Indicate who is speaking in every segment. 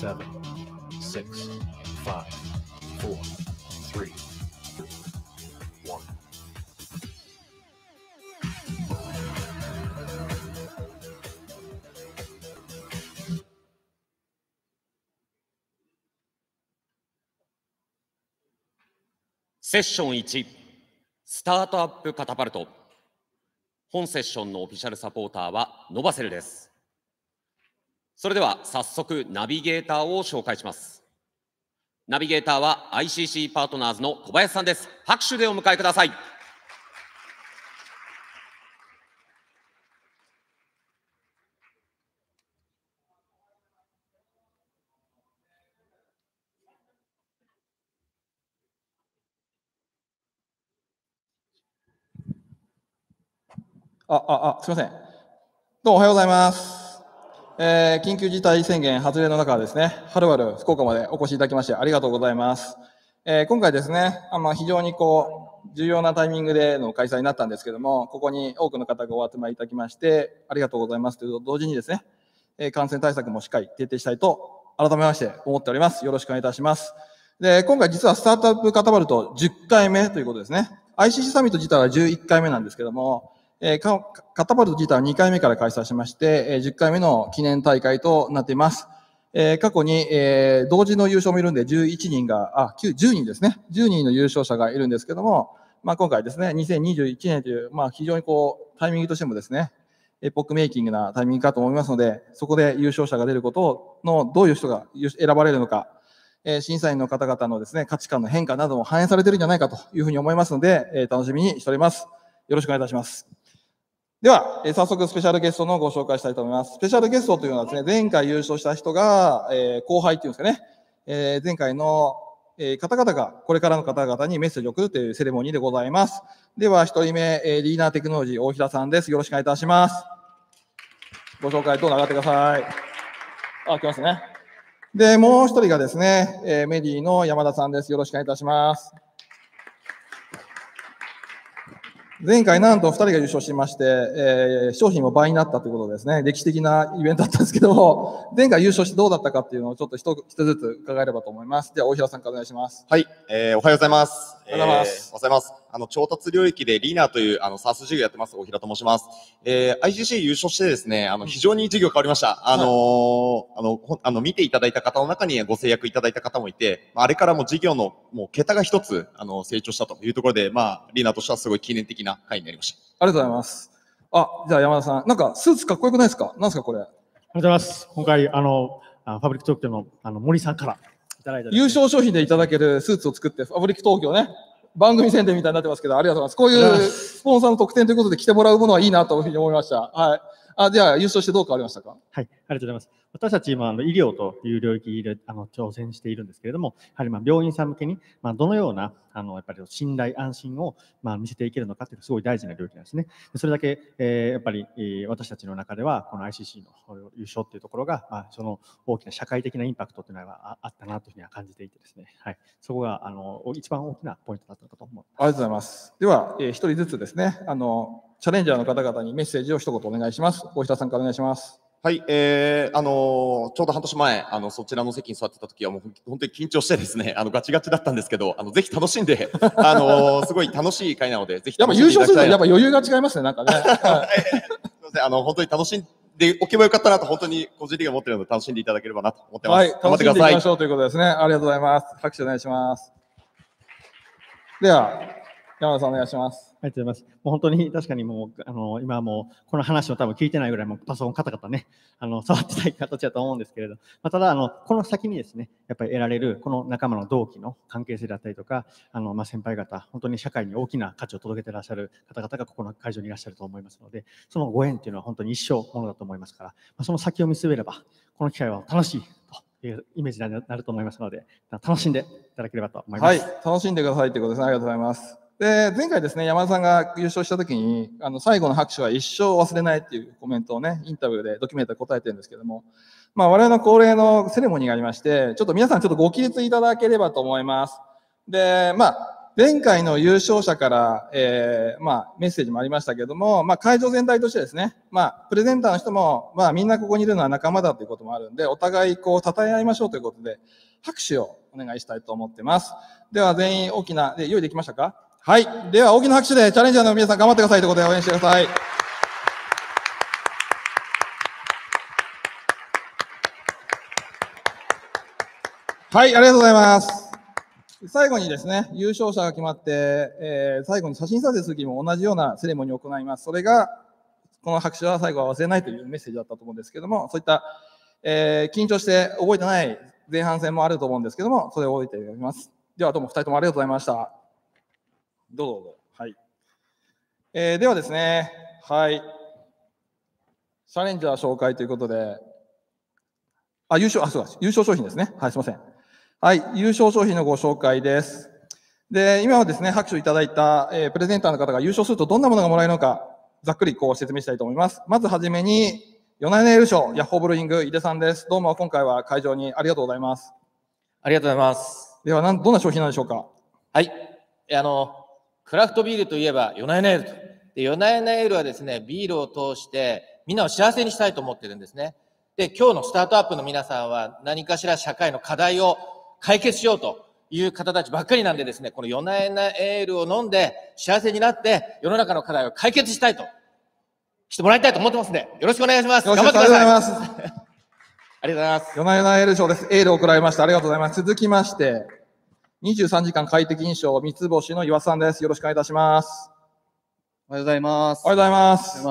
Speaker 1: seven, six, five, four, three, one.
Speaker 2: セッション1スタートアップカタパルト本セッションのオフィシャルサポーターはノバセルですそれでは早速ナビゲーターを紹介します。ナビゲーターは ICC パートナーズの小林さんです。拍手でお迎えください。
Speaker 3: あ、あ、あ、すみません。どうもおはようございます。えー、緊急事態宣言発令の中ですね、はるばる福岡までお越しいただきましてありがとうございます。えー、今回ですね、あまあ、非常にこう、重要なタイミングでの開催になったんですけども、ここに多くの方がお集まりいただきまして、ありがとうございますというと同時にですね、え感染対策もしっかり徹底したいと改めまして思っております。よろしくお願いいたします。で、今回実はスタートアップカタパルト10回目ということですね。ICC サミット自体は11回目なんですけども、えー、カタパルト自体は2回目から開催しまして、えー、10回目の記念大会となっています。えー、過去に、えー、同時の優勝もいるんで11人が、あ、9、10人ですね。10人の優勝者がいるんですけども、まあ、今回ですね、2021年という、まあ、非常にこう、タイミングとしてもですね、エポックメイキングなタイミングかと思いますので、そこで優勝者が出ることの、どういう人が選ばれるのか、え審査員の方々のですね、価値観の変化なども反映されてるんじゃないかというふうに思いますので、え楽しみにしております。よろしくお願いいたします。では、えー、早速スペシャルゲストのご紹介したいと思います。スペシャルゲストというのはですね、前回優勝した人が、えー、後輩っていうんですかね、えー、前回の、えー、方々が、これからの方々にメッセージを送るというセレモニーでございます。では、一人目、えー、リーナーテクノロジー大平さんです。よろしくお願いいたします。ご紹介どうぞ上がってください。あ、来ますね。で、もう一人がですね、えー、メディの山田さんです。よろしくお願いいたします。前回なんと2人が優勝しまして、えー、商品も倍になったということですね、歴史的なイベントだったんですけども、前回優勝してどうだったかっていうのをちょっと一つずつ伺えればと思います。では、大平さんからお願いします。
Speaker 4: はい、えー、おはようございます。ありがとうございます。おはようございます。あの、調達領域でリーナーという、あの、サース事業やってます、大平と申します。えー、IGC 優勝してですね、あの、非常に事業変わりました。あのー、あの、あの、見ていただいた方の中にご制約いただいた方もいて、あれからも事業の、もう、桁が一つ、あの、成長したというところで、まあ、リーナーとしてはすごい記念的な会になりました。ありがとうございます。あ、
Speaker 3: じゃあ山田さん、なんか、スーツかっこよくないですかなんですか、これ。ありがとうございます。今回、あの、ファブリックトークのあの森さんからいただいた、優勝商品でいただけるスーツを作って、ファブリック東京ね、番組宣伝みたいになってますけど、ありがとうございます。こういうスポンサーの特典ということで来てもらうものはいいなというふうに思いました。はい。あ、じゃあ、優勝してどう
Speaker 5: 変わりましたかはい、ありがとうございます。私たち今、あの医療という領域であの挑戦しているんですけれども、やはりまあ病院さん向けに、まあ、どのようなあのやっぱり信頼、安心をまあ見せていけるのかていうのは、すごい大事な領域なんですね。それだけ、えー、やっぱり、え私たちの中では、この ICC の優勝っていうところが、まあ、その大きな社会的なインパクトというのはあったなというふうには感じていてですね、はい、そこがあの一番大きなポイントだったと思います。ありがとうございます。では、えー、人ずつですね、あのチャレンジャーの方々にメッセ
Speaker 3: ージを一言お願いします。大下さんからお願いします。
Speaker 4: はい、えー、あのー、ちょうど半年前、あの、そちらの席に座ってた時はもう本当に緊張してですね、あの、ガチガチだったんですけど、あの、ぜひ楽しんで、あのー、すごい楽しい会なので、ぜひやっぱ優勝するとやっぱ余
Speaker 3: 裕が違いますね、なんかね。はい、すみま
Speaker 4: せん、あの、本当に楽しんでおけばよかったなと、本当に個人的に思ってるので楽しんでいただければなと思って
Speaker 5: ます。はい、頑張ってください。楽しんでいきましょ
Speaker 3: うということですね。ありがとうございます。拍手お願いします。
Speaker 5: では、山田さんお願いします。ありがとうございます。もう本当に確かにもう、あの、今もう、この話を多分聞いてないぐらい、もパソコンカタカタね、あの、触ってない形だと思うんですけれど、まあ、ただ、あの、この先にですね、やっぱり得られる、この仲間の同期の関係性だったりとか、あの、まあ、先輩方、本当に社会に大きな価値を届けてらっしゃる方々がここの会場にいらっしゃると思いますので、そのご縁っていうのは本当に一生ものだと思いますから、まあ、その先を見据えれば、この機会は楽しいというイメージになると思いますので、楽しんでいただければと思います。は
Speaker 3: い、楽しんでくださいということですね。ありがとうございます。で、前回ですね、山田さんが優勝した時に、あの、最後の拍手は一生忘れないっていうコメントをね、インタビューでドキュメントで答えてるんですけども、まあ、我々の恒例のセレモニーがありまして、ちょっと皆さんちょっとご起立いただければと思います。で、まあ、前回の優勝者から、えー、まあ、メッセージもありましたけども、まあ、会場全体としてですね、まあ、プレゼンターの人も、まあ、みんなここにいるのは仲間だということもあるんで、お互いこう、称え合いましょうということで、拍手をお願いしたいと思ってます。では、全員大きな、で、用意できましたかはい。では、大きな拍手でチャレンジャーの皆さん頑張ってくださいということで応援してください。はい、ありがとうございます。最後にですね、優勝者が決まって、えー、最後に写真撮影する時も同じようなセレモニーを行います。それが、この拍手は最後は忘れないというメッセージだったと思うんですけども、そういった、えー、緊張して覚えてない前半戦もあると思うんですけども、それを覚えていただきます。では、どうも二人ともありがとうございました。どうぞどうぞ。はい。えー、ではですね、はい。チャレンジャー紹介ということで、あ、優勝、あ、そうで優勝商品ですね。はい、すいません。はい、優勝商品のご紹介です。で、今はですね、拍手いただいた、えー、プレゼンターの方が優勝するとどんなものがもらえるのか、ざっくりこう説明したいと思います。まずはじめに、ヨナネール賞、ヤッホーブルイング、井出さんです。どうも今回は会場
Speaker 6: にありがとうございます。ありがとうございます。
Speaker 3: では、なんどんな商品なんでしょうか
Speaker 6: はい。あの、クラフトビールといえば、ヨナエナエールと。で、ヨナエナエールはですね、ビールを通して、みんなを幸せにしたいと思ってるんですね。で、今日のスタートアップの皆さんは、何かしら社会の課題を解決しようという方たちばっかりなんでですね、このヨナエナエールを飲んで、幸せになって、世の中の課題を解決したいと、してもらいたいと思ってますんで、よろしくお願いします。頑張ってください。ありがとうございます。ありがとうございま
Speaker 3: す。ヨナエナエール賞です。エールを送られました。ありがとうございます。続きまして、23時間快適印象、三つ星の岩さんです。よろしくお願いいたします。おはようございます。おはようござい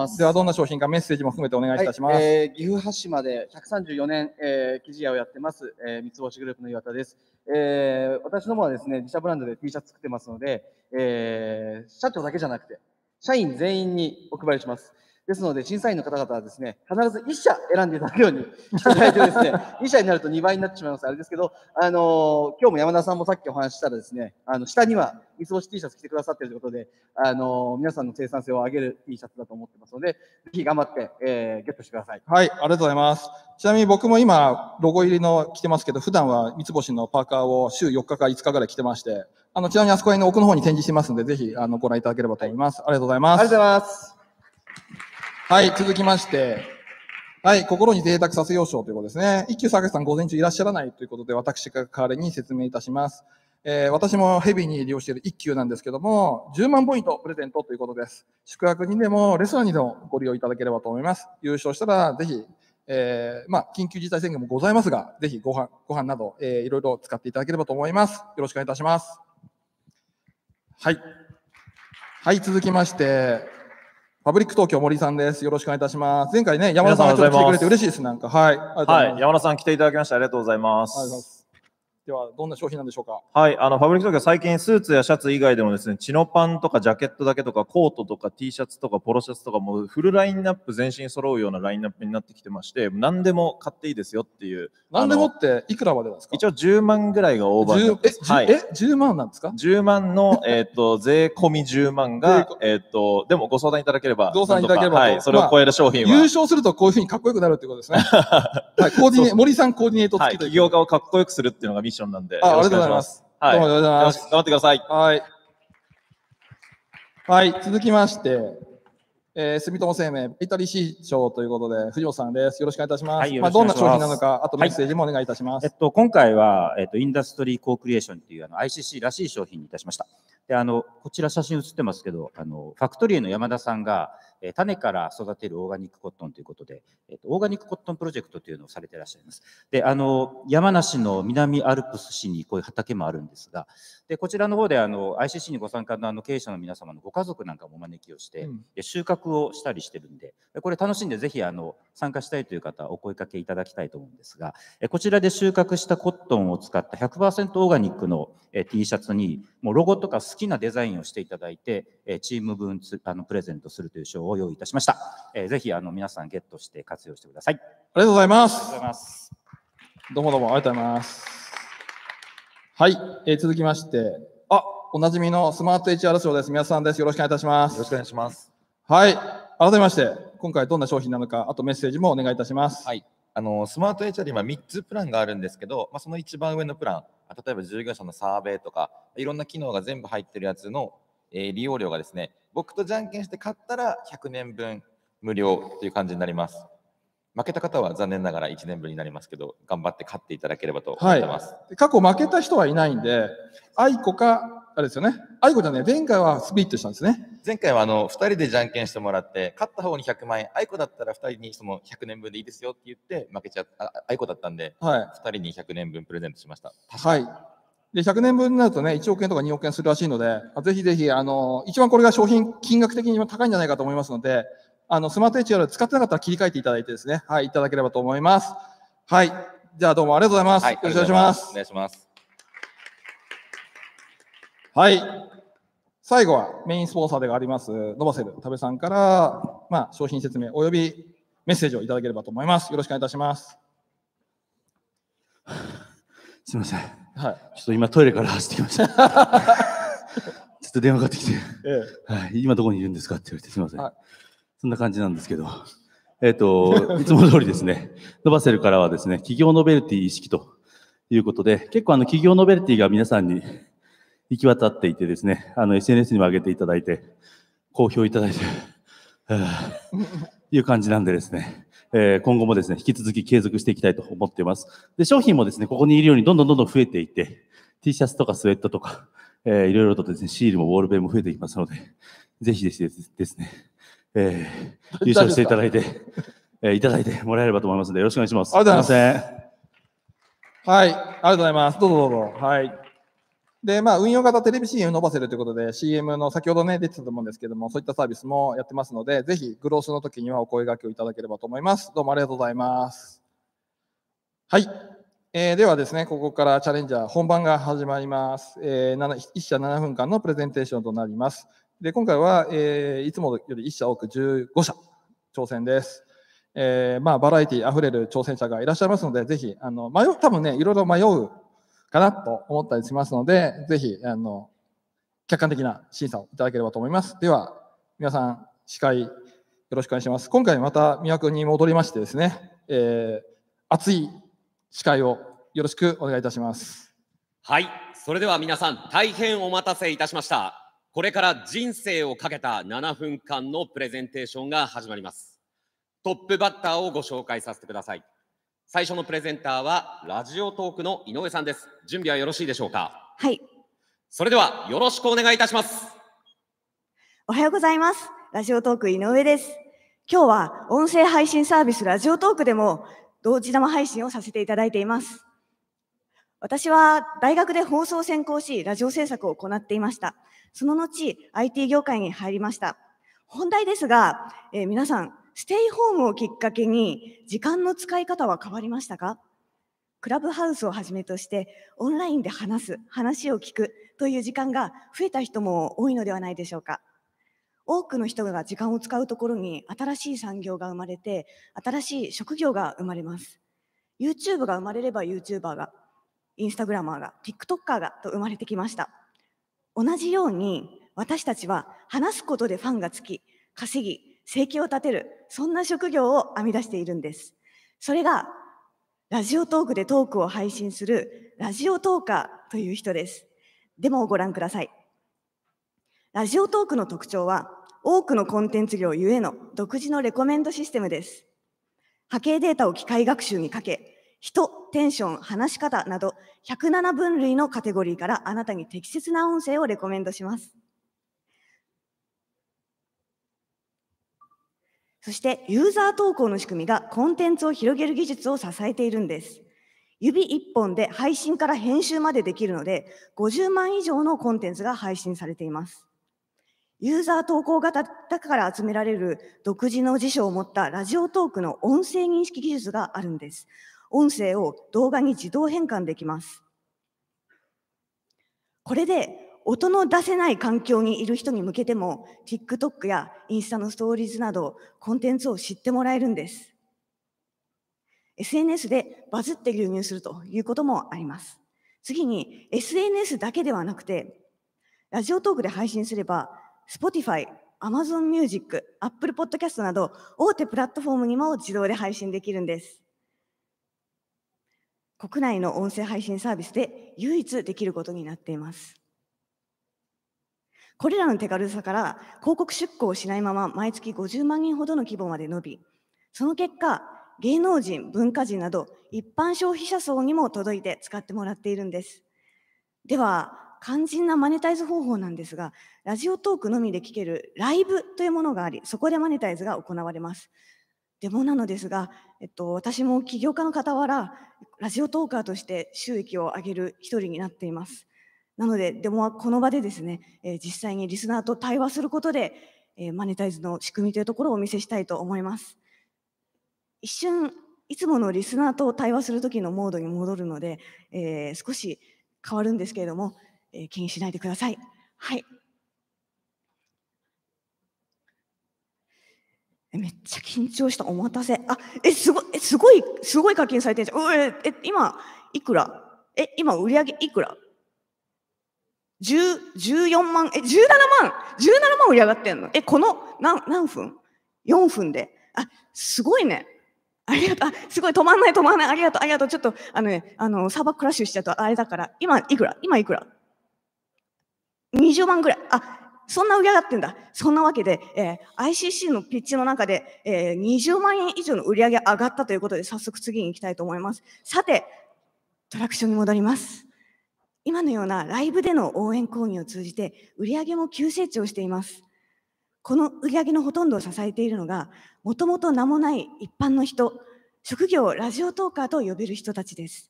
Speaker 3: ます。では、どんな商品かメッセージも含めてお願いいたします。はい、え
Speaker 7: ー、岐阜羽島で134年、えー、生地屋をやってます、えー、三つ星グループの岩田です。えー、私どもはですね、自社ブランドで T シャツ作ってますので、えー、社長だけじゃなくて、社員全員にお配りします。ですので、審査員の方々はですね、必ず1社選んでいただくように していただいてですね、2社になると2倍になってしまいます。あれですけど、あのー、今日も山田さんもさっきお話ししたらですね、あの、下には三つ星 T シャツ着てくださっているということで、あのー、皆さんの生産性を上げる T シャツだと思ってますので、ぜひ頑張って、えー、ゲットしてください。
Speaker 3: はい、ありがとうございます。ちなみに僕も今、ロゴ入りの着てますけど、普段は三つ星のパーカーを週4日か5日ぐらい着てまして、あの、ちなみにあそこへの奥の方に展示してますんで、ぜひ、あの、ご覧いただければと思います。ありがとうございます。ありがとうございます。はい、続きまして。はい、心に贅沢させよううということですね。一休坂さん午前中いらっしゃらないということで、私が代わりに説明いたします。えー、私もヘビーに利用している一休なんですけども、10万ポイントプレゼントということです。宿泊にでもレストランにでもご利用いただければと思います。優勝したら、ぜひ、えー、まあ、緊急事態宣言もございますが、ぜひご飯、ご飯など、えー、いろいろ使っていただければと思います。よろしくお願いいたします。はい。はい、続きまして、パブリック東京森さんです。よ
Speaker 8: ろしくお願いいたします。前回ね、山田さんがちょっと来てくれて嬉しいです。なんか、はい。はい、山田さん来ていただきましてありがとうございます。てはどんな商品なんでしょうかはい、あの、ファブリック東京最近スーツやシャツ以外でもですね、チノパンとかジャケットだけとか、コートとか T シャツとかポロシャツとか、もうフルラインナップ全身揃うようなラインナップになってきてまして、何でも買っていいですよっていう。何でもっていくらまでなんですか一応10万ぐらいがオーバーえ、はい、え、10万なんですか ?10 万の、えっ、ー、と、税込み10万が、えっ、と、でもご相談いただければ。ご相談いただければ。はい、それを超える商品は、まあ、優
Speaker 3: 勝するとこういうふうにかっこよくなるってことですね。はい、コーディネ森さんコーディネート付きと、
Speaker 8: はい、業家をかっこよくするっていうのがミッションションなんで。あありがとうございます。はい。どうもありがとうございます。頑張ってください。はい。
Speaker 3: はい。続きまして、えー、住友生命、イタリ市長ということで、藤本さんです。よろしくお願いいたします。はい、ますまあ、どんな商品なのか、あとメッセージ
Speaker 9: もお願いいたします。はい、えっと、今回は、えっと、インダストリーコークリエーションっていうあの ICC らしい商品にいたしました。で、あの、こちら写真写ってますけど、あの、ファクトリーの山田さんが、え種から育てるオーガニックコットンということで、えっとオーガニックコットンプロジェクトというのをされていらっしゃいます。で、あの、山梨の南アルプス市にこういう畑もあるんですが、で、こちらの方であの ICC にご参加のあの経営者の皆様のご家族なんかもお招きをして、うん、収穫をしたりしてるんで、これ楽しんでぜひあの参加したいという方はお声かけいただきたいと思うんですが、こちらで収穫したコットンを使った100%オーガニックの T シャツに、もうロゴとか好きなデザインをしていただいて、チーム分あのプレゼントするという賞をを用意いたしました。えー、ぜひあの皆さんゲットして活用してください。ありがとうございます。ありがとうございます。どうもどうも
Speaker 3: ありがとうございます。はい、えー、続きまして、あ、おなじみのスマート HR 賞です。皆さんです。よろしくお願いいたします。よろしくお願いします。はい、改めまして、今回どんな商品なのか、あとメッセージもお願いいたします。はい。あのスマート HR 今3つプランがあるんで
Speaker 6: すけど、まあ、その一番上のプラン例えば従業者のサーベイとかいろんな機能が全部入ってるやつのえー、利用料がですね、僕とじゃんけんして買ったら100年分無料という感じになります。負けた方は残念ながら1年分になりますけど、頑張って勝っていただければと思ってます。
Speaker 3: はい、過去負けた人はいないんで、いこか、あれですよね、いこじゃね、前回はスピットしたんですね。
Speaker 6: 前回はあの2人でじゃんけんしてもらって、勝った方に100万円、いこだったら2人にその100年分でいいですよって言って、負けちゃった、いこだったんで、はい、2人に100年分プレゼントしました。
Speaker 3: はい、で、100年分になるとね、1億円とか2億円するらしいので、ぜひぜひ、あの、一番これが商品金額的に高いんじゃないかと思いますので、あの、スマート HR 使ってなかったら切り替えていただいてですね、はい、いただければと思います。はい。じゃあどうもありがとうございます。はい、よろしくお願いします。お願いします。はい。最後はメインスポンサーであります、ノバセル、多部さんから、まあ、商品説明及びメッセージをいただければと思います。よろしくお願いいたします。
Speaker 10: すみません。はい、ちょっと今トイレから走ってきました。ちょっと電話かかってきて、ええ、はい、今どこにいるんですかって言われて、すみません、はい、そんな感じなんですけど、えっ、ー、と、いつも通りですね、ノバセルからはですね、企業ノベルティ意識ということで、結構あの企業ノベルティが皆さんに行き渡っていてですね、あの SNS にも上げていただいて、好評いただいて、いう感じなんでですね、え今後もですね、引き続き継続していきたいと思っています。で、商品もですね、ここにいるようにどんどんどんどん増えていって、T シャツとかスウェットとか、えー、いろいろとですね、シールもボールペンも増えていきますので、ぜひですね、えー、優勝していただいて、えー、いただいてもらえればと思いますので、よろしくお願いします。ありがとうございます。
Speaker 3: はい、ありがとうございます。どうぞどうぞ。はい。で、まあ、運用型テレビ CM 伸ばせるということで、CM の先ほどね、出てたと思うんですけども、そういったサービスもやってますので、ぜひ、グロースの時にはお声掛けをいただければと思います。どうもありがとうございます。はい。えー、ではですね、ここからチャレンジャー本番が始まります。えー、1社7分間のプレゼンテーションとなります。で、今回は、えー、いつもより1社多く15社挑戦です。えー、まあ、バラエティ溢れる挑戦者がいらっしゃいますので、ぜひ、あの、迷う、多分ね、いろいろ迷うかなと思ったりしますので、ぜひ、あの、客観的な審査をいただければと思います。では、皆さん、司会、よろしくお願いします。今回また宮君に戻りましてですね、えー、熱い司会をよろしくお願いいたします。
Speaker 2: はい、それでは皆さん、大変お待たせいたしました。これから人生をかけた7分間のプレゼンテーションが始まります。トップバッターをご紹介させてください。最初のプレゼンターはラジオトークの井上さんです準備はよろしいでしょうかはいそれではよろしくお願いいたし
Speaker 1: ますおはようございますラジオトーク井上です今日は音声配信サービスラジオトークでも同時生配信をさせていただいています私は大学で放送専攻し、ラジオ制作を行っていました。その後、IT 業界に入りました。本題ですが、えー、皆さん、ステイホームをきっかけに時間の使い方は変わりましたかクラブハウスをはじめとしてオンラインで話す、話を聞くという時間が増えた人も多いのではないでしょうか。多くの人が時間を使うところに新しい産業が生まれて、新しい職業が生まれます。YouTube が生まれれば YouTuber が、i n s t a g r a m e r が、TikToker がと生まれてきました。同じように私たちは話すことでファンがつき、稼ぎ、生計を立てる、そんな職業を編み出しているんです。それが、ラジオトークでトークを配信する、ラジオトーカーという人です。でもご覧ください。ラジオトークの特徴は、多くのコンテンツ業ゆえの独自のレコメンドシステムです。波形データを機械学習にかけ、人、テンション、話し方など107分類のカテゴリーからあなたに適切な音声をレコメンドします。そしてユーザー投稿の仕組みがコンテンツを広げる技術を支えているんです。指1本で配信から編集までできるので、50万以上のコンテンツが配信されています。ユーザー投稿型だから集められる独自の辞書を持ったラジオトークの音声認識技術があるんです。音声を動画に自動変換できます。これで音の出せない環境にいる人に向けても TikTok やインスタのストーリーズなどコンテンツを知ってもらえるんです SNS でバズって流入するということもあります次に SNS だけではなくてラジオトークで配信すれば Spotify、Amazon Music、Apple Podcast など大手プラットフォームにも自動で配信できるんです国内の音声配信サービスで唯一できることになっていますこれらの手軽さから広告出稿をしないまま毎月50万人ほどの規模まで伸び、その結果、芸能人、文化人など一般消費者層にも届いて使ってもらっているんです。では、肝心なマネタイズ方法なんですが、ラジオトークのみで聞けるライブというものがあり、そこでマネタイズが行われます。でもなのですが、えっと、私も起業家の傍ら、ラジオトーカーとして収益を上げる一人になっています。なので、でもこの場でですね、えー、実際にリスナーと対話することで、えー、マネタイズの仕組みというところをお見せしたいと思います。一瞬、いつものリスナーと対話する時のモードに戻るので、えー、少し変わるんですけれども、え気にしないでください。はい。めっちゃ緊張した。お待たせ。あ、え、すごい、えすごい、すごい課金されてるじゃん。え、今、いくらえ、今、売り上げいくら1十四4万、え、17万 !17 万売り上がってんのえ、この、何、何分 ?4 分で。あ、すごいね。ありがとう。あ、すごい、止まんない、止まんない。ありがとう、ありがとう。ちょっと、あのね、あの、サーバークラッシュしちゃうとあれだから、今いくら今いくら ?20 万ぐらい。あ、そんな売り上がってんだ。そんなわけで、えー、ICC のピッチの中で、えー、20万円以上の売り上げ上がったということで、早速次に行きたいと思います。さて、トラクションに戻ります。今のようなライブでの応援講義を通じて、売り上げも急成長しています。この売り上げのほとんどを支えているのが、もともと名もない一般の人、職業ラジオトーカーと呼べる人たちです。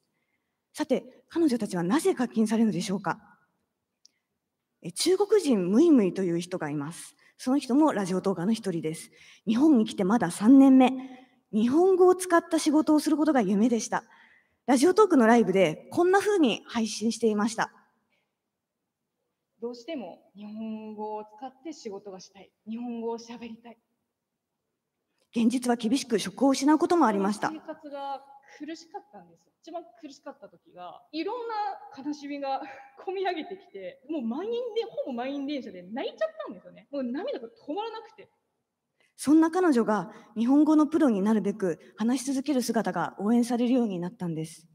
Speaker 1: さて、彼女たちはなぜ課金されるのでしょうか。中国人ムイムイという人がいます。その人もラジオカーの一人です。日本に来てまだ3年目。日本語を使った仕事をすることが夢でした。ラジオトークのライブでこんな風に配信していました。
Speaker 11: どうしても日本語を使って仕事がしたい。日本語を喋りたい。
Speaker 1: 現実は厳しく職を失うこともありました。生
Speaker 11: 活が苦しかったんです。一番苦しかった時が、いろんな悲しみが 込み上げてきて、もう満員で、ほぼ満員電車で泣いちゃったんですよね。もう涙が止まらなくて。
Speaker 1: そんな彼女が日本語のプロになるべく話し続ける姿が応援されるようになったんです。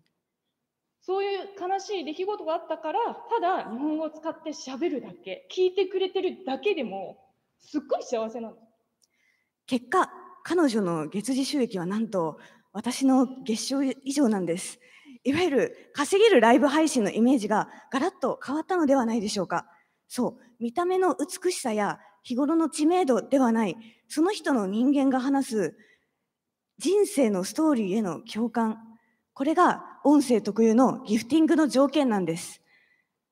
Speaker 11: そういう悲しい出来事があったから、ただ日本語を使って喋るだけ、聞いて
Speaker 12: くれてるだけでも、
Speaker 1: すっごい幸せなんです。結果、彼女の月次収益はなんと私の月賞以上なんです。いわゆる稼げるライブ配信のイメージがガラッと変わったのではないでしょうか。そう、見た目の美しさや日頃の知名度ではない、その人の人間が話す人生のストーリーへの共感、これが音声特有のギフティングの条件なんです。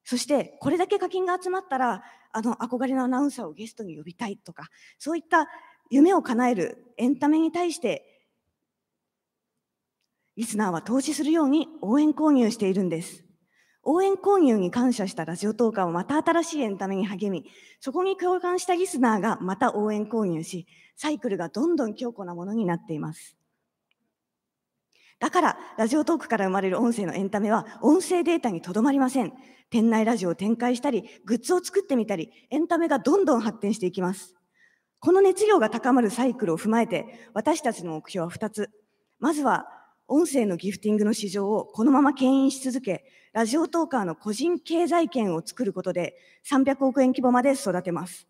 Speaker 1: そして、これだけ課金が集まったら、あの憧れのアナウンサーをゲストに呼びたいとか、そういった夢を叶えるエンタメに対して、リスナーは投資するように応援購入しているんです。応援購入に感謝したラジオトーカーをまた新しいエンタメに励み、そこに共感したリスナーがまた応援購入し、サイクルがどんどん強固なものになっています。だから、ラジオトークから生まれる音声のエンタメは、音声データにとどまりません。店内ラジオを展開したり、グッズを作ってみたり、エンタメがどんどん発展していきます。この熱量が高まるサイクルを踏まえて、私たちの目標は2つ。まずは、音声のギフティングの市場をこのまま牽引し続け、ラジオトーカーの個人経済圏を作ることで300億円規模まで育てます。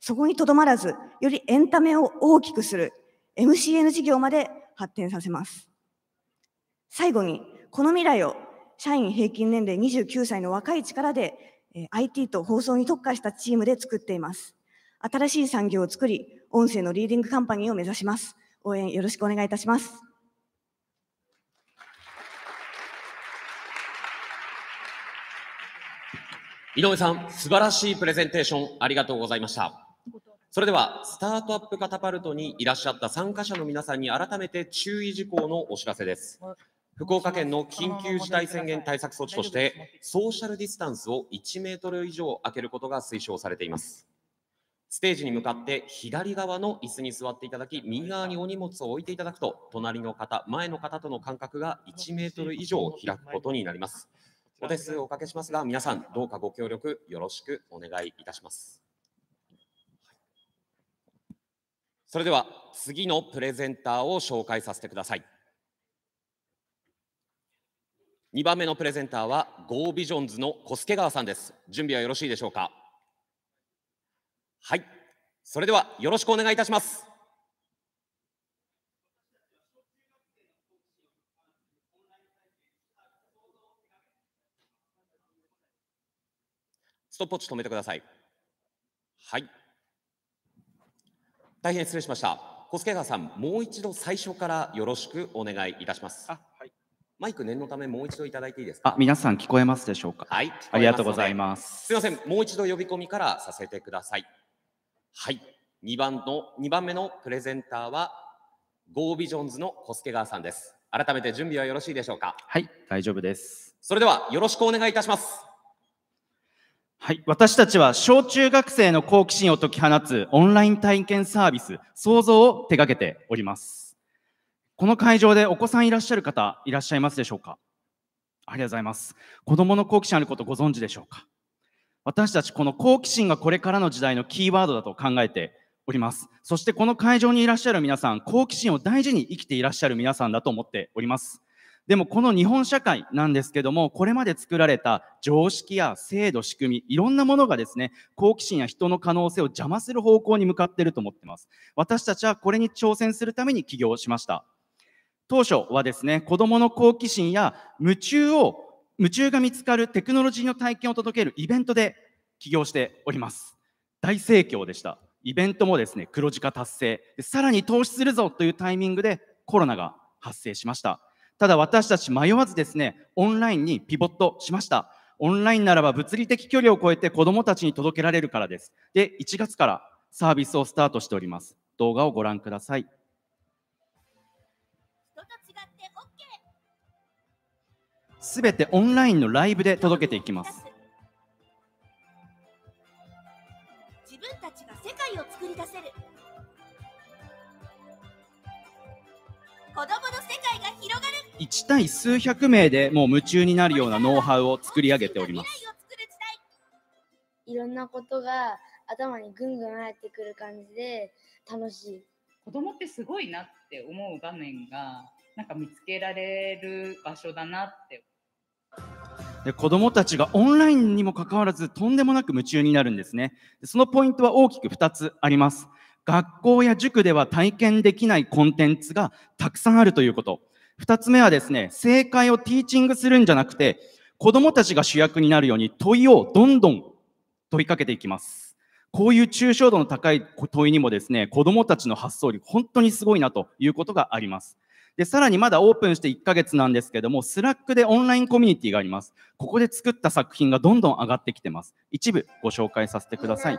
Speaker 1: そこにとどまらず、よりエンタメを大きくする MCN 事業まで発展させます。最後に、この未来を社員平均年齢29歳の若い力で IT と放送に特化したチームで作っています。新しい産業を作り、音声のリーディングカンパニーを目指します。応援よろしくお願いいたします。
Speaker 2: 井上さん、素晴らしいプレゼンテーションありがとうございました。それでは、スタートアップカタパルトにいらっしゃった参加者の皆さんに改めて注意事項のお知らせです。福岡県の緊急事態宣言対策措置として、ソーシャルディスタンスを1メートル以上空けることが推奨されています。ステージに向かって左側の椅子に座っていただき、右側にお荷物を置いていただくと、隣の方、前の方との間隔が1メートル以上開くことになります。お手数おかけしますが、皆さんどうかご協力よろしくお願いいたします。それでは次のプレゼンターを紹介させてください。2番目のプレゼンターはゴービジョンズの小助川さんです。準備はよろしいでしょうか。はい。それではよろしくお願いいたします。ストップウォッチ止めてください。はい。大変失礼しました。小助川さん、もう一度最初からよろしくお願いいたします。あ、はい。マイク念のためもう一度いただいていいですか。あ、
Speaker 13: 皆さん聞こえますでしょうか。はい。ありがとうございます。すみま
Speaker 2: せん、もう一度呼び込みからさせてください。はい。2番の2番目のプレゼンターはゴービジョンズの小助川さんです。改めて準備はよろしいでしょうか。
Speaker 13: はい、大丈夫です。それではよろしくお願いいたします。はい、私たちは小中学生の好奇心を解き放つオンライン体験サービス創造を手掛けておりますこの会場でお子さんいらっしゃる方いらっしゃいますでしょうかありがとうございます子供の好奇心あることご存知でしょうか私たちこの好奇心がこれからの時代のキーワードだと考えておりますそしてこの会場にいらっしゃる皆さん好奇心を大事に生きていらっしゃる皆さんだと思っておりますでもこの日本社会なんですけども、これまで作られた常識や制度、仕組み、いろんなものがですね、好奇心や人の可能性を邪魔する方向に向かっていると思ってます。私たちはこれに挑戦するために起業しました。当初はですね、子供の好奇心や夢中を、夢中が見つかるテクノロジーの体験を届けるイベントで起業しております。大盛況でした。イベントもですね、黒字化達成。さらに投資するぞというタイミングでコロナが発生しました。ただ私たち迷わずですね、オンラインにピボットしました。オンラインならば物理的距離を超えて子供もたちに届けられるからです。で、1月からサービスをスタートしております。動画をご覧ください。すべてオンラインのライブで届けていきます。
Speaker 12: 子供の世界が広がる
Speaker 13: 1対数百名でもう夢中になるようなノウハウを作り上げております
Speaker 12: いろんなことが頭にぐんぐん入ってくる感じで楽しい子供ってすごいなっ
Speaker 11: て思う場面がなんか見つけられる場所だなって
Speaker 13: で子どもたちがオンラインにもかかわらずとんでもなく夢中になるんですねそのポイントは大きく2つあります学校や塾では体験できないコンテンツがたくさんあるということ。二つ目はですね、正解をティーチングするんじゃなくて、子供たちが主役になるように問いをどんどん問いかけていきます。こういう抽象度の高い問いにもですね、子供たちの発想力、本当にすごいなということがあります。で、さらにまだオープンして1ヶ月なんですけども、スラックでオンラインコミュニティがあります。ここで作った作品がどんどん上がってきてます。一部ご紹介させてください。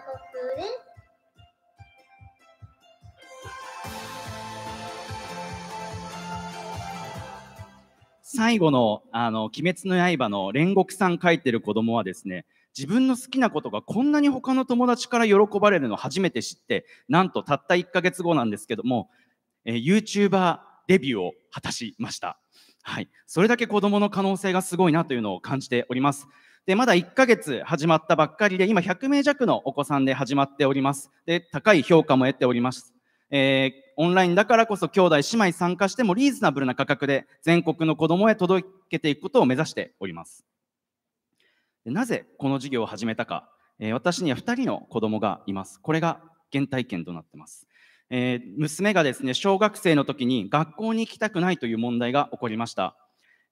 Speaker 13: 最後の、あの、鬼滅の刃の煉獄さん書いてる子供はですね、自分の好きなことがこんなに他の友達から喜ばれるの初めて知って、なんとたった1ヶ月後なんですけども、えー、YouTuber デビューを果たしました。はい。それだけ子供の可能性がすごいなというのを感じております。で、まだ1ヶ月始まったばっかりで、今100名弱のお子さんで始まっております。で、高い評価も得ております。えー、オンラインだからこそ兄弟姉妹参加してもリーズナブルな価格で全国の子どもへ届けていくことを目指しておりますなぜこの事業を始めたか、えー、私には2人の子どもがいますこれが原体験となってますえー、娘がですね小学生の時に学校に行きたくないという問題が起こりました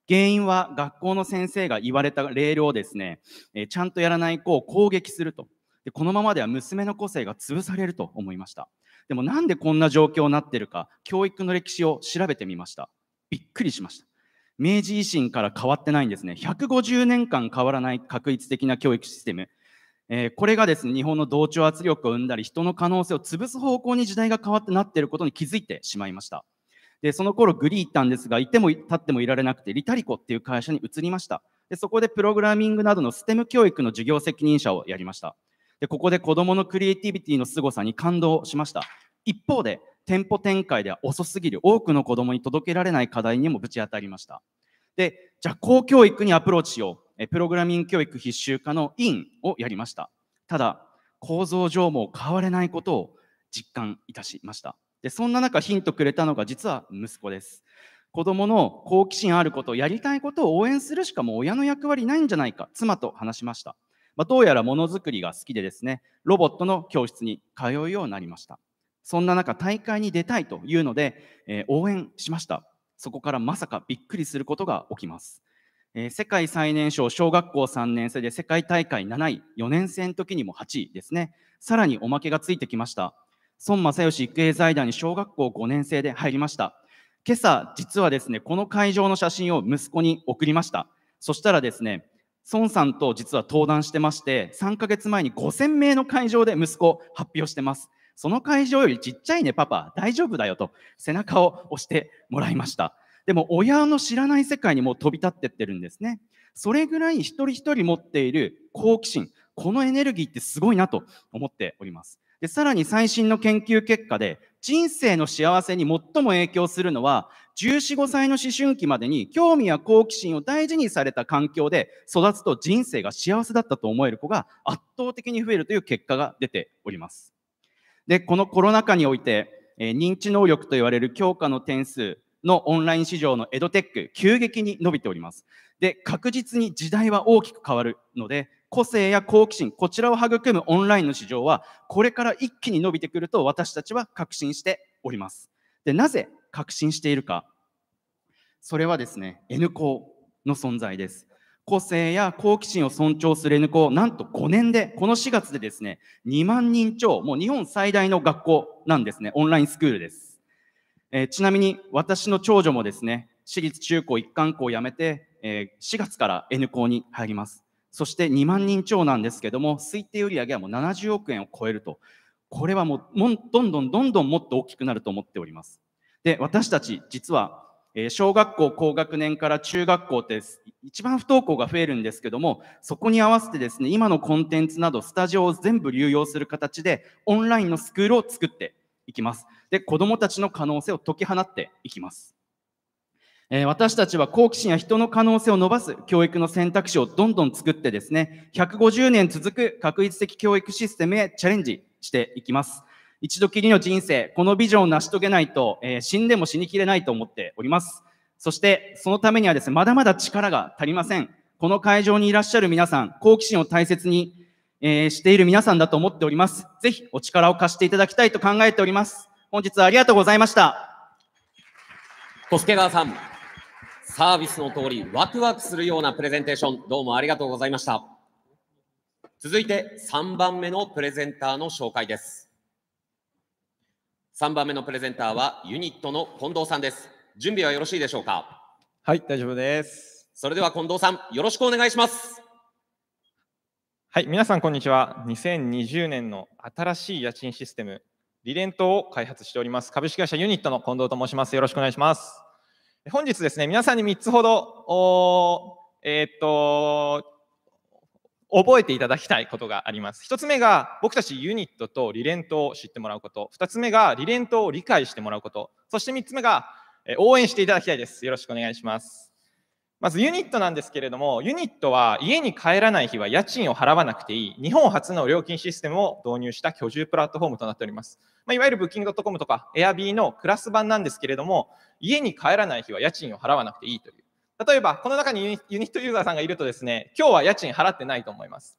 Speaker 13: 原因は学校の先生が言われたレールをですね、えー、ちゃんとやらない子を攻撃するとでこのままでは娘の個性が潰されると思いましたでもなんでこんな状況になってるか、教育の歴史を調べてみました。びっくりしました。明治維新から変わってないんですね。150年間変わらない確一的な教育システム。えー、これがですね、日本の同調圧力を生んだり、人の可能性を潰す方向に時代が変わってなっていることに気づいてしまいました。で、その頃グリー行ったんですが、いても立ってもいられなくて、リタリコっていう会社に移りました。で、そこでプログラミングなどのステム教育の授業責任者をやりました。で、ここで子供のクリエイティビティの凄さに感動しました。一方で、店舗展開では遅すぎる多くの子供に届けられない課題にもぶち当たりました。で、じゃあ、公教育にアプローチしよう。プログラミング教育必修化のインをやりました。ただ、構造上も変われないことを実感いたしました。で、そんな中ヒントくれたのが実は息子です。子供の好奇心あること、やりたいことを応援するしかも親の役割ないんじゃないか、妻と話しました。まあ、どうやらものづくりが好きでですね、ロボットの教室に通うようになりました。そんな中、大会に出たいというので、えー、応援しました。そこからまさかびっくりすることが起きます。えー、世界最年少、小学校3年生で世界大会7位、4年生の時にも8位ですね。さらにおまけがついてきました。孫正義育英財団に小学校5年生で入りました。今朝、実はですね、この会場の写真を息子に送りました。そしたらですね、孫さんと実は登壇してまして、3ヶ月前に5000名の会場で息子発表してます。その会場よりちっちゃいね、パパ、大丈夫だよと背中を押してもらいました。でも親の知らない世界にもう飛び立ってってるんですね。それぐらい一人一人持っている好奇心、このエネルギーってすごいなと思っております。でさらに最新の研究結果で人生の幸せに最も影響するのは14、5歳の思春期までに興味や好奇心を大事にされた環境で育つと人生が幸せだったと思える子が圧倒的に増えるという結果が出ております。で、このコロナ禍において、え認知能力と言われる教科の点数のオンライン市場のエドテック、急激に伸びております。で、確実に時代は大きく変わるので、個性や好奇心、こちらを育むオンラインの市場は、これから一気に伸びてくると私たちは確信しております。で、なぜ確信しているかそれはですね N 校の存在です個性や好奇心を尊重する N 校なんと5年でこの4月でですね2万人超もう日本最大の学校なんですねオンラインスクールです、えー、ちなみに私の長女もですね私立中高一貫校を辞めて、えー、4月から N 校に入りますそして2万人超なんですけども、推定売上はもう70億円を超えると、これはもうどんどんどんどんもっと大きくなると思っております。で、私たち、実は、え小学校高学年から中学校って一番不登校が増えるんですけどもそこに合わせてですね今のコンテンツなどスタジオを全部流用する形でオンラインのスクールを作っていきますで子供たちの可能性を解き放っていきます、えー、私たちは好奇心や人の可能性を伸ばす教育の選択肢をどんどん作ってですね150年続く確率的教育システムへチャレンジしていきます一度きりの人生、このビジョンを成し遂げないと、えー、死んでも死にきれないと思っております。そして、そのためにはですね、まだまだ力が足りません。この会場にいらっしゃる皆さん、好奇心を大切に、えー、している皆さんだと思っております。ぜひ、お力を貸していただきたいと考えております。本日はありがとうございました。小助川さん、
Speaker 2: サービスの通り、ワクワクするようなプレゼンテーション、どうもありがとうございました。続いて、3番目のプレゼンターの紹介です。3番目のプレゼンターはユニットの近藤さんです準備はよろしいでしょうかはい大丈夫ですそれでは近藤さんよろしくお願いします
Speaker 6: はい皆さんこんにちは2020年の新しい家賃システムリレントを開発しております株式会社ユニットの近藤と申しますよろしくお願いします本日ですね皆さんに3つほどえー、っと覚えていただきたいことがあります。1つ目が僕たちユニットとリレントを知ってもらうこと。2つ目がリレントを理解してもらうこと。そして3つ目が応援していただきたいです。よろしくお願いします。まずユニットなんですけれども、ユニットは家に帰らない日は家賃を払わなくていい日本初の料金システムを導入した居住プラットフォームとなっております。まあ、いわゆるブッキングドットコムとかエアビーのクラス版なんですけれども、家に帰らない日は家賃を払わなくていいという例えば、この中にユニットユーザーさんがいるとですね、今日は家賃払ってないと思います。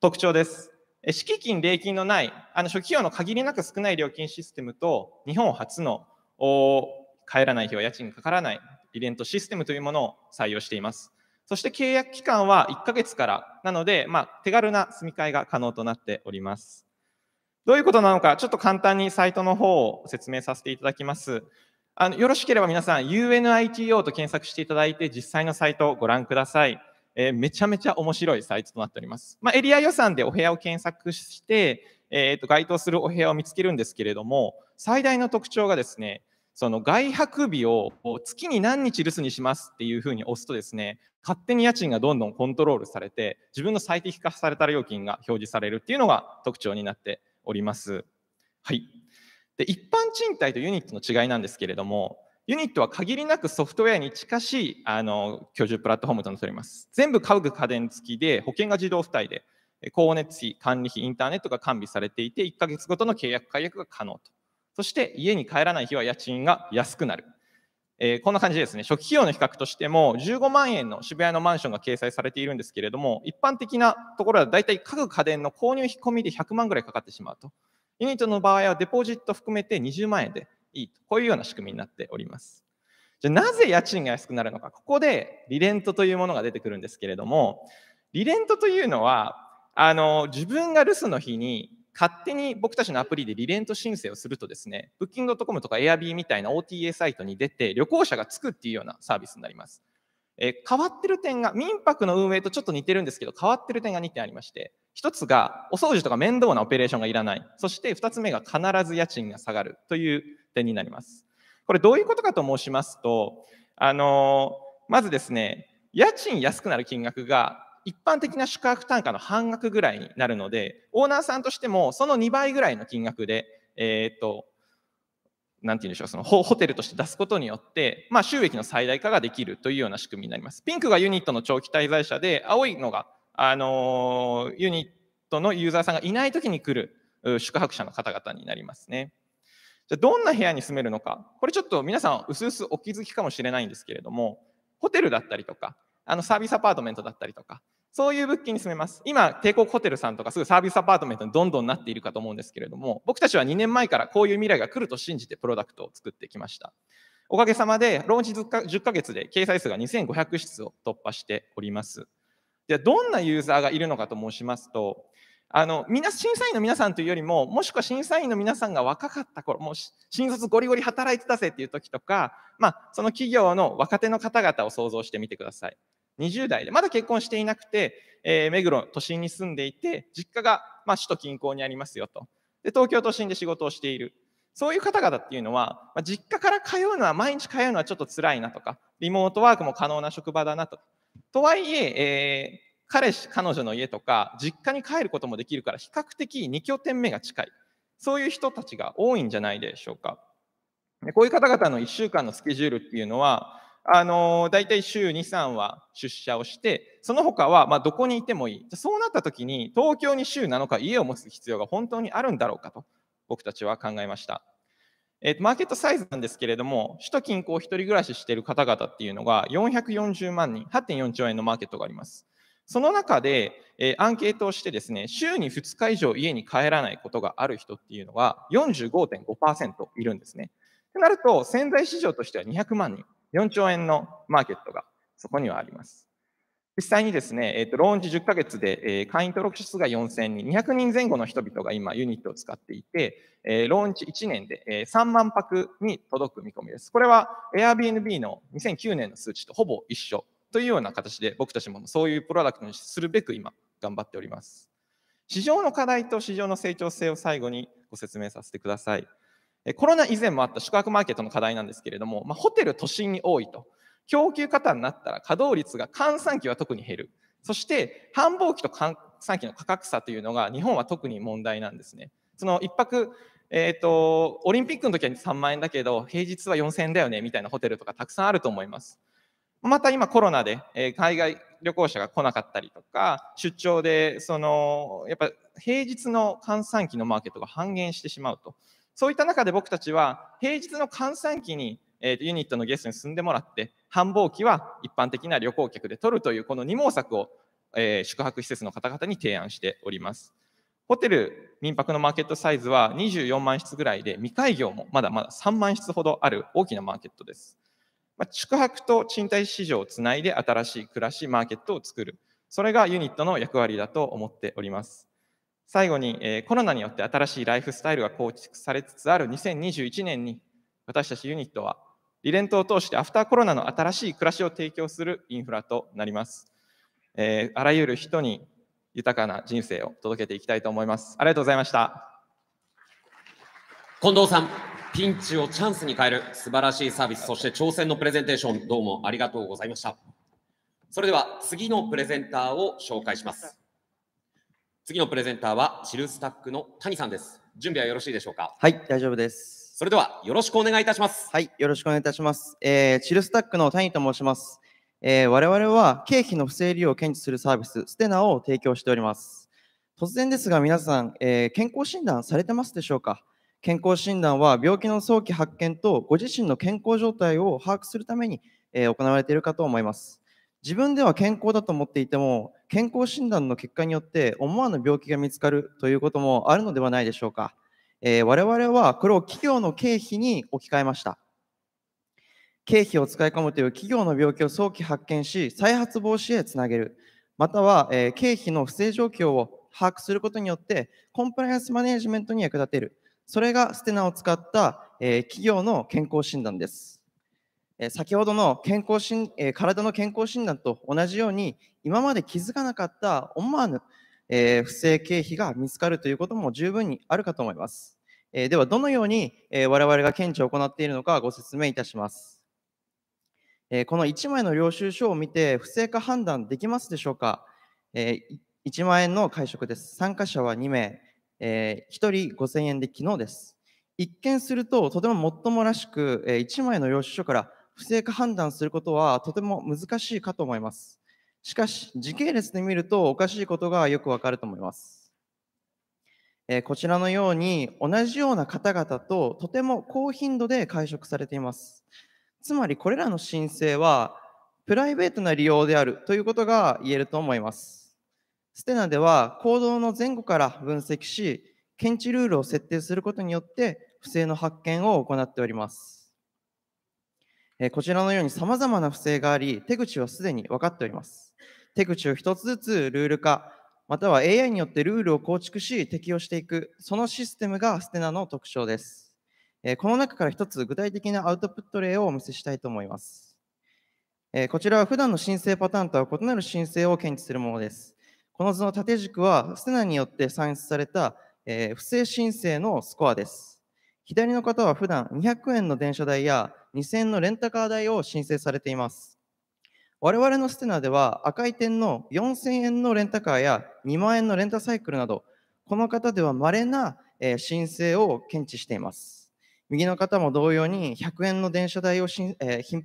Speaker 6: 特徴です。敷金、礼金のない、あの初期費用の限りなく少ない料金システムと、日本初の帰らない日は家賃かからないイベントシステムというものを採用しています。そして契約期間は1ヶ月から、なので、まあ、手軽な住み替えが可能となっております。どういうことなのか、ちょっと簡単にサイトの方を説明させていただきます。あのよろしければ皆さん、UNITO と検索していただいて、実際のサイトをご覧ください。えー、めちゃめちゃ面白いサイトとなっております。まあ、エリア予算でお部屋を検索して、えー、と該当するお部屋を見つけるんですけれども、最大の特徴がですね、その外泊日を月に何日留守にしますっていうふうに押すとですね、勝手に家賃がどんどんコントロールされて、自分の最適化された料金が表示されるっていうのが特徴になっております。はい。で一般賃貸とユニットの違いなんですけれどもユニットは限りなくソフトウェアに近しいあの居住プラットフォームとなっております全部家具家電付きで保険が自動付帯で光熱費管理費インターネットが完備されていて1ヶ月ごとの契約解約が可能とそして家に帰らない日は家賃が安くなるえー、こんな感じですね、初期費用の比較としても、15万円の渋谷のマンションが掲載されているんですけれども、一般的なところはだいたい家具家電の購入費込みで100万ぐらいかかってしまうと。ユニットの場合はデポジット含めて20万円でいいと、こういうような仕組みになっております。じゃなぜ家賃が安くなるのか、ここでリレントというものが出てくるんですけれども、リレントというのは、あの自分が留守の日に勝手に僕たちのアプリでリレント申請をするとですね、Booking.com とか Airb みたいな OTA サイトに出て旅行者がつくっていうようなサービスになります。え変わってる点が民泊の運営とちょっと似てるんですけど変わってる点が2点ありまして1つがお掃除とか面倒なオペレーションがいらないそして2つ目が必ず家賃が下がるという点になりますこれどういうことかと申しますとあのまずですね家賃安くなる金額が一般的な宿泊単価の半額ぐらいになるのでオーナーさんとしてもその2倍ぐらいの金額で、えー、っとなんて言うんでしょう、そのホテルとして出すことによって、まあ、収益の最大化ができるというような仕組みになります。ピンクがユニットの長期滞在者で、青いのが、あのユニットのユーザーさんがいないときに来る宿泊者の方々になりますね。じゃどんな部屋に住めるのか、これちょっと皆さん、うすうすお気づきかもしれないんですけれども、ホテルだったりとか、あのサービスアパートメントだったりとか、そういう物件に住めます。今、帝国ホテルさんとかすぐサービスアパートメントにどんどんなっているかと思うんですけれども、僕たちは2年前からこういう未来が来ると信じてプロダクトを作ってきました。おかげさまで、ローンチ10ヶ月で掲載数が2500室を突破しております。じゃどんなユーザーがいるのかと申しますと、あの、みな、審査員の皆さんというよりも、もしくは審査員の皆さんが若かった頃、もう新卒ゴリゴリ働いてたぜっていう時とか、まあ、その企業の若手の方々を想像してみてください。20代で、まだ結婚していなくて、えー、目黒都心に住んでいて、実家が、まあ、首都近郊にありますよと。で、東京都心で仕事をしている。そういう方々っていうのは、まあ、実家から通うのは、毎日通うのはちょっと辛いなとか、リモートワークも可能な職場だなと。とはいえ、えー、彼氏、彼女の家とか、実家に帰ることもできるから、比較的2拠点目が近い。そういう人たちが多いんじゃないでしょうか。でこういう方々の1週間のスケジュールっていうのは、あのー、大体週2、3は出社をして、その他はまどこにいてもいい。そうなった時に、東京に週7日家を持つ必要が本当にあるんだろうかと、僕たちは考えました。えー、マーケットサイズなんですけれども、首都近郊1人暮らししている方々っていうのが440万人、8.4兆円のマーケットがあります。その中で、えアンケートをしてですね、週に2日以上家に帰らないことがある人っていうのが45.5%いるんですね。となると、潜在市場としては200万人。4兆円のマーケットがそこにはあります。実際にですね、えー、とローンチ10ヶ月で、え会員登録者数が4000人、200人前後の人々が今ユニットを使っていて、えローンチ1年で、え3万泊に届く見込みです。これは Airbnb の2009年の数値とほぼ一緒というような形で僕たちもそういうプロダクトにするべく今頑張っております。市場の課題と市場の成長性を最後にご説明させてください。コロナ以前もあった宿泊マーケットの課題なんですけれども、まあ、ホテル都心に多いと。供給過多になったら稼働率が閑散期は特に減る。そして繁忙期と閑散期の価格差というのが日本は特に問題なんですね。その1泊、えーと、とオリンピックの時は3万円だけど平日は4000円だよねみたいなホテルとかたくさんあると思います。また今コロナで海外旅行者が来なかったりとか出張でそのやっぱ平日の閑散期のマーケットが半減してしまうと。そういった中で僕たちは平日の閑散期に、えユニットのゲストに住んでもらって繁忙期は一般的な旅行客で取るというこの二毛作を、え宿泊施設の方々に提案しております。ホテル民泊のマーケットサイズは24万室ぐらいで未開業もまだまだ3万室ほどある大きなマーケットです。ま宿泊と賃貸市場をつないで新しい暮らし、マーケットを作る。それがユニットの役割だと思っております。最後に、えコロナによって新しいライフスタイルが構築されつつある2021年に私たちユニットはリレントを通してアフターコロナの新しい暮らしを提供するインフラとなります、えあらゆる人に豊かな人生を届けていきたいと思いますありがとうございまし
Speaker 2: た近藤さんピンチをチャンスに変える素晴らしいサービスそして挑戦のプレゼンテーションどうもありがとうございましたそれでは次のプレゼンターを紹介します次のプレゼンターはチルスタックの谷さんです準備はよろしいでしょうか
Speaker 14: はい大丈夫ですそれではよろしくお願いいたしますはいよろしくお願いいたします、えー、チルスタックの谷と申します、えー、我々は経費の不正利用を検知するサービスステナを提供しております突然ですが皆さん、えー、健康診断されてますでしょうか健康診断は病気の早期発見とご自身の健康状態を把握するために、え行われているかと思います自分では健康だと思っていても健康診断の結果によって思わぬ病気が見つかるということもあるのではないでしょうか、えー、我々はこれを企業の経費に置き換えました経費を使い込むという企業の病気を早期発見し再発防止へつなげるまたは、えー、経費の不正状況を把握することによってコンプライアンスマネジメントに役立てるそれがステナを使った、えー、企業の健康診断です先ほどの健康診体の健康診断と同じように今まで気づかなかった思わぬ不正経費が見つかるということも十分にあるかと思います。では、どのように我々が検知を行っているのかご説明いたします。この1枚の領収書を見て不正か判断できますでしょうか ?1 万円の会食です。参加者は2名、1人5000円で昨日です。一見するととてももっともらしく1枚の領収書から不正か判断することはとても難しいかと思います。しかし、時系列で見るとおかしいことがよくわかると思います。えこちらのように、同じような方々ととても高頻度で会食されています。つまり、これらの申請は、プライベートな利用であるということが言えると思います。ステナでは行動の前後から分析し、検知ルールを設定することによって不正の発見を行っております。えこちらのように様々な不正があり、手口はすでに分かっております。手口を一つずつルール化、または AI によってルールを構築し適用していく、そのシステムがステナの特徴です。えこの中から一つ具体的なアウトプット例をお見せしたいと思います。えこちらは普段の申請パターンとは異なる申請を検知するものです。この図の縦軸は、ステナによって算出された、え不正申請のスコアです。左の方は普段200円の電車代や2000円のレンタカー代を申請されています。我々のステナでは赤い点の4000円のレンタカーや2万円のレンタサイクルなど、この方では稀な申請を検知しています。右の方も同様に100円の電車代を頻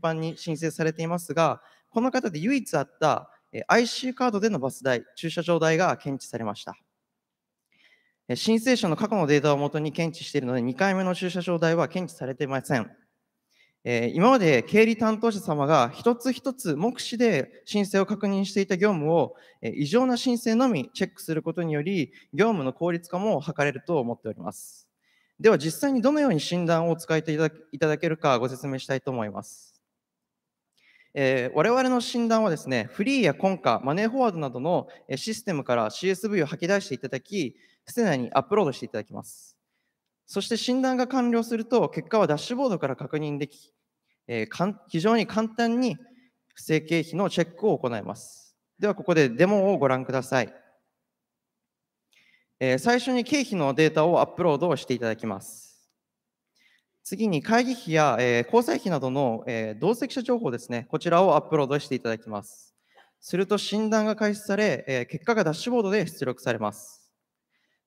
Speaker 14: 繁に申請されていますが、この方で唯一あった IC カードでのバス代、駐車場代が検知されました。申請者の過去のデータをもとに検知しているので、2回目の駐車場代は検知されていません。えー、今まで経理担当者様が一つ一つ目視で申請を確認していた業務を、え異常な申請のみチェックすることにより業務の効率化も図れると思っております。では実際にどのように診断をえていいただけるかご説明したいと思います。えー、我々の診断はですね、フリーやコンカ、マネーフォワードなどのシステムから CSV を吐き出していただき、テナにアップロードしていただきます。そして診断が完了すると、結果はダッシュボードから確認でき、えー、かん非常に簡単に不正経費のチェックを行います。では、ここでデモをご覧ください。えー、最初に経費のデータをアップロードしていただきます。次に会議費や、えー、交際費などの、えー、同席者情報ですね、こちらをアップロードしていただきます。すると診断が開始され、えー、結果がダッシュボードで出力されます。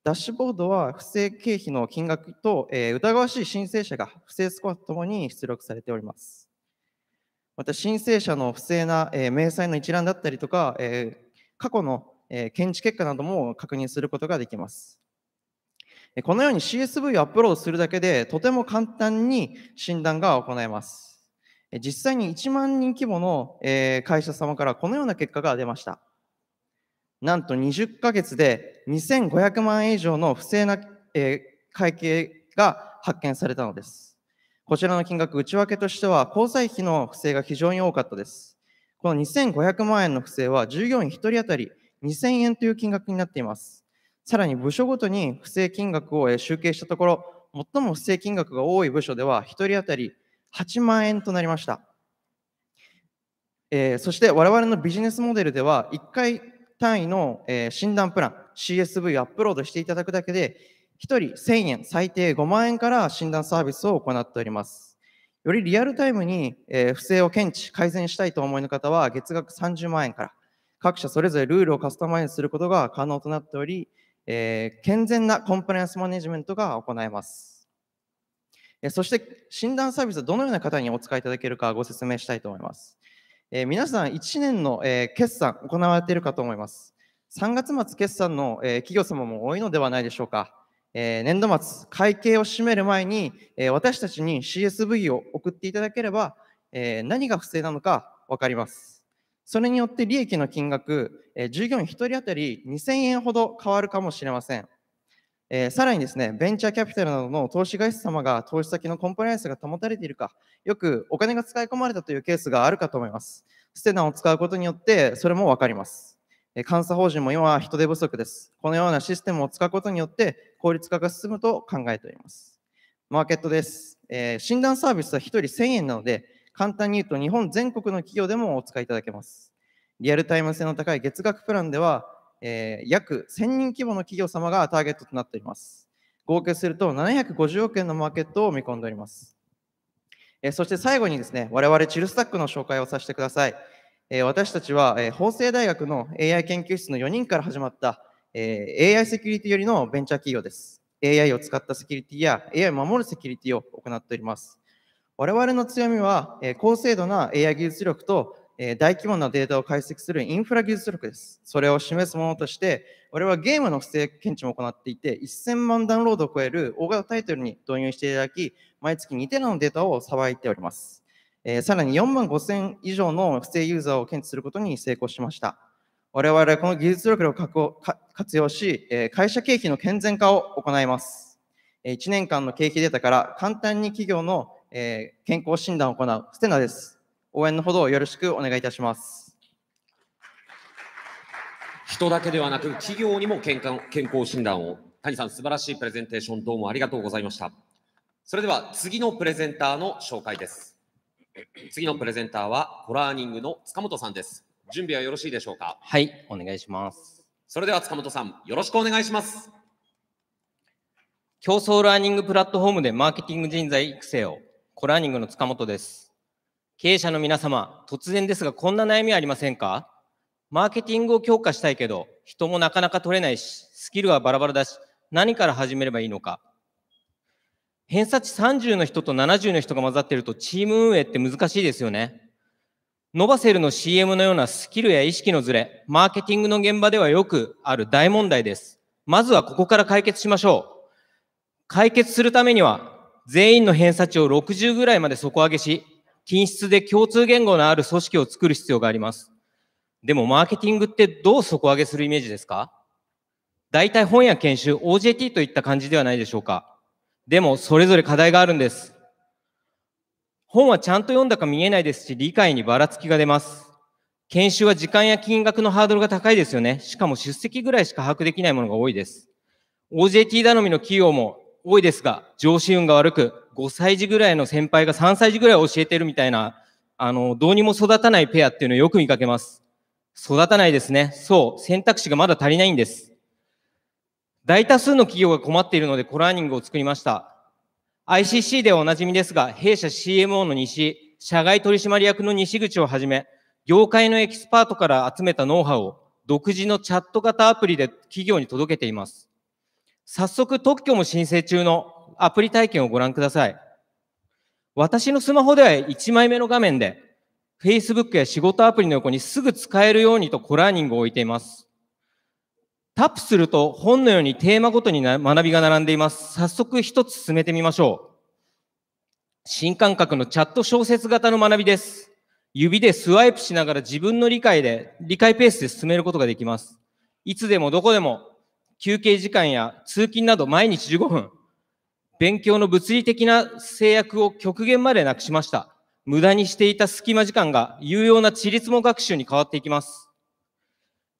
Speaker 14: ダッシュボードは不正経費の金額と、えー、疑わしい申請者が不正スコアとともに出力されております。また申請者の不正な、えー、明細の一覧だったりとか、えー、過去の、え検知結果なども確認することができます。このように CSV をアップロードするだけでとても簡単に診断が行えます。実際に1万人規模の会社様からこのような結果が出ました。なんと20ヶ月で2500万円以上の不正な、え会計が発見されたのです。こちらの金額、内訳としては、交際費の不正が非常に多かったです。この2500万円の不正は、従業員1人当たり2000円という金額になっています。さらに部署ごとに不正金額を集計したところ、最も不正金額が多い部署では、1人当たり8万円となりました。えー、そして我々のビジネスモデルでは、1回単位の、え診断プラン、CSV をアップロードしていただくだけで、1人1000円、最低5万円から診断サービスを行っております。よりリアルタイムに、え不正を検知、改善したいと思いの方は、月額30万円から、各社それぞれルールをカスタマイズすることが可能となっており、え健全なコンプライアンスマネジメントが行えます。そして、診断サービスはどのような方にお使いいただけるかご説明したいと思います。えー、皆さん1年の、えー、決算行われているかと思います。3月末決算の、えー、企業様も多いのではないでしょうか。えー、年度末、会計を締める前に、えー、私たちに CSV を送っていただければ、えー、何が不正なのか分かります。それによって利益の金額、えー、従業員1人当たり2000円ほど変わるかもしれません。えー、さらにですね、ベンチャーキャピタルなどの投資会社様が投資先のコンプライアンスが保たれているか、よくお金が使い込まれたというケースがあるかと思います。ステナを使うことによって、それもわかります。え監査法人も今は人手不足です。このようなシステムを使うことによって効率化が進むと考えております。マーケットです。えー、診断サービスは1人1000円なので、簡単に言うと日本全国の企業でもお使いいただけます。リアルタイム性の高い月額プランでは、えー、約1000人規模の企業様がターゲットとなっております。合計すると750億円のマーケットを見込んでおります。えー、そして最後にですね、我々チルスタックの紹介をさせてください。えー、私たちは、えー、法政大学の AI 研究室の4人から始まった、え AI セキュリティよりのベンチャー企業です。AI を使ったセキュリティや AI を守るセキュリティを行っております。我々の強みは、高精度な AI 技術力とえ大規模なデータを解析するインフラ技術力です。それを示すものとして、我々はゲームの不正検知も行っていて、1000万ダウンロードを超える大型タイトルに導入していただき、毎月2テラのデータをさばいております。えー、さらに4万5000以上の不正ユーザーを検知することに成功しました。我々はこの技術力を活用し、え会社経費の健全化を行います。1年間の経費データから簡単に企業の健康診断を行うステナです。応援のほどよろしくお願いいたします。
Speaker 2: 人だけではなく企業にも健康健康診断を谷さん素晴らしいプレゼンテーションどうもありがとうございましたそれでは次のプレゼンターの紹介です次のプレゼンターはコラーニングの塚本さんです準備はよろしいでしょうか
Speaker 15: はいお願いしますそれでは塚本さんよろしくお願いします競争ラーニングプラットフォームでマーケティング人材育成をコラーニングの塚本です経営者の皆様、突然ですがこんな悩みありませんかマーケティングを強化したいけど、人もなかなか取れないし、スキルはバラバラだし、何から始めればいいのか。偏差値30の人と70の人が混ざってるとチーム運営って難しいですよね。ノバセルの CM のようなスキルや意識のズレ、マーケティングの現場ではよくある大問題です。まずはここから解決しましょう。解決するためには、全員の偏差値を60ぐらいまで底上げし、均質で共通言語のある組織を作る必要があります。でも、マーケティングってどう底上げするイメージですか大体本や研修、OJT といった感じではないでしょうか。でも、それぞれ課題があるんです。本はちゃんと読んだか見えないですし、理解にばらつきが出ます。研修は時間や金額のハードルが高いですよね。しかも出席ぐらいしか把握できないものが多いです。OJT 頼みの企業も多いですが、上司運が悪く、5歳児ぐらいの先輩が3歳児ぐらい教えてるみたいな、あの、どうにも育たないペアっていうのをよく見かけます。育たないですね。そう、選択肢がまだ足りないんです。大多数の企業が困っているのでコラーニングを作りました。ICC ではおなじみですが、弊社 CMO の西、社外取締役の西口をはじめ、業界のエキスパートから集めたノウハウを独自のチャット型アプリで企業に届けています。早速特許も申請中のアプリ体験をご覧ください。私のスマホでは1枚目の画面で、Facebook や仕事アプリの横にすぐ使えるようにとコラーニングを置いています。タップすると本のようにテーマごとに学びが並んでいます。早速一つ進めてみましょう。新感覚のチャット小説型の学びです。指でスワイプしながら自分の理解で、理解ペースで進めることができます。いつでもどこでも休憩時間や通勤など毎日15分勉強の物理的な制約を極限までなくしました。無駄にしていた隙間時間が有用な地立も学習に変わっていきます。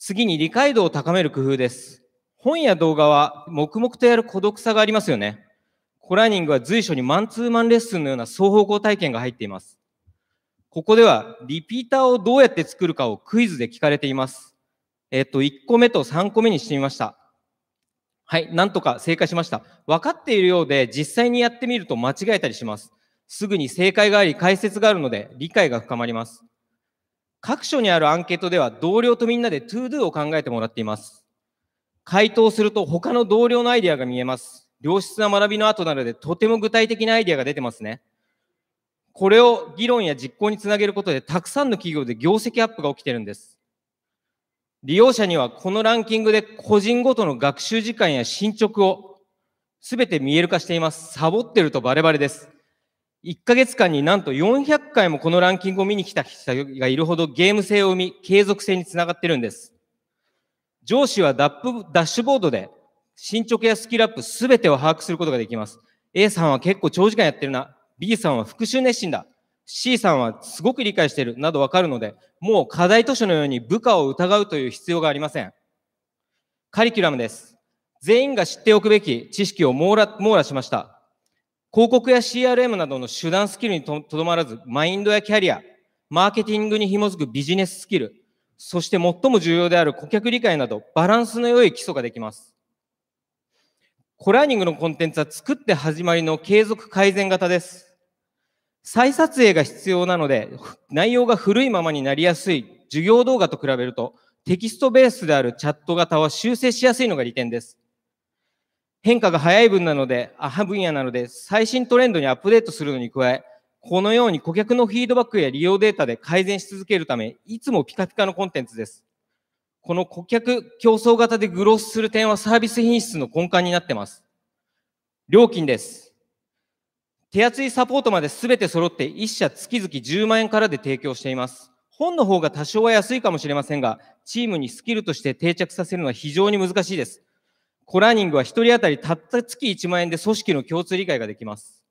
Speaker 15: 次に理解度を高める工夫です。本や動画は黙々とやる孤独さがありますよね。コラーニングは随所にマンツーマンレッスンのような双方向体験が入っています。ここではリピーターをどうやって作るかをクイズで聞かれています。えっと、1個目と3個目にしてみました。はい、なんとか正解しました。分かっているようで、実際にやってみると間違えたりします。すぐに正解があり、解説があるので、理解が深まります。各所にあるアンケートでは、同僚とみんなで ToDo を考えてもらっています。回答すると、他の同僚のアイデアが見えます。良質な学びの後なので、とても具体的なアイデアが出てますね。これを議論や実行につなげることで、たくさんの企業で業績アップが起きてるんです。利用者にはこのランキングで個人ごとの学習時間や進捗を全て見える化しています。サボってるとバレバレです。1ヶ月間になんと400回もこのランキングを見に来た人がいるほどゲーム性を生み、継続性につながってるんです。上司はダップダッシュボードで進捗やスキルアップ全てを把握することができます。A さんは結構長時間やってるな。B さんは復習熱心だ。C さんはすごく理解しているなどわかるので、もう課題図書のように部下を疑うという必要がありません。カリキュラムです。全員が知っておくべき知識を網羅網羅しました。広告や CRM などの手段スキルにとどまらず、マインドやキャリア、マーケティングに紐づくビジネススキル、そして最も重要である顧客理解など、バランスの良い基礎ができます。コラーニングのコンテンツは作って始まりの継続改善型です。再撮影が必要なので、内容が古いままになりやすい授業動画と比べると、テキストベースであるチャット型は修正しやすいのが利点です。変化が早い分なので、あ分野なので、最新トレンドにアップデートするのに加え、このように顧客のフィードバックや利用データで改善し続けるため、いつもピカピカのコンテンツです。この顧客競争型でグロースする点はサービス品質の根幹になってます。料金です。手厚いサポートまで全て揃って1社月々10万円からで提供しています。本の方が多少は安いかもしれませんが、チームにスキルとして定着させるのは非常に難しいです。コラーニングは1人当たりたった月1万円で組織の共通理解ができます。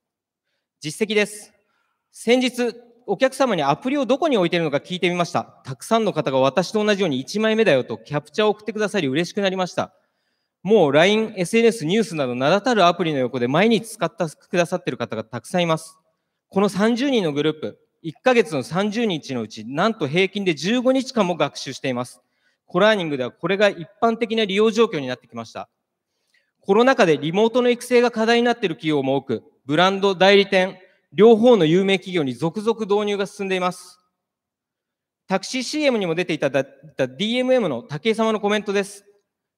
Speaker 15: 実績です。先日、お客様にアプリをどこに置いているのか聞いてみました。たくさんの方が私と同じように1枚目だよとキャプチャーを送ってくださり嬉しくなりました。もう LINE、SNS、ニュースなど名だたるアプリの横で毎日使ってくださってる方がたくさんいます。この30人のグループ、1ヶ月の30日のうち、なんと平均で15日間も学習しています。コラーニングではこれが一般的な利用状況になってきました。コロナ禍でリモートの育成が課題になっている企業も多く、ブランド、代理店、両方の有名企業に続々導入が進んでいます。タクシー CM にも出ていただいた DMM の武井様のコメントです。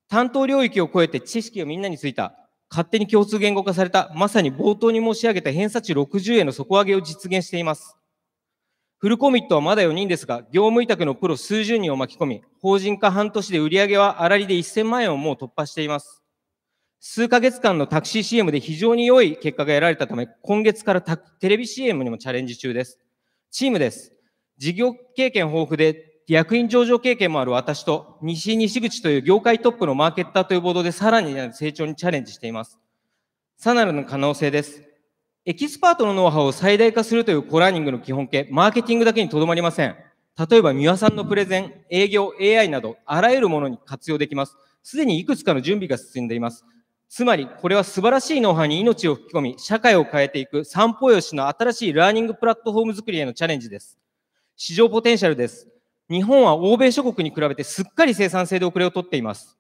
Speaker 15: 担当領域を超えて知識がみんなについた、勝手に共通言語化された、まさに冒頭に申し上げた偏差値60円の底上げを実現しています。フルコミットはまだ4人ですが、業務委託のプロ数十人を巻き込み、法人化半年で売り上げは粗利で1000万円をもう突破しています。数ヶ月間のタクシー CM で非常に良い結果が得られたため、今月からテレビ CM にもチャレンジ中です。チームです。事業経験豊富で役員上場経験もある私と、西西口という業界トップのマーケッターというボードでさらに成長にチャレンジしています。さらなる可能性です。エキスパートのノウハウを最大化するというコラーニングの基本形、マーケティングだけにとどまりません。例えば、三輪さんのプレゼン、営業、AI など、あらゆるものに活用できます。すでにいくつかの準備が進んでいます。つまり、これは素晴らしいノウハウに命を吹き込み、社会を変えていく散歩よしの新しいラーニングプラットフォーム作りへのチャレンジです。市場ポテンシャルです。日本は欧米諸国に比べてすっかり生産性で遅れをとっています。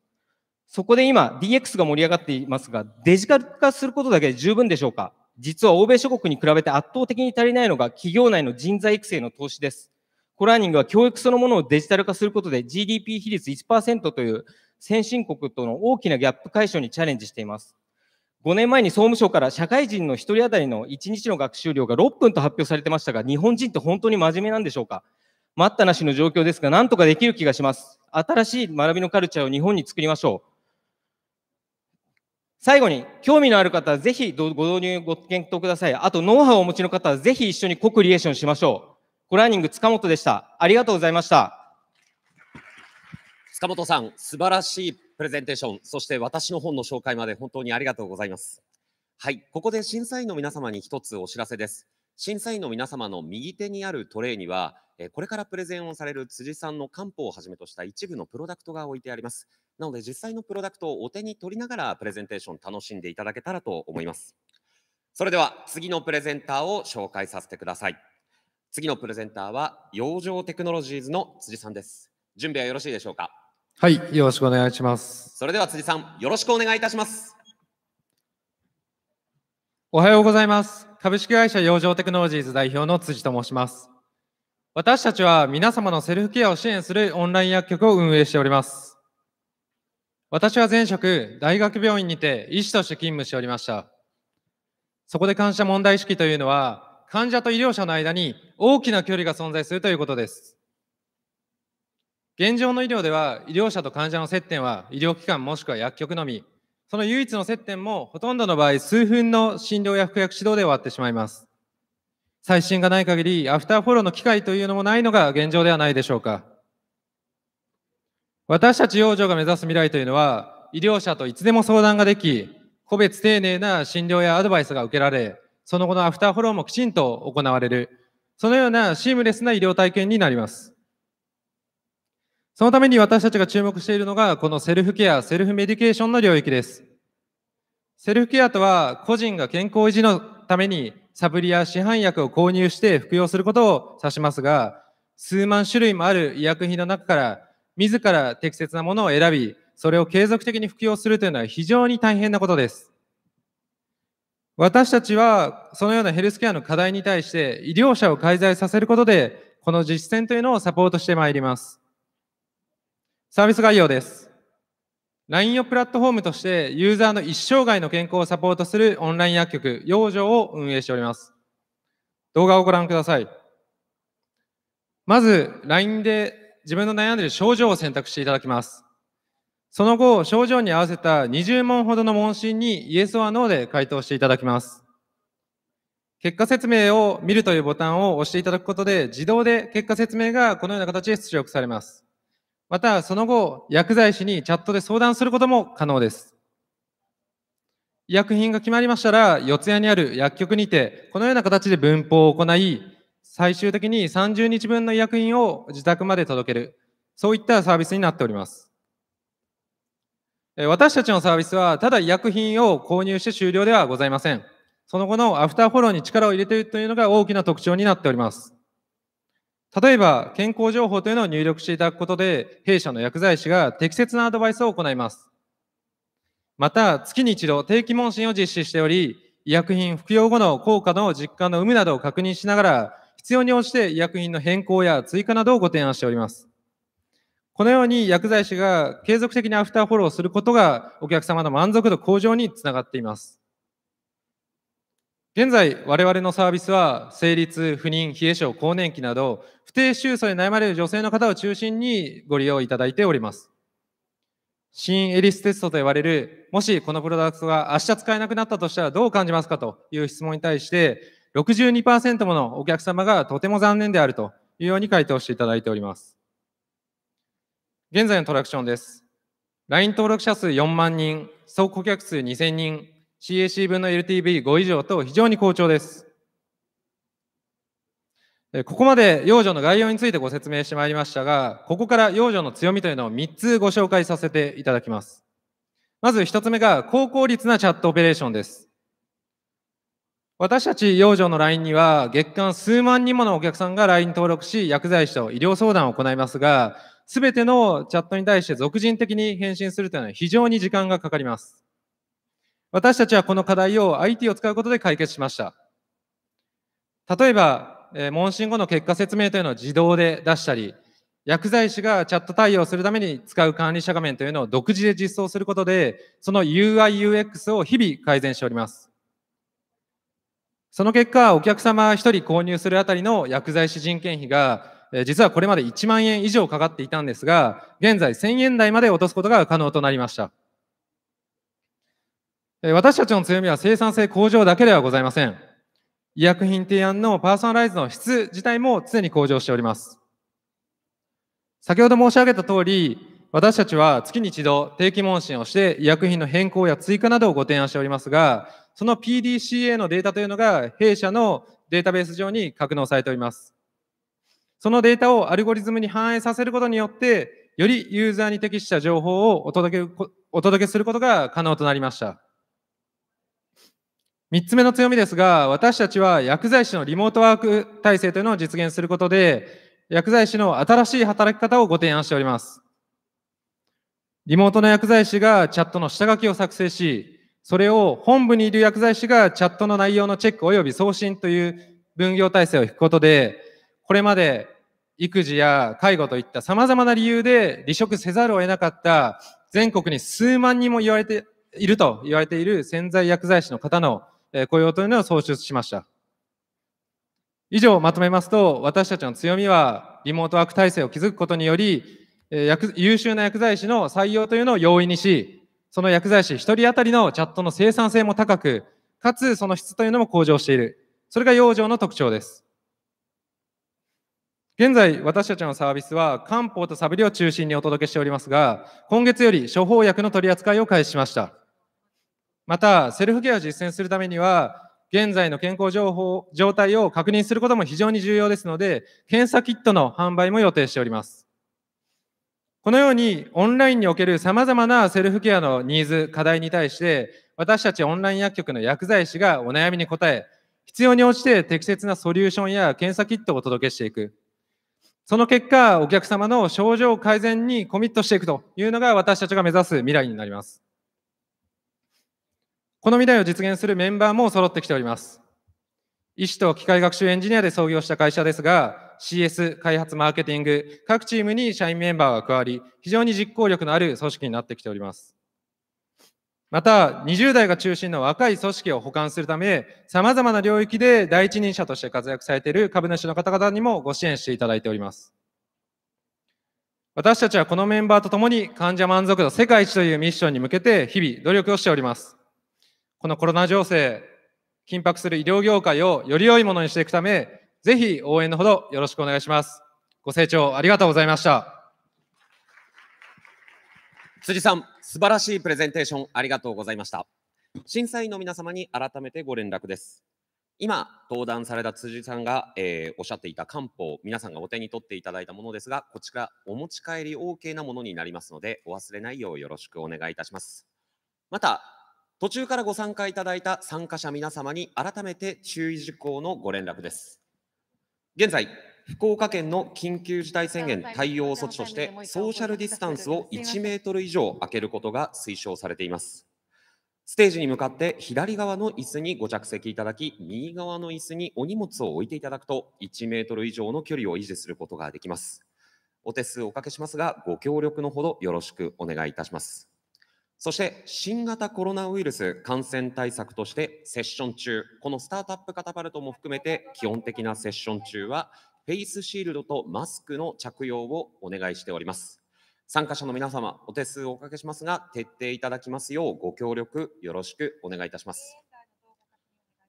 Speaker 15: そこで今、DX が盛り上がっていますが、デジタル化することだけで十分でしょうか実は欧米諸国に比べて圧倒的に足りないのが企業内の人材育成の投資です。コラーニングは教育そのものをデジタル化することで GDP 比率1%という先進国との大きなギャップ解消にチャレンジしています。5年前に総務省から社会人の1人当たりの1日の学習量が6分と発表されてましたが、日本人って本当に真面目なんでしょうか待ったなしの状況ですが、なんとかできる気がします。新しい学びのカルチャーを日本に作りましょう。最後に、興味のある方はぜひご導入ご検討ください。あと、ノウハウをお持ちの方はぜひ一緒にコクリエーションしましょう。コラーニング塚本でした。ありがとうございました。塚
Speaker 2: 本さん、素晴らしいプレゼンテーション、そして私の本の紹介まで本当にありがとうございます。はい、ここで審査員の皆様に一つお知らせです。審査員の皆様の右手にあるトレーには、えこれからプレゼンをされる辻さんの漢方をはじめとした一部のプロダクトが置いてあります。なので実際のプロダクトをお手に取りながらプレゼンテーション楽しんでいただけたらと思います。それでは次のプレゼンターを紹介させてください。次のプレゼンターは養生テクノロジーズの辻さんです。準備はよろしいでしょうか。
Speaker 16: はい、よろしくお願いします。
Speaker 2: それでは辻さん、よろしくお願いいたします。
Speaker 16: おはようございます。株式会社洋上テクノロジーズ代表の辻と申します。私たちは皆様のセルフケアを支援するオンライン薬局を運営しております。私は前職、大学病院にて医師として勤務しておりました。そこで感謝問題意識というのは、患者と医療者の間に大きな距離が存在するということです。現状の医療では、医療者と患者の接点は医療機関もしくは薬局のみ、その唯一の接点もほとんどの場合数分の診療や服薬指導で終わってしまいます。最新がない限りアフターフォローの機会というのもないのが現状ではないでしょうか。私たち養生が目指す未来というのは医療者といつでも相談ができ、個別丁寧な診療やアドバイスが受けられ、その後のアフターフォローもきちんと行われる、そのようなシームレスな医療体験になります。そのために私たちが注目しているのが、このセルフケア、セルフメディケーションの領域です。セルフケアとは、個人が健康維持のためにサプリや市販薬を購入して服用することを指しますが、数万種類もある医薬品の中から、自ら適切なものを選び、それを継続的に服用するというのは非常に大変なことです。私たちは、そのようなヘルスケアの課題に対して、医療者を介在させることで、この実践というのをサポートしてまいります。サービス概要です。LINE をプラットフォームとしてユーザーの一生涯の健康をサポートするオンライン薬局、養生を運営しております。動画をご覧ください。まず、LINE で自分の悩んでいる症状を選択していただきます。その後、症状に合わせた20問ほどの問診にイエスはノーで回答していただきます。結果説明を見るというボタンを押していただくことで、自動で結果説明がこのような形で出力されます。またその後、薬剤師にチャットで相談することも可能です。医薬品が決まりましたら、四谷にある薬局にて、このような形で分法を行い、最終的に30日分の医薬品を自宅まで届ける、そういったサービスになっております。私たちのサービスは、ただ医薬品を購入して終了ではございません。その後のアフターフォローに力を入れているというのが大きな特徴になっております。例えば、健康情報というのを入力していただくことで、弊社の薬剤師が適切なアドバイスを行います。また、月に一度定期問診を実施しており、医薬品服用後の効果の実感の有無などを確認しながら、必要に応じて医薬品の変更や追加などをご提案しております。このように薬剤師が継続的にアフターフォローすることがお客様の満足度向上につながっています。現在、我々のサービスは、生理痛、不妊、冷え症、更年期など、不定収穫に悩まれる女性の方を中心にご利用いただいております。新エリステストと言われる、もしこのプロダクトが明日使えなくなったとしたらどう感じますかという質問に対して、62%ものお客様がとても残念であるというように回答していただいております。現在のトラクションです。LINE 登録者数4万人、総顧客数2000人、CAC 分の LTV5 以上と非常に好調です。ここまで養女の概要についてご説明してまいりましたが、ここから養女の強みというのを3つご紹介させていただきます。まず1つ目が高効率なチャットオペレーションです。私たち養女の LINE には月間数万人ものお客さんが LINE 登録し、薬剤師と医療相談を行いますが、すべてのチャットに対して俗人的に返信するというのは非常に時間がかかります。私たちはこの課題を IT を使うことで解決しました。例えば、え問診後の結果説明というのを自動で出したり、薬剤師がチャット対応するために使う管理者画面というのを独自で実装することで、その UIUX を日々改善しております。その結果、お客様一人購入するあたりの薬剤師人件費が、実はこれまで1万円以上かかっていたんですが、現在1000円台まで落とすことが可能となりました。私たちの強みは生産性向上だけではございません。医薬品提案のパーソナライズの質自体も常に向上しております。先ほど申し上げた通り、私たちは月に一度定期問診をして医薬品の変更や追加などをご提案しておりますが、その PDCA のデータというのが弊社のデータベース上に格納されております。そのデータをアルゴリズムに反映させることによって、よりユーザーに適した情報をお届けお届けすることが可能となりました。3つ目の強みですが、私たちは薬剤師のリモートワーク体制というのを実現することで、薬剤師の新しい働き方をご提案しております。リモートの薬剤師がチャットの下書きを作成し、それを本部にいる薬剤師がチャットの内容のチェック及び送信という分業体制を引くことで、これまで育児や介護といった様々な理由で離職せざるを得なかった全国に数万人も言われていると言われている潜在薬剤師の方の雇用というのを創出しました。以上まとめますと、私たちの強みは、リモートワーク体制を築くことにより、優秀な薬剤師の採用というのを容易にし、その薬剤師1人当たりのチャットの生産性も高く、かつその質というのも向上している。それが養生の特徴です。現在、私たちのサービスは漢方とサブリを中心にお届けしておりますが、今月より処方薬の取り扱いを開始しました。また、セルフケアを実践するためには、現在の健康情報、状態を確認することも非常に重要ですので、検査キットの販売も予定しております。このように、オンラインにおける様々なセルフケアのニーズ、課題に対して、私たちオンライン薬局の薬剤師がお悩みに答え、必要に応じて適切なソリューションや検査キットをお届けしていく。その結果、お客様の症状改善にコミットしていくというのが私たちが目指す未来になります。この未来を実現するメンバーも揃ってきております。医師と機械学習エンジニアで創業した会社ですが、CS、開発、マーケティング、各チームに社員メンバーが加わり、非常に実行力のある組織になってきております。また、20代が中心の若い組織を補完するため、様々な領域で第一人者として活躍されている株主の方々にもご支援していただいております。私たちはこのメンバーと共に患者満足度世界一というミッションに向けて日々努力をしております。このコロナ情勢、緊迫する医療業界をより良いものにしていくため、ぜひ応援のほどよろしくお願いします。ご清聴ありがとうございました。
Speaker 2: 辻さん、素晴らしいプレゼンテーションありがとうございました。審査員の皆様に改めてご連絡です。今、登壇された辻さんが、えー、おっしゃっていた漢方、皆さんがお手に取っていただいたものですが、こちらお持ち帰り OK なものになりますので、お忘れないようよろしくお願いいたします。また、途中からご参加いただいた参加者皆様に改めて注意事項のご連絡です。現在、福岡県の緊急事態宣言対応措置として、ソーシャルディスタンスを1メートル以上空けることが推奨されています。ステージに向かって左側の椅子にご着席いただき、右側の椅子にお荷物を置いていただくと、1メートル以上の距離を維持することができます。お手数おかけしますが、ご協力のほどよろしくお願いいたします。そして新型コロナウイルス感染対策としてセッション中、このスタートアップカタパルトも含めて基本的なセッション中はフェイスシールドとマスクの着用をお願いしております。参加者の皆様、お手数をおかけしますが、徹底いただきますようご協力よろしくお願いいたします。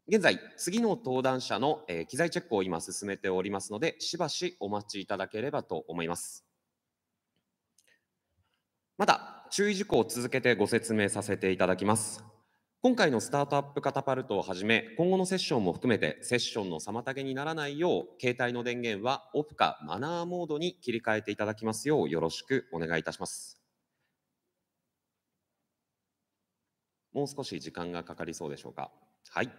Speaker 2: 現在、次の登壇者の、え機材チェックを今進めておりますので、しばしお待ちいただければと思います。また、注意事項を続けてご説明させていただきます。今回のスタートアップカタパルトをはじめ、今後のセッションも含めて、セッションの妨げにならないよう、携帯の電源はオフかマナーモードに切り替えていただきますよう、よろしくお願いいたします。もう少し時間がかかりそうでしょうか。はい。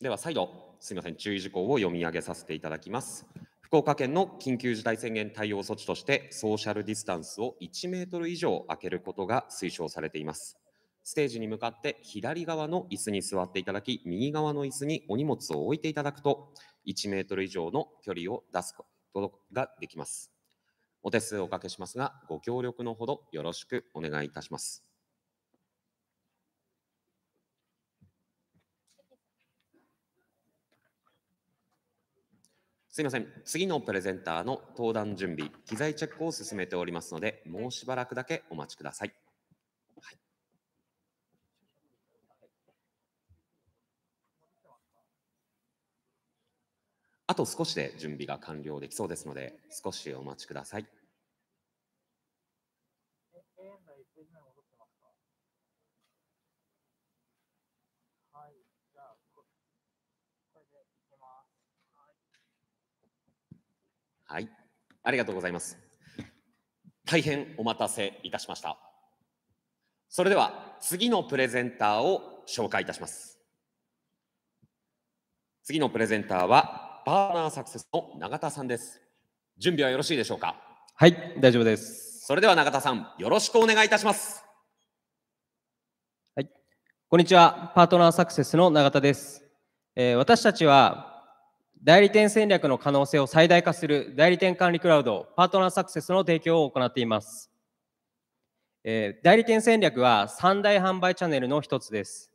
Speaker 2: では、再度、すみません、注意事項を読み上げさせていただきます。福岡県の緊急事態宣言対応措置としてソーシャルディスタンスを1メートル以上空けることが推奨されていますステージに向かって左側の椅子に座っていただき右側の椅子にお荷物を置いていただくと1メートル以上の距離を出すことができますお手数をおかけしますがご協力のほどよろしくお願いいたしますすいません。次のプレゼンターの登壇準備、機材チェックを進めておりますので、もうしばらくだけお待ちください。あと少しで準備が完了できそうですので、少しお待ちください。はい、ありがとうございます。大変お待たせいたしました。それでは次のプレゼンターを紹介いたします。次のプレゼンターはバーナーサクセスの永田さんです。準備はよろしいでしょうか。
Speaker 15: はい、大丈夫です。
Speaker 2: それでは永田さん、よろしくお願いいたします。
Speaker 15: はい、こんにちは。パートナーサクセスの永田です。えー、私たちは代理店戦略の可能性を最大化する代理店管理クラウドパートナーサクセスの提供を行っています。えー、代理店戦略は3大販売チャンネルの一つです。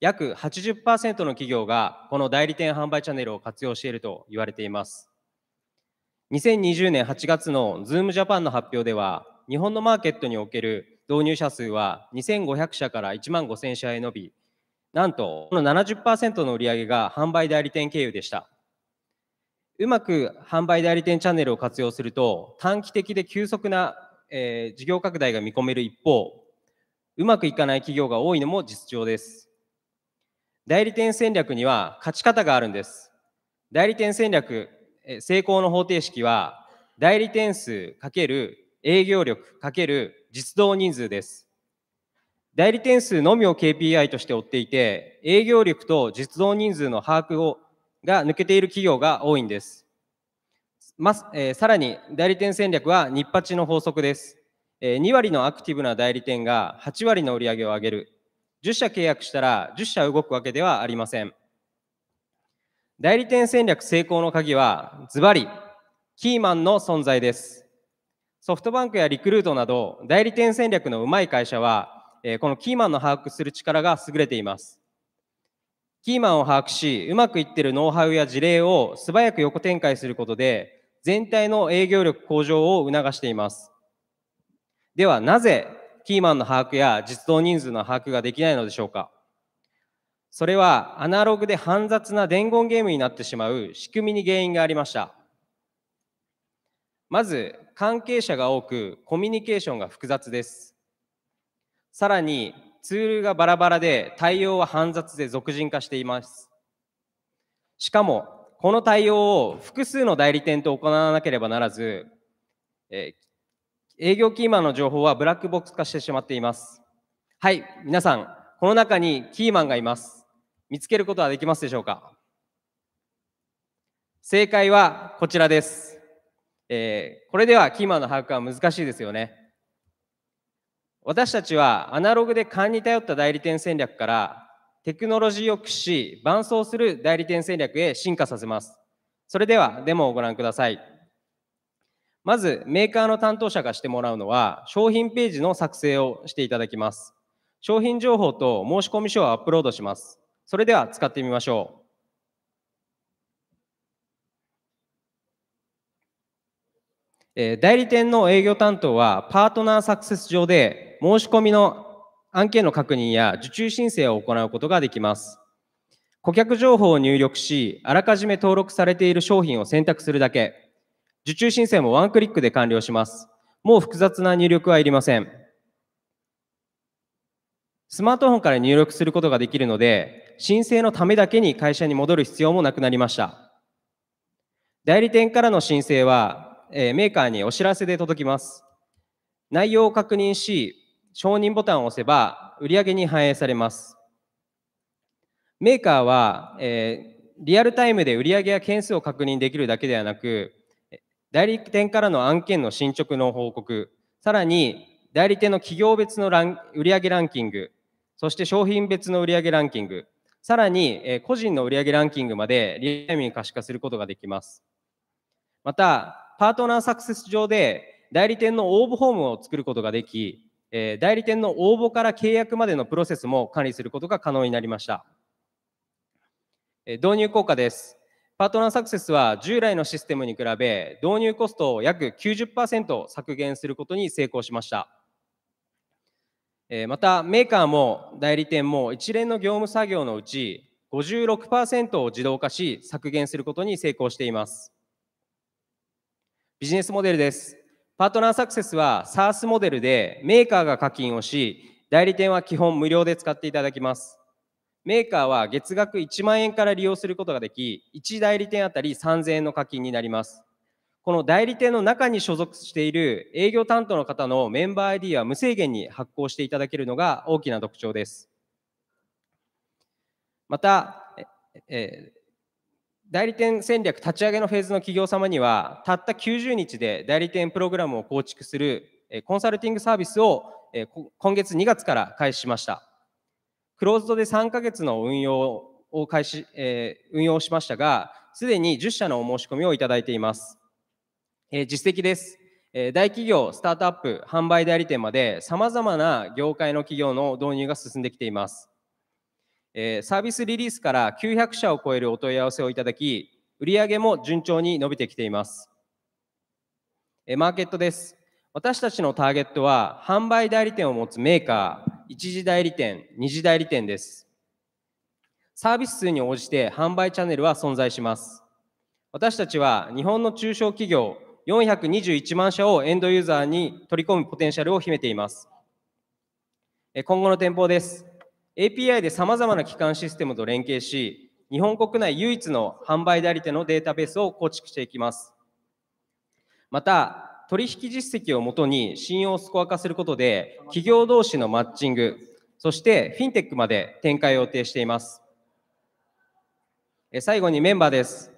Speaker 15: 約80%の企業がこの代理店販売チャンネルを活用していると言われています。2020年8月の Zoom Japan の発表では、日本のマーケットにおける導入者数は2500社から1万5000社へ伸び、なんとこの70%の売り上げが販売代理店経由でした。うまく販売代理店チャンネルを活用すると短期的で急速な、えー、事業拡大が見込める一方うまくいかない企業が多いのも実情です代理店戦略には勝ち方があるんです代理店戦略、えー、成功の方程式は代理店数×営業力×実動人数です代理店数のみを KPI として追っていて営業力と実動人数の把握をが抜けている企業が多いんです。まえー、さらに代理店戦略は日八の法則です、えー。2割のアクティブな代理店が8割の売り上げを上げる。10社契約したら10社動くわけではありません。代理店戦略成功の鍵はズバリキーマンの存在です。ソフトバンクやリクルートなど代理店戦略のうまい会社は、えこのキーマンの把握する力が優れています。キーマンを把握し、うまくいってるノウハウや事例を素早く横展開することで、全体の営業力向上を促しています。では、なぜキーマンの把握や実動人数の把握ができないのでしょうかそれはアナログで煩雑な伝言ゲームになってしまう仕組みに原因がありました。まず、関係者が多くコミュニケーションが複雑です。さらに、ツールがバラバラで対応は煩雑で俗人化しています。しかも、この対応を複数の代理店と行わなければならず、え営業キーマンの情報はブラックボックス化してしまっています。はい、皆さん、この中にキーマンがいます。見つけることはできますでしょうか正解はこちらです。えー、これではキーマンの把握は難しいですよね。私たちはアナログで勘に頼った代理店戦略からテクノロジーを駆使し伴走する代理店戦略へ進化させます。それではデモをご覧ください。まずメーカーの担当者がしてもらうのは商品ページの作成をしていただきます。商品情報と申込書をアップロードします。それでは使ってみましょう。代理店の営業担当はパートナーサクセス上で申し込みの案件の確認や受注申請を行うことができます。顧客情報を入力し、あらかじめ登録されている商品を選択するだけ、受注申請もワンクリックで完了します。もう複雑な入力はいりません。スマートフォンから入力することができるので、申請のためだけに会社に戻る必要もなくなりました。代理店からの申請は、えメーカーにお知らせで届きます。内容を確認し、承認ボタンを押せば売上に反映されます。メーカーは、えー、リアルタイムで売上や件数を確認できるだけではなく、代理店からの案件の進捗の報告、さらに代理店の企業別のラン売上ランキング、そして商品別の売上ランキング、さらに、えー、個人の売上ランキングまでリアルタイムに可視化することができます。また、パートナーサクセス上で代理店の応募フォームを作ることができ、えー、代理店の応募から契約までのプロセスも管理することが可能になりました。えー、導入効果です。パートナーサクセスは従来のシステムに比べ導入コストを約90%削減することに成功しました。またメーカーも代理店も一連の業務作業のうち56%を自動化し削減することに成功しています。ビジネスモデルです。パートナーサクセスは SaaS モデルでメーカーが課金をし、代理店は基本無料で使っていただきます。メーカーは月額1万円から利用することができ、1代理店あたり3000円の課金になります。この代理店の中に所属している営業担当の方のメンバー ID は無制限に発行していただけるのが大きな特徴です。また、え代理店戦略立ち上げのフェーズの企業様にはたった90日で代理店プログラムを構築するコンサルティングサービスを今月2月から開始しましたクローズドで3ヶ月の運用を開始、え運用しましたがすでに10社のお申し込みをいただいています、え実績です、え大企業スタートアップ販売代理店までさまざまな業界の企業の導入が進んできていますえー、サービスリリースから900社を超えるお問い合わせをいただき、売上も順調に伸びてきています。えー、マーケットです。私たちのターゲットは、販売代理店を持つメーカー、一次代理店、二次代理店です。サービス数に応じて販売チャンネルは存在します。私たちは日本の中小企業421万社をエンドユーザーに取り込むポテンシャルを秘めています。今後の展望です。API でさまざまな機関システムと連携し、日本国内唯一の販売代理店のデータベースを構築していきます。また、取引実績をもとに信用スコア化することで、企業同士のマッチング、そしてフィンテックまで展開を予定しています。最後にメンバーです。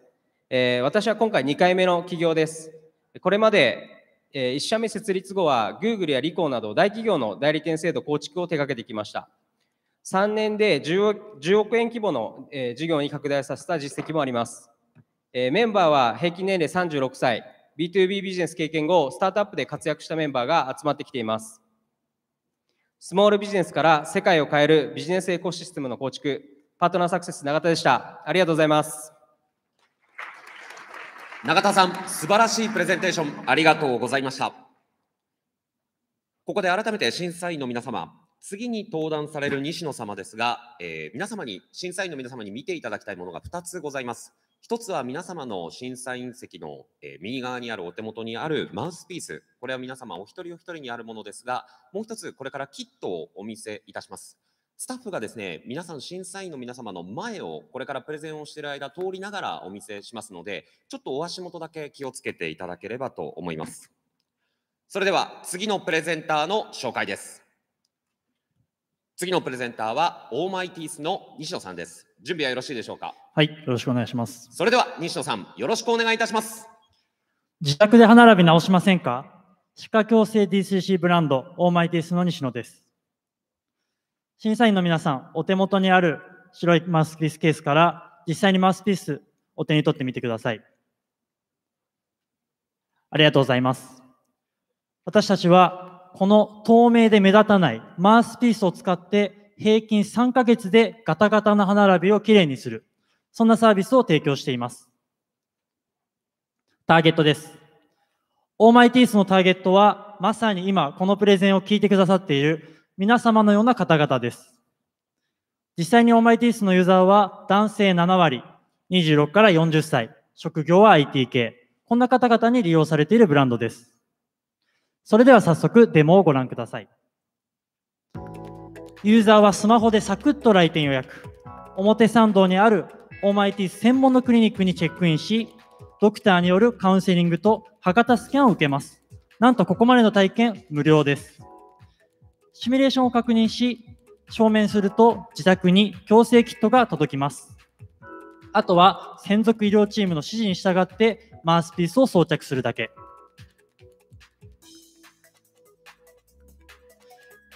Speaker 15: 私は今回2回目の起業です。これまで1社目設立後は Google やリコーなど大企業の代理店制度構築を手掛けてきました。3年で 10, 10億円規模の、えー、事業に拡大させた実績もあります、えー、メンバーは平均年齢36歳 B2B ビジネス経験後スタートアップで活躍したメンバーが集まってきていますスモールビジネスから世界を変えるビジネスエコシステムの構築パートナーサクセス永田でしたありがとうございます永田さん素晴らしいプレゼンテーションありがとうございました
Speaker 2: ここで改めて審査員の皆様次に登壇される西野様ですが、えー、皆様に、審査員の皆様に見ていただきたいものが2つございます。1つは皆様の審査員席の、えー、右側にあるお手元にあるマウスピース。これは皆様お一人お一人にあるものですが、もう1つこれからキットをお見せいたします。スタッフがですね、皆さん審査員の皆様の前をこれからプレゼンをしている間通りながらお見せしますので、ちょっとお足元だけ気をつけていただければと思います。それでは次のプレゼンターの紹介です。次のプレゼンターはオーマイティースの西野さんです準備はよろしいでしょうか
Speaker 9: はいよろしくお願いします
Speaker 2: それでは西野さ
Speaker 9: んよろしくお願いいたします自宅で歯並び直しませんか歯科矯正 DCC ブランドオーマイティースの西野です審査員の皆さんお手元にある白いマウスピースケースから実際にマウスピースお手に取ってみてくださいありがとうございます私たちはこの透明で目立たないマウスピースを使って、平均3ヶ月でガタガタの歯並びをきれいにする。そんなサービスを提供しています。ターゲットです。オーマイティースのターゲットは、まさに今、このプレゼンを聞いてくださっている皆様のような方々です。実際にオーマイティースのユーザーは、男性7割、26から40歳、職業は IT 系、こんな方々に利用されているブランドです。それでは早速デモをご覧ください。ユーザーはスマホでサクッと来店予約。表参道にあるオーマイティ専門のクリニックにチェックインし、ドクターによるカウンセリングと博多スキャンを受けます。なんとここまでの体験無料です。シミュレーションを確認し、証明すると自宅に強制キットが届きます。あとは専属医療チームの指示に従ってマウスピースを装着するだけ。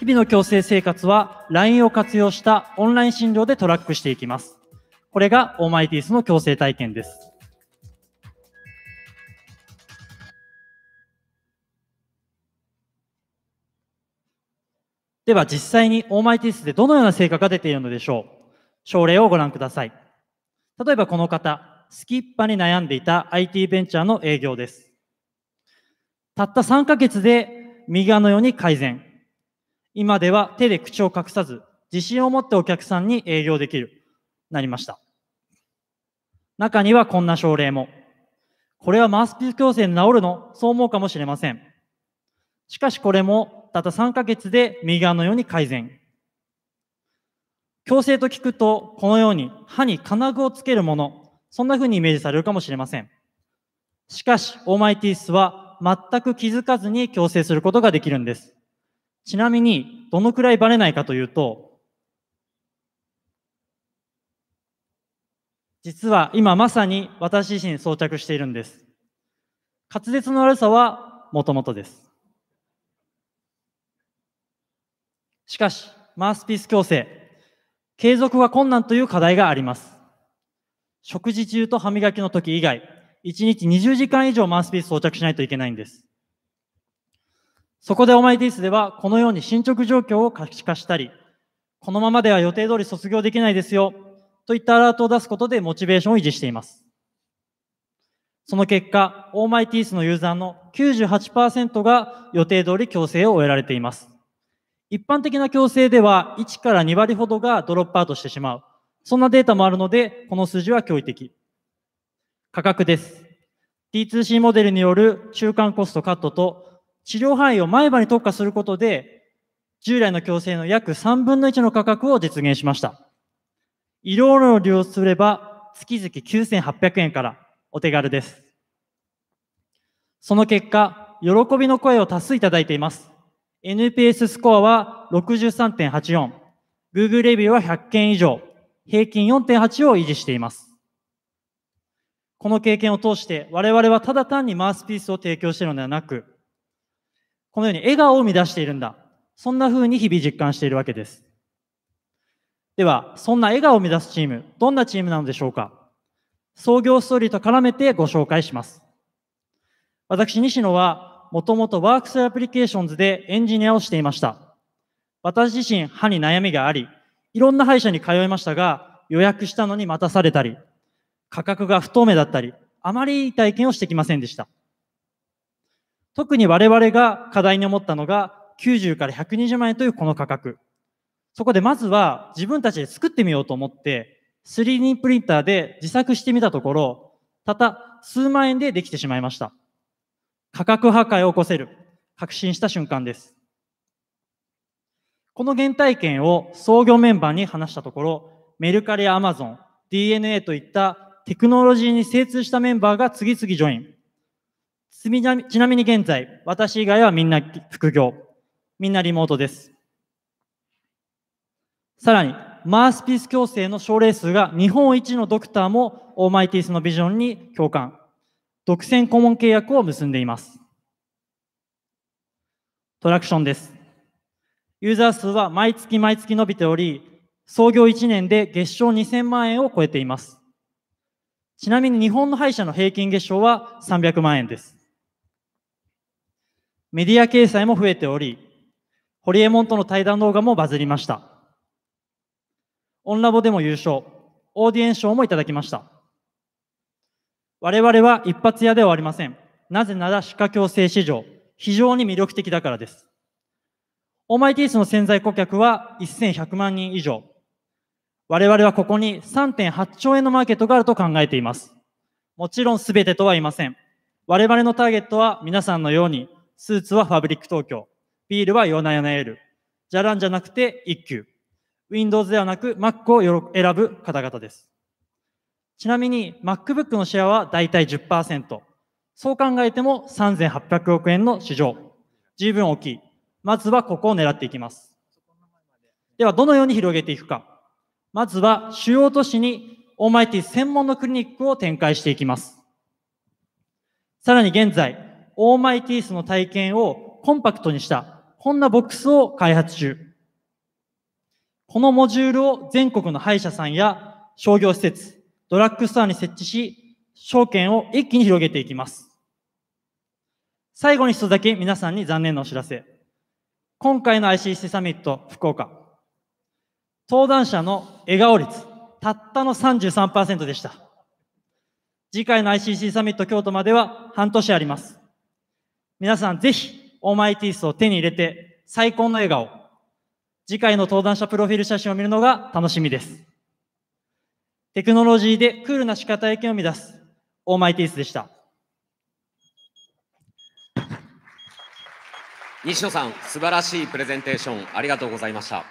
Speaker 9: 日々の矯正生活は LINE を活用したオンライン診療でトラックしていきます。これがオーマイティースの矯正体験です。では実際にオーマイティースでどのような成果が出ているのでしょう症例をご覧ください。例えばこの方、スキッパに悩んでいた IT ベンチャーの営業です。たった3ヶ月で右側のように改善。今では手で口を隠さず、自信を持ってお客さんに営業できる、なりました。中にはこんな症例も。これはマウスピース矯正で治るのそう思うかもしれません。しかしこれもたった3ヶ月で右側のように改善。矯正と聞くと、このように歯に金具をつけるもの、そんな風にイメージされるかもしれません。しかし、オーマイティースは全く気づかずに矯正することができるんです。ちなみに、どのくらいバレないかというと、実は今まさに私自身装着しているんです。滑舌の悪さはもともとです。しかし、マウスピース矯正、継続は困難という課題があります。食事中と歯磨きの時以外、1日20時間以上マウスピース装着しないといけないんです。そこでオマイティースでは、このように進捗状況を可視化したり、このままでは予定通り卒業できないですよ、といったアラートを出すことでモチベーションを維持しています。その結果、オーマイティースのユーザーの98%が予定通り強制を終えられています。一般的な強制では1から2割ほどがドロップアウトしてしまう。そんなデータもあるので、この数字は驚異的。価格です。d 2 c モデルによる中間コストカットと治療範囲を前歯に特化することで、従来の矯正の約3分の1の価格を実現しました。医療の利用すれば、月々9800円からお手軽です。その結果、喜びの声を多数いただいています。NPS スコアは63.84、Google レビューは100件以上、平均4.8を維持しています。この経験を通して我々はただ単にマウスピースを提供しているのではなく、このように笑顔を生み出しているんだ。そんな風に日々実感しているわけです。では、そんな笑顔を生み出すチーム、どんなチームなのでしょうか創業ストーリーと絡めてご紹介します。私、西野は、もともとワークスアプリケーションズでエンジニアをしていました。私自身、歯に悩みがあり、いろんな歯医者に通いましたが、予約したのに待たされたり、価格が不透明だったり、あまりいい体験をしてきませんでした。特に我々が課題に思ったのが90から120万円というこの価格。そこでまずは自分たちで作ってみようと思って 3D プリンターで自作してみたところ、たった数万円でできてしまいました。価格破壊を起こせる。確信した瞬間です。この原体験を創業メンバーに話したところ、メルカリやアマゾン、DNA といったテクノロジーに精通したメンバーが次々ジョイン。ちなみに現在、私以外はみんな副業、みんなリモートです。さらに、マースピース矯正の症例数が日本一のドクターもオーマイティースのビジョンに共感、独占顧問契約を結んでいます。トラクションです。ユーザー数は毎月毎月伸びており、創業1年で月賞2000万円を超えています。ちなみに日本の歯医者の平均月賞は300万円です。メディア掲載も増えており、ホリエモンとの対談動画もバズりました。オンラボでも優勝、オーディエン賞もいただきました。我々は一発屋ではありません。なぜなら歯科矯正市場、非常に魅力的だからです。オーマイティースの潜在顧客は1100万人以上。我々はここに3.8兆円のマーケットがあると考えています。もちろん全てとは言いません。我々のターゲットは皆さんのようにスーツはファブリック東京。ビールはヨナヨナエール。じゃらんじゃなくて一休。Windows ではなく Mac を選ぶ方々です。ちなみに MacBook のシェアはだいたい10%。そう考えても3800億円の市場。十分大きい。まずはここを狙っていきます。では、どのように広げていくか。まずは主要都市にオーマイティ専門のクリニックを展開していきます。さらに現在、オーマイティースの体験をコンパクトにした、こんなボックスを開発中。このモジュールを全国の歯医者さんや商業施設、ドラッグストアに設置し、証券を一気に広げていきます。最後に一つだけ皆さんに残念なお知らせ。今回の ICC サミット福岡、登壇者の笑顔率、たったの33%でした。次回の ICC サミット京都までは半年あります。皆さんぜひ、オーマイティースを手に入れて、最高の笑顔、次回の登壇者プロフィール写真を見るのが楽しみです。テクノロジーでクールな仕方意見を生み出す、オーマイティースでした。
Speaker 2: 西野さん、素晴らしいプレゼンテーション、ありがとうございました。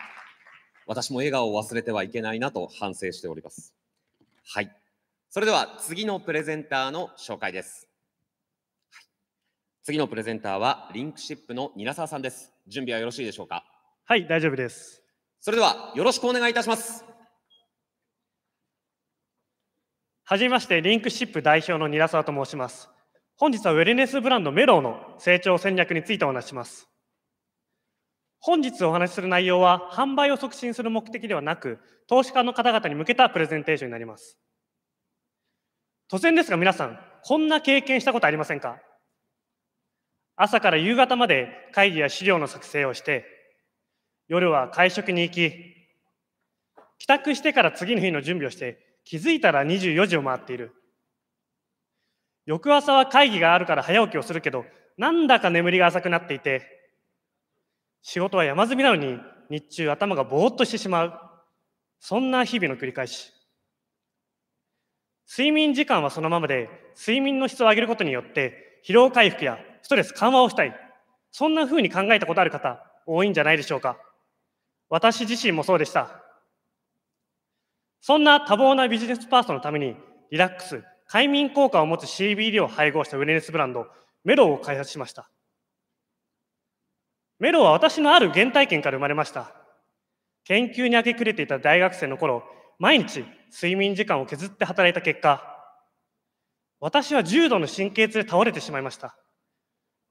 Speaker 2: 私も笑顔を忘れてはいけないなと反省しております。はい。それでは次のプレゼンターの紹介です。次のプレゼンターはリンクシップの韮澤
Speaker 17: さんです準備はよろしいでしょうかはい大丈夫ですそれではよろしくお願いいたしますはじめましてリンクシップ代表の韮澤と申します本日はウェルネスブランドメローの成長戦略についてお話します本日お話しする内容は販売を促進する目的ではなく投資家の方々に向けたプレゼンテーションになります突然ですが皆さんこんな経験したことありませんか朝から夕方まで会議や資料の作成をして、夜は会食に行き、帰宅してから次の日の準備をして、気づいたら24時を回っている。翌朝は会議があるから早起きをするけど、なんだか眠りが浅くなっていて、仕事は山積みなのに日中頭がぼーっとしてしまう。そんな日々の繰り返し。睡眠時間はそのままで、睡眠の質を上げることによって、疲労回復やストレス緩和をしたい。そんな風に考えたことある方、多いんじゃないでしょうか。私自身もそうでした。そんな多忙なビジネスパーソンのために、リラックス、快眠効果を持つ CBD を配合したウェルネスブランド、メロを開発しました。メロは私のある原体験から生まれました。研究に明け暮れていた大学生の頃、毎日睡眠時間を削って働いた結果、私は重度の神経痛で倒れてしまいました。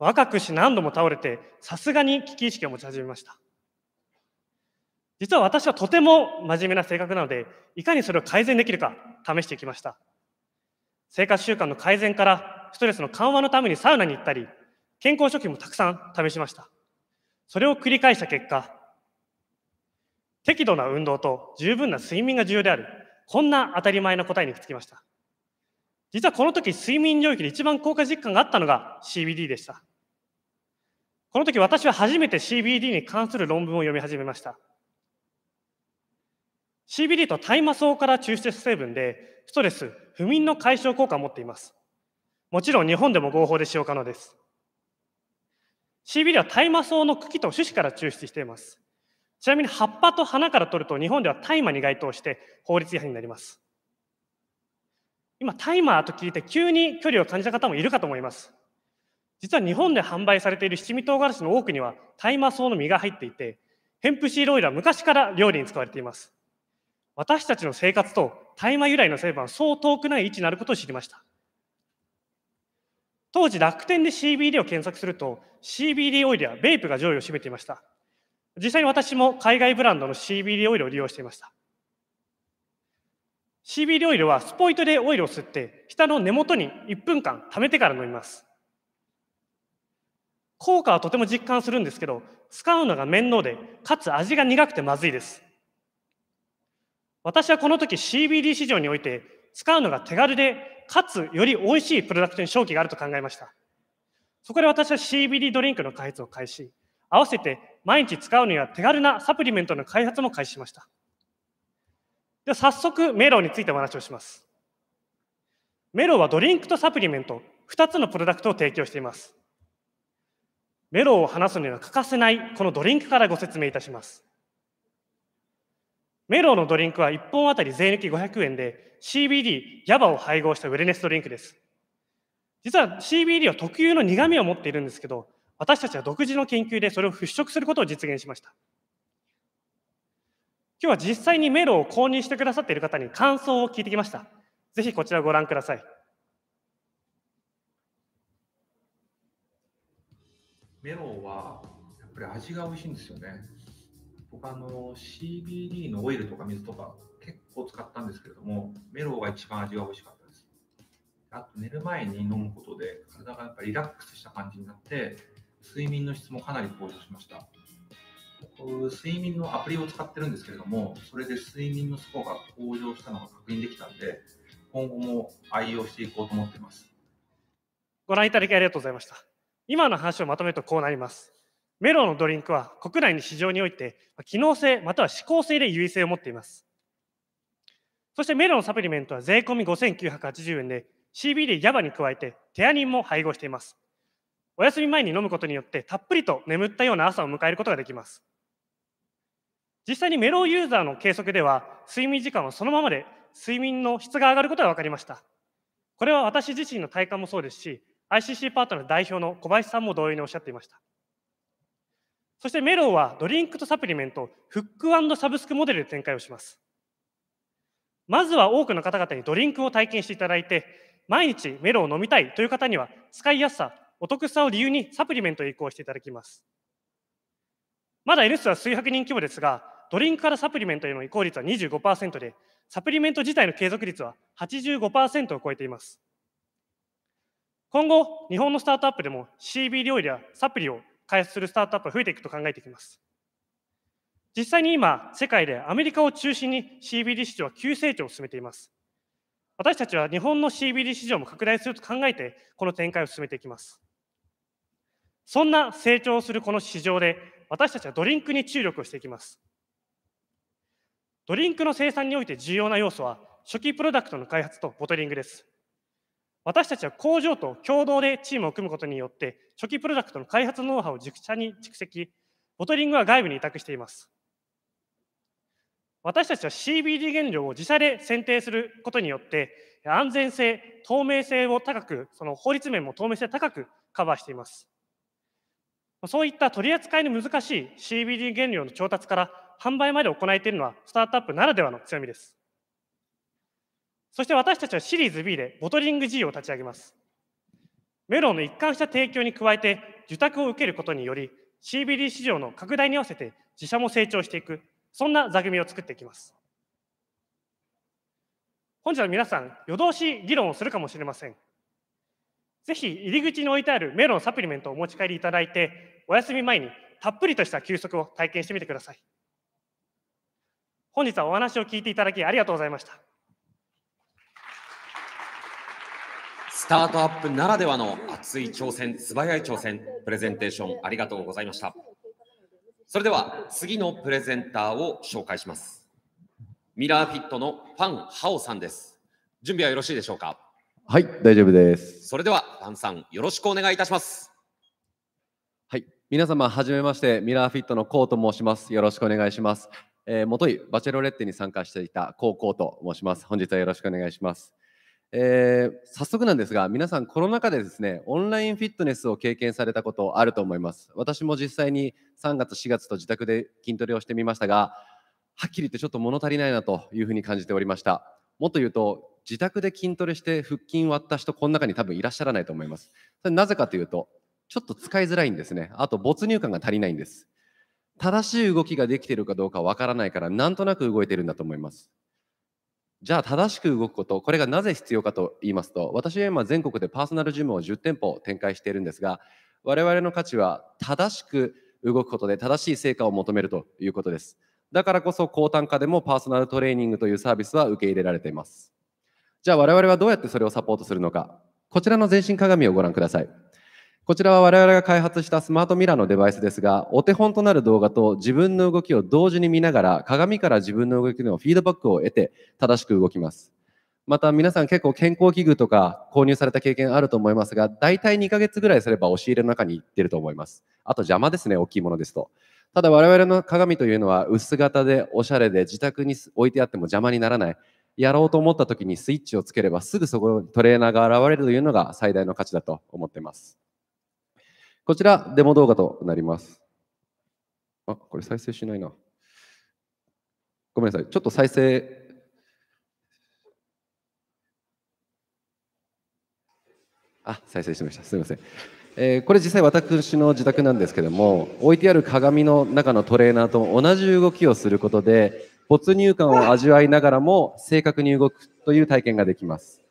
Speaker 17: 若くし何度も倒れて、さすがに危機意識を持ち始めました。実は私はとても真面目な性格なので、いかにそれを改善できるか試していきました。生活習慣の改善からストレスの緩和のためにサウナに行ったり、健康食品もたくさん試しました。それを繰り返した結果、適度な運動と十分な睡眠が重要である、こんな当たり前の答えにくっつきました。実はこの時、睡眠領域で一番効果実感があったのが CBD でした。この時私は初めて CBD に関する論文を読み始めました。CBD と大麻草から抽出成分で、ストレス、不眠の解消効果を持っています。もちろん日本でも合法で使用可能です。CBD は大麻草の茎と種子から抽出しています。ちなみに葉っぱと花から取ると日本では大麻に該当して法律違反になります。今、タイマーと聞いて急に距離を感じた方もいるかと思います。実は日本で販売されている七味唐辛子の多くには大麻草の実が入っていてヘンプシードオイルは昔から料理に使われています私たちの生活と大麻由来の成分はそう遠くない位置になることを知りました当時楽天で CBD を検索すると CBD オイルやベイプが上位を占めていました実際に私も海外ブランドの CBD オイルを利用していました CBD オイルはスポイトでオイルを吸って下の根元に1分間溜めてから飲みます効果はとても実感するんですけど、使うのが面倒で、かつ味が苦くてまずいです。私はこの時 CBD 市場において、使うのが手軽で、かつより美味しいプロダクトに勝機があると考えました。そこで私は CBD ドリンクの開発を開始、合わせて毎日使うには手軽なサプリメントの開発も開始しました。では早速、メロウについてお話をします。メロウはドリンクとサプリメント、2つのプロダクトを提供しています。メロを話すには欠かせないこのドリンクからご説明いたします。メロのドリンクは1本あたり税抜き500円で CBD、ヤバを配合したウェルネスドリンクです。実は CBD は特有の苦味を持っているんですけど、私たちは独自の研究でそれを払拭することを実現しました。今日は実際にメロを購入してくださっている方に感想を聞いてきました。ぜひこちらをご覧ください。
Speaker 16: メロンはやっぱり味が美味しいんですよね。僕あの CBD のオイルとか水とか結構使ったんですけれども、メロンが一番味が美味しかったです。あと寝る前に飲むことで体がやっぱリラックスした感じになって、睡眠の質もかなり向上しました。睡眠のアプリを使ってるんですけれども、それで睡眠のスコアが向上したのが確認できたんで、今後も愛用していこうと思っています。
Speaker 17: ご覧いただきありがとうございました。今の話をまとめるとこうなります。メロのドリンクは国内の市場において機能性または指向性で優位性を持っています。そしてメロのサプリメントは税込5980円で CBD ヤバに加えてテアニンも配合しています。お休み前に飲むことによってたっぷりと眠ったような朝を迎えることができます。実際にメロユーザーの計測では睡眠時間はそのままで睡眠の質が上がることが分かりました。これは私自身の体感もそうですし ICC パートナー代表の小林さんも同様におっしゃっていました。そしてメロウはドリンクとサプリメント、フックサブスクモデルで展開をします。まずは多くの方々にドリンクを体験していただいて、毎日メロを飲みたいという方には、使いやすさ、お得さを理由にサプリメントへ移行していただきます。まだ N 数は数百人規模ですが、ドリンクからサプリメントへの移行率は25%で、サプリメント自体の継続率は85%を超えています。今後、日本のスタートアップでも CB 料理やサプリを開発するスタートアップが増えていくと考えていきます。実際に今、世界でアメリカを中心に CBD 市場は急成長を進めています。私たちは日本の CBD 市場も拡大すると考えて、この展開を進めていきます。そんな成長するこの市場で、私たちはドリンクに注力をしていきます。ドリンクの生産において重要な要素は、初期プロダクトの開発とボトリングです。私たちは工場と共同でチームを組むことによって、初期プロダクトの開発ノウハウを熟者に蓄積、ボトリングは外部に委託しています。私たちは CBD 原料を自社で選定することによって、安全性、透明性を高く、その法律面も透明性高くカバーしています。そういった取り扱いの難しい CBD 原料の調達から販売まで行えているのは、スタートアップならではの強みです。そして私たちはシリーズ B でボトリング G を立ち上げます。メロンの一貫した提供に加えて、受託を受けることにより、CBD 市場の拡大に合わせて自社も成長していく、そんな座組を作っていきます。本日は皆さん、夜通し議論をするかもしれません。ぜひ、入り口に置いてあるメロンサプリメントをお持ち帰りいただいて、お休み前にたっぷりとした休息を体験してみてください。本日はお話を聞いていただきありがとうございました。
Speaker 18: スタ
Speaker 2: ートアップならではの熱い挑戦、素早い挑戦、プレゼンテーションありがとうございました。それでは次のプレゼンターを紹介します。ミラーフィットのファン・ハオさんです。準備はよろしいでしょうか
Speaker 18: はい、大丈夫です。それではファンさん、よろしくお願いいたします。はい、皆様はじめまして、ミラーフィットのコウと申します。よろしくお願いします。えー、もといバチェロレッテに参加していたコウコウと申します。本日はよろしくお願いします。えー、早速なんですが皆さんコロナ禍でですねオンラインフィットネスを経験されたことあると思います私も実際に3月4月と自宅で筋トレをしてみましたがはっきり言ってちょっと物足りないなというふうに感じておりましたもっと言うと自宅で筋トレして腹筋割った人この中に多分いらっしゃらないと思いますそれなぜかというとちょっと使いづらいんですねあと没入感が足りないんです正しい動きができているかどうかわからないからなんとなく動いてるんだと思いますじゃあ正しく動くことこれがなぜ必要かと言いますと私は今全国でパーソナルジムを10店舗展開しているんですが我々の価値は正しく動くことで正しい成果を求めるということですだからこそ高単価でもパーソナルトレーニングというサービスは受け入れられていますじゃあ我々はどうやってそれをサポートするのかこちらの全身鏡をご覧くださいこちらは我々が開発したスマートミラーのデバイスですが、お手本となる動画と自分の動きを同時に見ながら、鏡から自分の動きのフィードバックを得て、正しく動きます。また皆さん結構健康器具とか購入された経験あると思いますが、大体2ヶ月ぐらいすれば押し入れの中に行ってると思います。あと邪魔ですね、大きいものですと。ただ我々の鏡というのは薄型でおしゃれで自宅に置いてあっても邪魔にならない。やろうと思った時にスイッチをつければすぐそこにトレーナーが現れるというのが最大の価値だと思っています。こちら、デモ動画となります。あ、これ再生しないな。ごめんなさい。ちょっと再生。あ、再生しました。すみません。えー、これ実際私の自宅なんですけども置いてある鏡の中のトレーナーと同じ動きをすることで没入感を味わいながらも正確に動くという体験ができます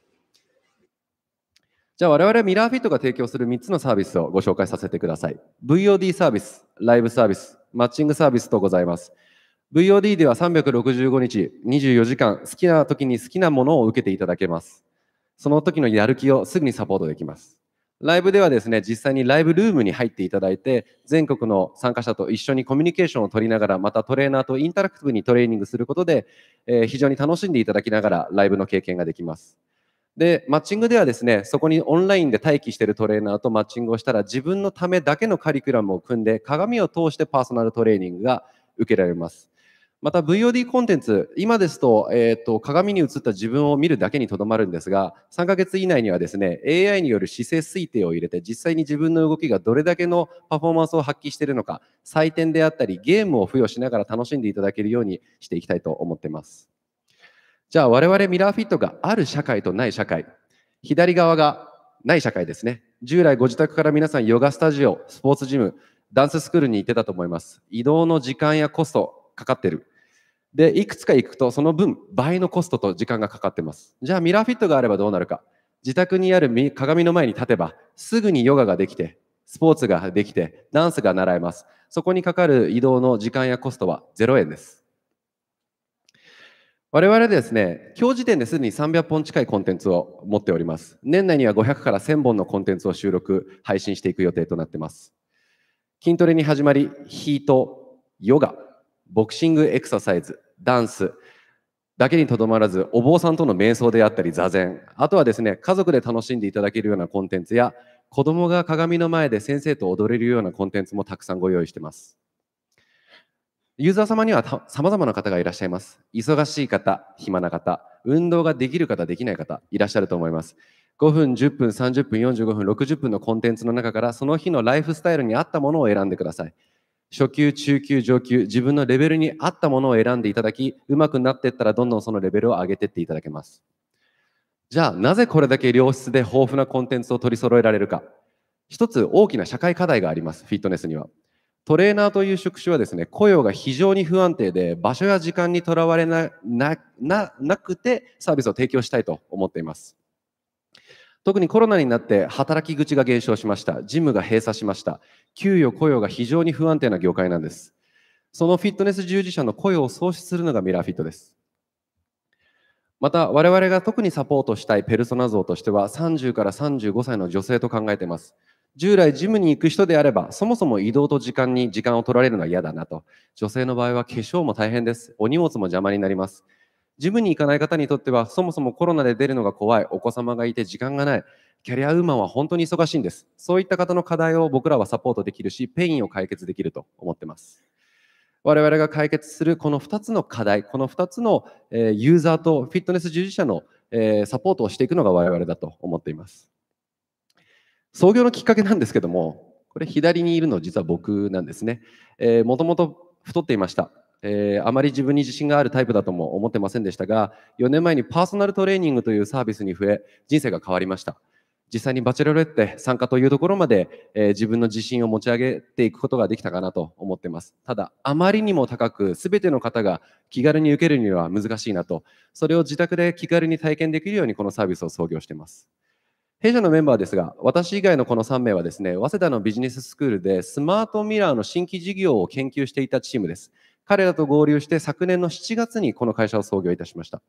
Speaker 18: じゃあ我々はミラーフィットが提供する3つのサービスをご紹介させてください。VOD サービス、ライブサービス、マッチングサービスとございます。VOD では365日、24時間、好きな時に好きなものを受けていただけます。その時のやる気をすぐにサポートできます。ライブではですね、実際にライブルームに入っていただいて、全国の参加者と一緒にコミュニケーションを取りながら、またトレーナーとインタラクティブにトレーニングすることで、えー、非常に楽しんでいただきながらライブの経験ができます。で、マッチングではですね、そこにオンラインで待機しているトレーナーとマッチングをしたら、自分のためだけのカリキュラムを組んで、鏡を通してパーソナルトレーニングが受けられます。また VOD コンテンツ、今ですと,、えー、と鏡に映った自分を見るだけにとどまるんですが、3ヶ月以内にはですね、AI による姿勢推定を入れて、実際に自分の動きがどれだけのパフォーマンスを発揮しているのか、採点であったり、ゲームを付与しながら楽しんでいただけるようにしていきたいと思っています。じゃあ我々ミラーフィットがある社会とない社会、左側がない社会ですね。従来ご自宅から皆さんヨガスタジオ、スポーツジム、ダンススクールに行ってたと思います。移動の時間やコストかかってる。で、いくつか行くとその分倍のコストと時間がかかってます。じゃあミラーフィットがあればどうなるか。自宅にある鏡の前に立てばすぐにヨガができて、スポーツができて、ダンスが習えます。そこにかかる移動の時間やコストは0円です。我々ですね、今日時点ですでに300本近いコンテンツを持っております。年内には500から1000本のコンテンツを収録、配信していく予定となっています。筋トレに始まり、ヒート、ヨガ、ボクシングエクササイズ、ダンスだけにとどまらず、お坊さんとの瞑想であったり座禅、あとはですね、家族で楽しんでいただけるようなコンテンツや、子供が鏡の前で先生と踊れるようなコンテンツもたくさんご用意しています。ユーザー様にはさまざまな方がいらっしゃいます。忙しい方、暇な方、運動ができる方、できない方、いらっしゃると思います。5分、10分、30分、45分、60分のコンテンツの中から、その日のライフスタイルに合ったものを選んでください。初級、中級、上級、自分のレベルに合ったものを選んでいただき、うまくなっていったらどんどんそのレベルを上げていっていただけます。じゃあ、なぜこれだけ良質で豊富なコンテンツを取り揃えられるか。一つ大きな社会課題があります、フィットネスには。トレーナーという職種はですね、雇用が非常に不安定で、場所や時間にとらわれなななくてサービスを提供したいと思っています。特にコロナになって働き口が減少しました。ジムが閉鎖しました。給与雇用が非常に不安定な業界なんです。そのフィットネス従事者の雇用を創出するのがミラーフィットです。また我々が特にサポートしたいペルソナ像としては30から35歳の女性と考えています。従来ジムに行く人であればそもそも移動と時間に時間を取られるのは嫌だなと女性の場合は化粧も大変ですお荷物も邪魔になりますジムに行かない方にとってはそもそもコロナで出るのが怖いお子様がいて時間がないキャリアウーマンは本当に忙しいんですそういった方の課題を僕らはサポートできるしペインを解決できると思ってます我々が解決するこの2つの課題、この2つのユーザーとフィットネス従事者のサポートをしていくのが我々だと思っています。創業のきっかけなんですけども、これ左にいるの実は僕なんですね。もともと太っていました。えー、あまり自分に自信があるタイプだとも思ってませんでしたが、4年前にパーソナルトレーニングというサービスに増え、人生が変わりました。実際にバチェロレッテ参加というところまで、えー、自分の自信を持ち上げていくことができたかなと思っています。ただ、あまりにも高く、全ての方が気軽に受けるには難しいなと、それを自宅で気軽に体験できるようにこのサービスを創業しています。弊社のメンバーですが、私以外のこの3名はですね、早稲田のビジネススクールでスマートミラーの新規事業を研究していたチームです。彼らと合流して昨年の7月にこの会社を創業いたしました。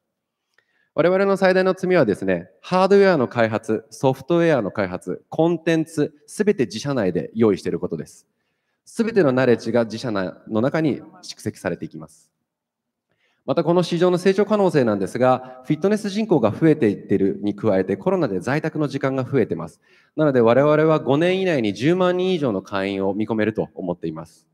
Speaker 18: 我々の最大の罪はですね、ハードウェアの開発、ソフトウェアの開発、コンテンツ、すべて自社内で用意していることです。すべてのナレッジが自社の中に蓄積されていきます。またこの市場の成長可能性なんですが、フィットネス人口が増えていっているに加えて、コロナで在宅の時間が増えてます。なので我々は5年以内に10万人以上の会員を見込めると思っています。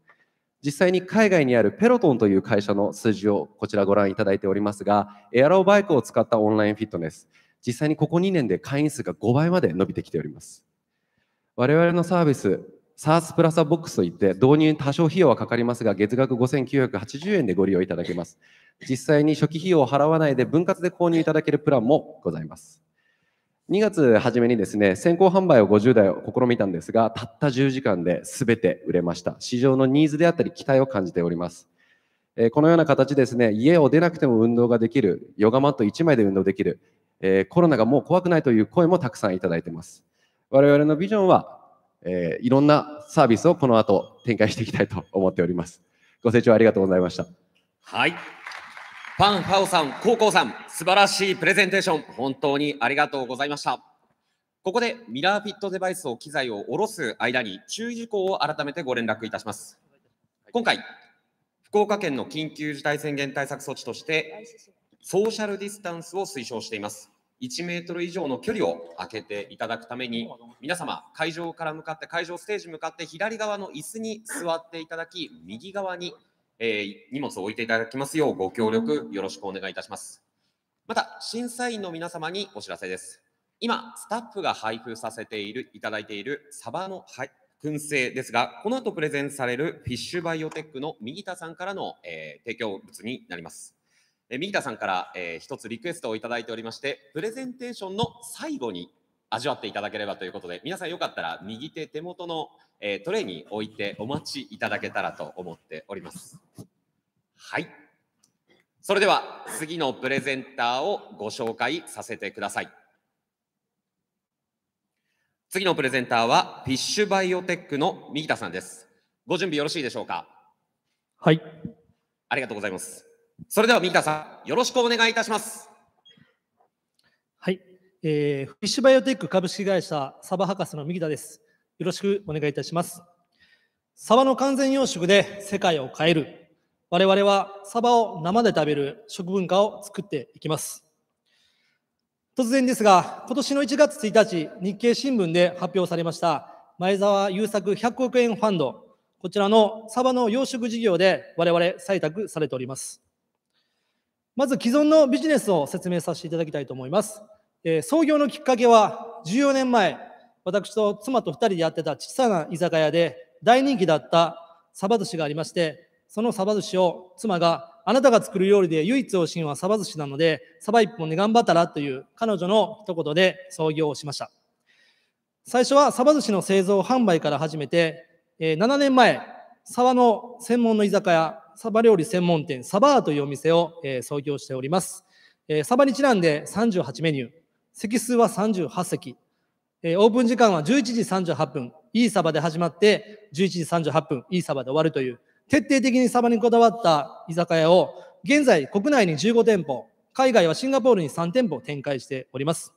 Speaker 18: 実際に海外にあるペロトンという会社の数字をこちらご覧いただいておりますが、エアロバイクを使ったオンラインフィットネス、実際にここ2年で会員数が5倍まで伸びてきております。我々のサービス、SARS プラスボックスといって導入に多少費用はかかりますが、月額5980円でご利用いただけます。実際に初期費用を払わないで分割で購入いただけるプランもございます。2月初めにですね、先行販売を50台を試みたんですが、たった10時間で全て売れました。市場のニーズであったり期待を感じております。えこのような形ですね、家を出なくても運動ができる、ヨガマット1枚で運動できる、えコロナがもう怖くないという声もたくさんいただいてます。我々のビジョンは、えいろんなサービスをこの後展開していきたいと思っております。ご清聴ありがとうございました。
Speaker 2: はい。パン・ファオさん、コウコウさん、素晴らしいプレゼンテーション、本当にありがとうございました。ここでミラーフィットデバイスを機材を下ろす間に注意事項を改めてご連絡いたします。今回、福岡県の緊急事態宣言対策措置として、ソーシャルディスタンスを推奨しています。1メートル以上の距離を空けていただくために、皆様、会場から向かって、会場ステージ向かって、左側の椅子に座っていただき、右側にえー、荷物を置いていただきますようご協力よろしくお願いいたします。また、審査員の皆様にお知らせです。今、スタッフが配布させている、いただいているサバの、はい、燻製ですが、この後プレゼンされるフィッシュバイオテックの右田さんからの、えー、提供物になります。え右田さんから、えー、一つリクエストをいただいておりまして、プレゼンテーションの最後に味わっていただければということで、皆さんよかったら右手手元の、えー、トレイに置いてお待ちいただけたらと思っております。はい。それでは次のプレゼンターをご紹介させてください。次のプレゼンターはフィッシュバイオテックの右田さんです。ご準備よろしいでしょうか。はい。ありがとうございます。それでは右田さん、よろしくお願いいた
Speaker 19: します。はい。えー、フィッシュバイオテック株式会社サバ博士の右田です。よろしくお願いいたします。サバの完全養殖で世界を変える。我々はサバを生で食べる食文化を作っていきます。突然ですが、今年の1月1日、日経新聞で発表されました前澤友作100億円ファンド、こちらのサバの養殖事業で我々採択されております。まず既存のビジネスを説明させていただきたいと思います。えー、創業のきっかけは14年前、私と妻と2人でやってた小さな居酒屋で大人気だったサバ寿司がありまして、そのサバ寿司を妻が、あなたが作る料理で唯一おしんはサバ寿司なので、サバ一本で頑張ったらという彼女の一言で創業をしました。最初はサバ寿司の製造販売から始めて、えー、7年前、サバの専門の居酒屋、サバ料理専門店、サバーというお店を、えー、創業しております。えー、サバにちなんで38メニュー、席数は38席、えー、オープン時間は11時38分、いいサバで始まって、11時38分、いいサバで終わるという、徹底的にサバにこだわった居酒屋を、現在国内に15店舗、海外はシンガポールに3店舗展開しております。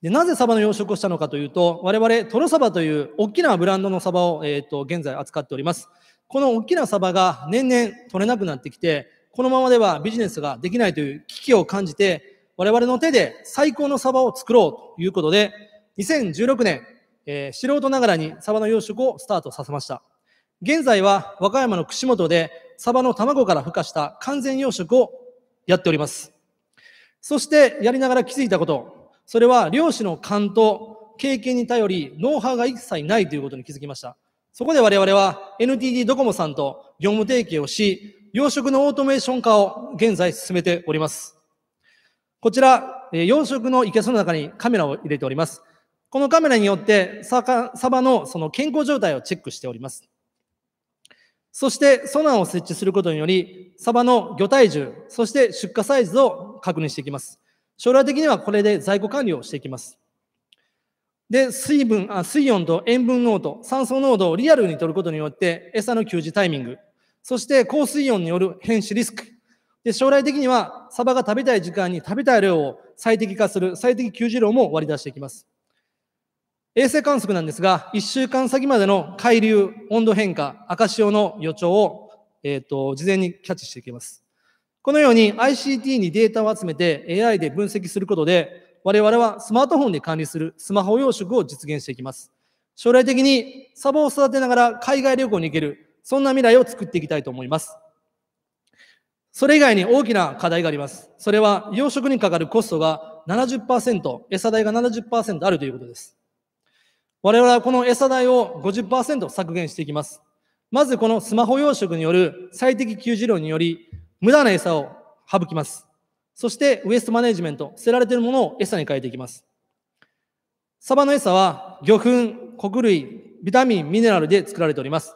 Speaker 19: でなぜサバの養殖をしたのかというと、我々、トロサバという大きなブランドのサバを、えーと、と現在扱っております。この大きなサバが年々取れなくなってきて、このままではビジネスができないという危機を感じて、我々の手で最高のサバを作ろうということで、2016年、えー、素人ながらにサバの養殖をスタートさせました。現在は和歌山の串本でサバの卵から孵化した完全養殖をやっております。そしてやりながら気づいたこと、それは漁師の勘と経験に頼り、ノウハウが一切ないということに気づきました。そこで我々は n t d ドコモさんと業務提携をし、養殖のオートメーション化を現在進めております。こちら、養殖の生けその中にカメラを入れております。このカメラによってサバのその健康状態をチェックしております。そしてソナーを設置することにより、サバの魚体重、そして出荷サイズを確認していきます。将来的にはこれで在庫管理をしていきます。で、水分、あ水温と塩分濃度、酸素濃度をリアルに取ることによって、餌の給餌タイミング、そして高水温による変死リスク、で、将来的には、サバが食べたい時間に食べたい量を最適化する、最適給餌量も割り出していきます。衛星観測なんですが、1週間先までの海流、温度変化、赤潮の予兆を、えっ、ー、と、事前にキャッチしていきます。このように ICT にデータを集めて AI で分析することで、我々はスマートフォンで管理するスマホ養殖を実現していきます。将来的にサバを育てながら海外旅行に行ける、そんな未来を作っていきたいと思います。それ以外に大きな課題があります。それは養殖にかかるコストが70%、餌代が70%あるということです。我々はこの餌代を50%削減していきます。まずこのスマホ養殖による最適給餌量により無駄な餌を省きます。そしてウエストマネジメント、捨てられているものを餌に変えていきます。サバの餌は魚粉、穀類、ビタミン、ミネラルで作られております。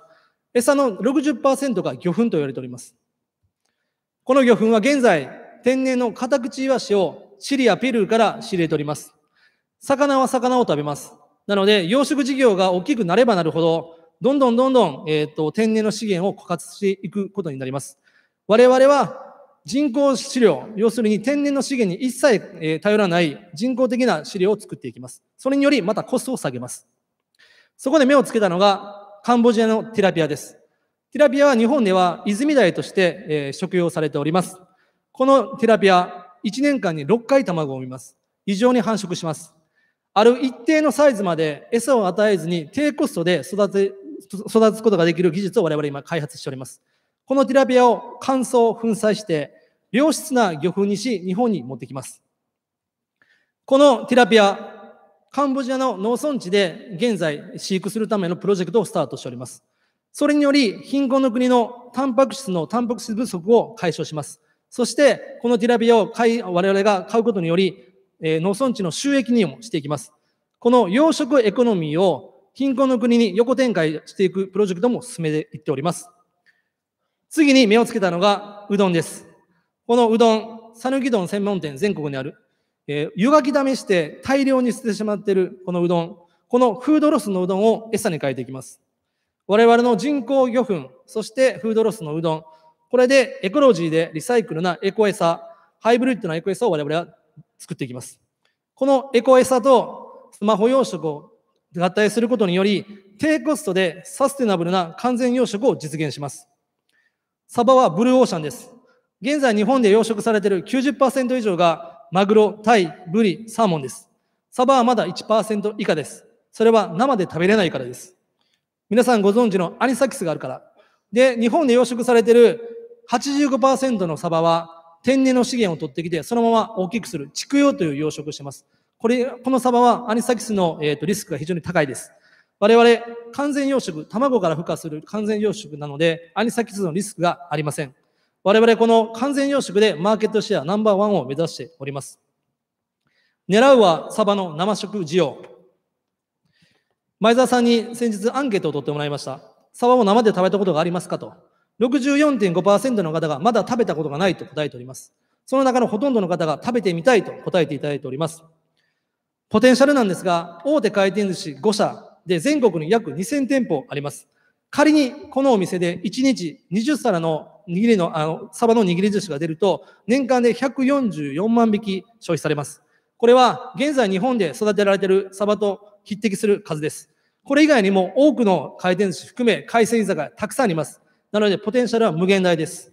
Speaker 19: 餌の60%が魚粉と言われております。この魚粉は現在、天然のカタクチイワシをシリア、ペルーから仕入れております。魚は魚を食べます。なので、養殖事業が大きくなればなるほど、どんどんどんどん、えっ、ー、と、天然の資源を枯渇していくことになります。我々は人工飼料、要するに天然の資源に一切、え頼らない人工的な飼料を作っていきます。それにより、またコストを下げます。そこで目をつけたのが、カンボジアのテラピアです。ティラピアは日本では泉台として、え食用されております。このティラピア、1年間に6回卵を産みます。異常に繁殖します。ある一定のサイズまで餌を与えずに低コストで育て、育つことができる技術を我々今開発しております。このティラピアを乾燥、粉砕して、良質な魚粉にし、日本に持ってきます。このティラピア、カンボジアの農村地で現在飼育するためのプロジェクトをスタートしております。それにより、貧困の国のタンパク質のタンパク質不足を解消します。そして、このティラビアを買い我々が買うことにより、えー、農村地の収益にもしていきます。この養殖エコノミーを貧困の国に横展開していくプロジェクトも進めていっております。次に目をつけたのがうどんです。このうどん、讃岐丼専門店全国にある、えー、湯がき試して大量に捨ててしまっているこのうどん、このフードロスのうどんを餌に変えていきます。我々の人工魚粉、そしてフードロスのうどん、これでエコロジーでリサイクルなエコエサ、ハイブリッドなエコエサを我々は作っていきます。このエコエサとスマホ養殖を合体することにより、低コストでサステナブルな完全養殖を実現します。サバはブルーオーシャンです。現在日本で養殖されている90%以上がマグロ、タイ、ブリ、サーモンです。サバはまだ1%以下です。それは生で食べれないからです。皆さんご存知のアニサキスがあるから。で、日本で養殖されてる85%のサバは天然の資源を取ってきて、そのまま大きくする畜養という養殖をしてます。これ、このサバはアニサキスの、えーと、とリスクが非常に高いです。我々、完全養殖、卵から孵化する完全養殖なので、アニサキスのリスクがありません。我々、この完全養殖でマーケットシェアナンバーワンを目指しております。狙うはサバの生食需要。前澤さんに先日アンケートを取ってもらいました。サバを生で食べたことがありますかと。64.5%の方がまだ食べたことがないと答えております。その中のほとんどの方が食べてみたいと答えていただいております。ポテンシャルなんですが、大手回転寿司5社で全国に約2000店舗あります。仮にこのお店で1日20皿の握りの、あの、サバの握り寿司が出ると、年間で144万匹消費されます。これは現在日本で育てられているサバと匹敵する数です。これ以外にも多くの回転寿司含め海鮮居酒屋たくさんあります。なので、ポテンシャルは無限大です。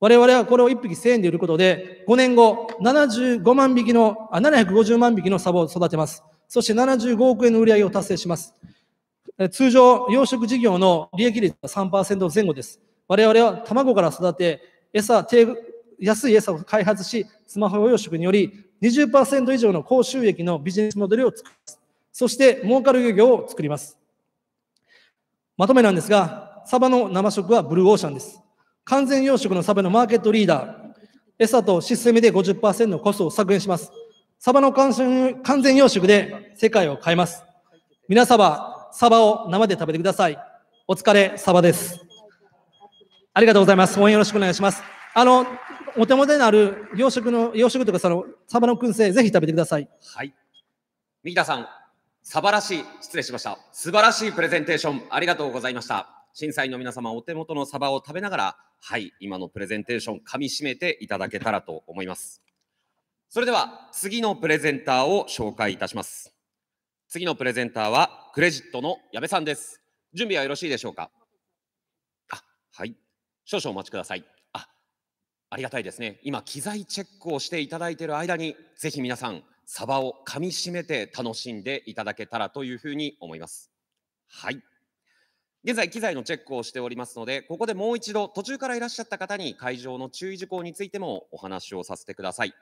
Speaker 19: 我々はこれを1匹1000円で売ることで、5年後、75万匹の、あ、750万匹のサボを育てます。そして75億円の売り上げを達成します。通常、養殖事業の利益率は3%前後です。我々は卵から育て、餌、安い餌を開発し、スマホ養殖により20%以上の高収益のビジネスモデルを作ります。そして儲かる漁業を作ります。まとめなんですが、サバの生食はブルーオーシャンです。完全養殖のサバのマーケットリーダー、餌とシステムで50%のコストを削減します。サバの完全養殖で世界を変えます。皆様、サバを生で食べてください。お疲れ、サバです。ありがとうございます。応援よろしくお願いします。あの、お手元にある養殖の、養殖というか、その、サバの燻製、ぜひ食べてください。
Speaker 2: はい。三田さん、素晴らしい、失礼しました。素晴らしいプレゼンテーション、ありがとうございました。審査員の皆様、お手元のサバを食べながら、はい、今のプレゼンテーション、噛み締めていただけたらと思います。それでは、次のプレゼンターを紹介いたします。次のプレゼンターは、クレジットの矢部さんです。準備はよろしいでしょうかあ、はい。少々お待ちください。あ、ありがたいですね。今、機材チェックをしていただいている間に、ぜひ皆さん、サバを噛みしめて楽しんでいただけたらというふうに思います。はい。現在、機材のチェックをしておりますので、ここでもう一度、途中からいらっしゃった方に会場の注意事項についてもお話をさせてください。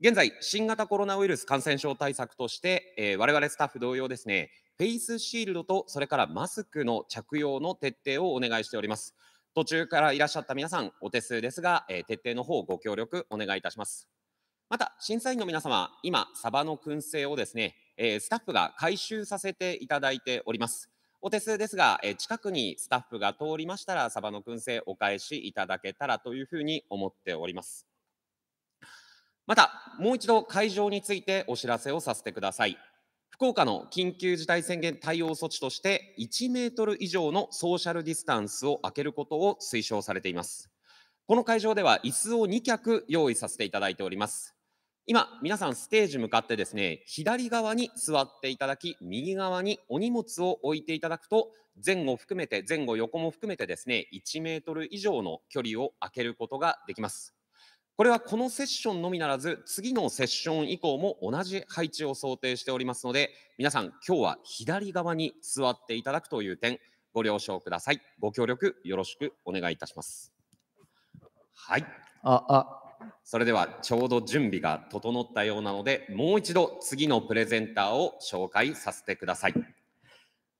Speaker 2: 現在、新型コロナウイルス感染症対策として、えー、我々スタッフ同様ですね、フェイスシールドと、それからマスクの着用の徹底をお願いしております。途中からいらっしゃった皆さん、お手数ですが、えー、徹底の方ご協力お願いいたします。また、審査員の皆様、今、サバの燻製をですね、えスタッフが回収させていただいております。お手数ですが、え近くにスタッフが通りましたら、サバの燻製お返しいただけたらというふうに思っております。また、もう一度会場についてお知らせをさせてください。福岡の緊急事態宣言対応措置として、1メートル以上のソーシャルディスタンスを空けることを推奨されています。この会場では椅子を2脚用意させていただいております。今、皆さんステージ向かってですね、左側に座っていただき、右側にお荷物を置いていただくと、前後含めて、前後横も含めてですね、1メートル以上の距離を空けることができます。これはこのセッションのみならず、次のセッション以降も同じ配置を想定しておりますので、皆さん、今日は左側に座っていただくという点、ご了承ください。ご協力よろしくお願いいたします。はい。
Speaker 19: あ、あ、
Speaker 2: それではちょうど準備が整ったようなので、もう一度次のプレゼンターを紹介させてください。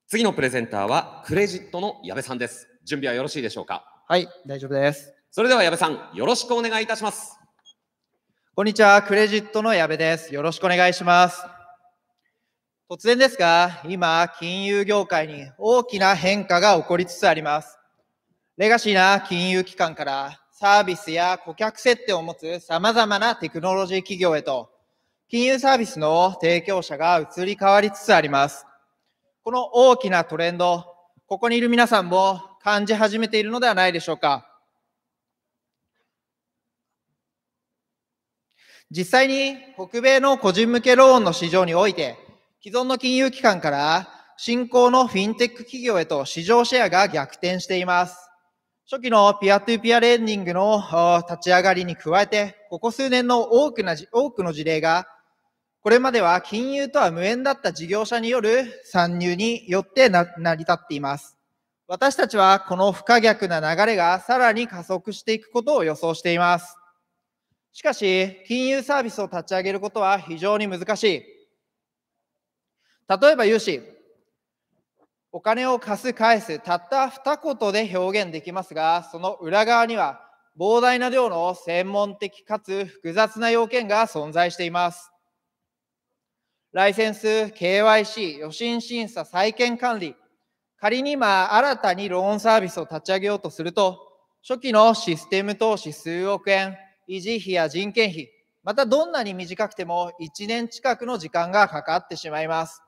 Speaker 2: 次のプレゼンターはクレジットの矢部さんです。準備はよろしいで
Speaker 20: しょうかはい、大丈夫です。それでは矢部さん、よろしくお願いいたします。こんにちは、クレジットの矢部です。よろしくお願いします。突然ですが、今、金融業界に大きな変化が起こりつつあります。レガシーな金融機関からサービスや顧客設定を持つ様々なテクノロジー企業へと、金融サービスの提供者が移り変わりつつあります。この大きなトレンド、ここにいる皆さんも感じ始めているのではないでしょうか。実際に北米の個人向けローンの市場において、既存の金融機関から新興のフィンテック企業へと市場シェアが逆転しています。初期のピアトゥピアレンディングの立ち上がりに加えて、ここ数年の多くな多くの事例が、これまでは金融とは無縁だった事業者による参入によって成り立っています。私たちはこの不可逆な流れがさらに加速していくことを予想しています。しかし、金融サービスを立ち上げることは非常に難しい。例えば融資。お金を貸す返すたった二言で表現できますがその裏側には膨大な量の専門的かつ複雑な要件が存在していますライセンス KYC 予診審査債権管理仮に今新たにローンサービスを立ち上げようとすると初期のシステム投資数億円維持費や人件費またどんなに短くても1年近くの時間がかかってしまいます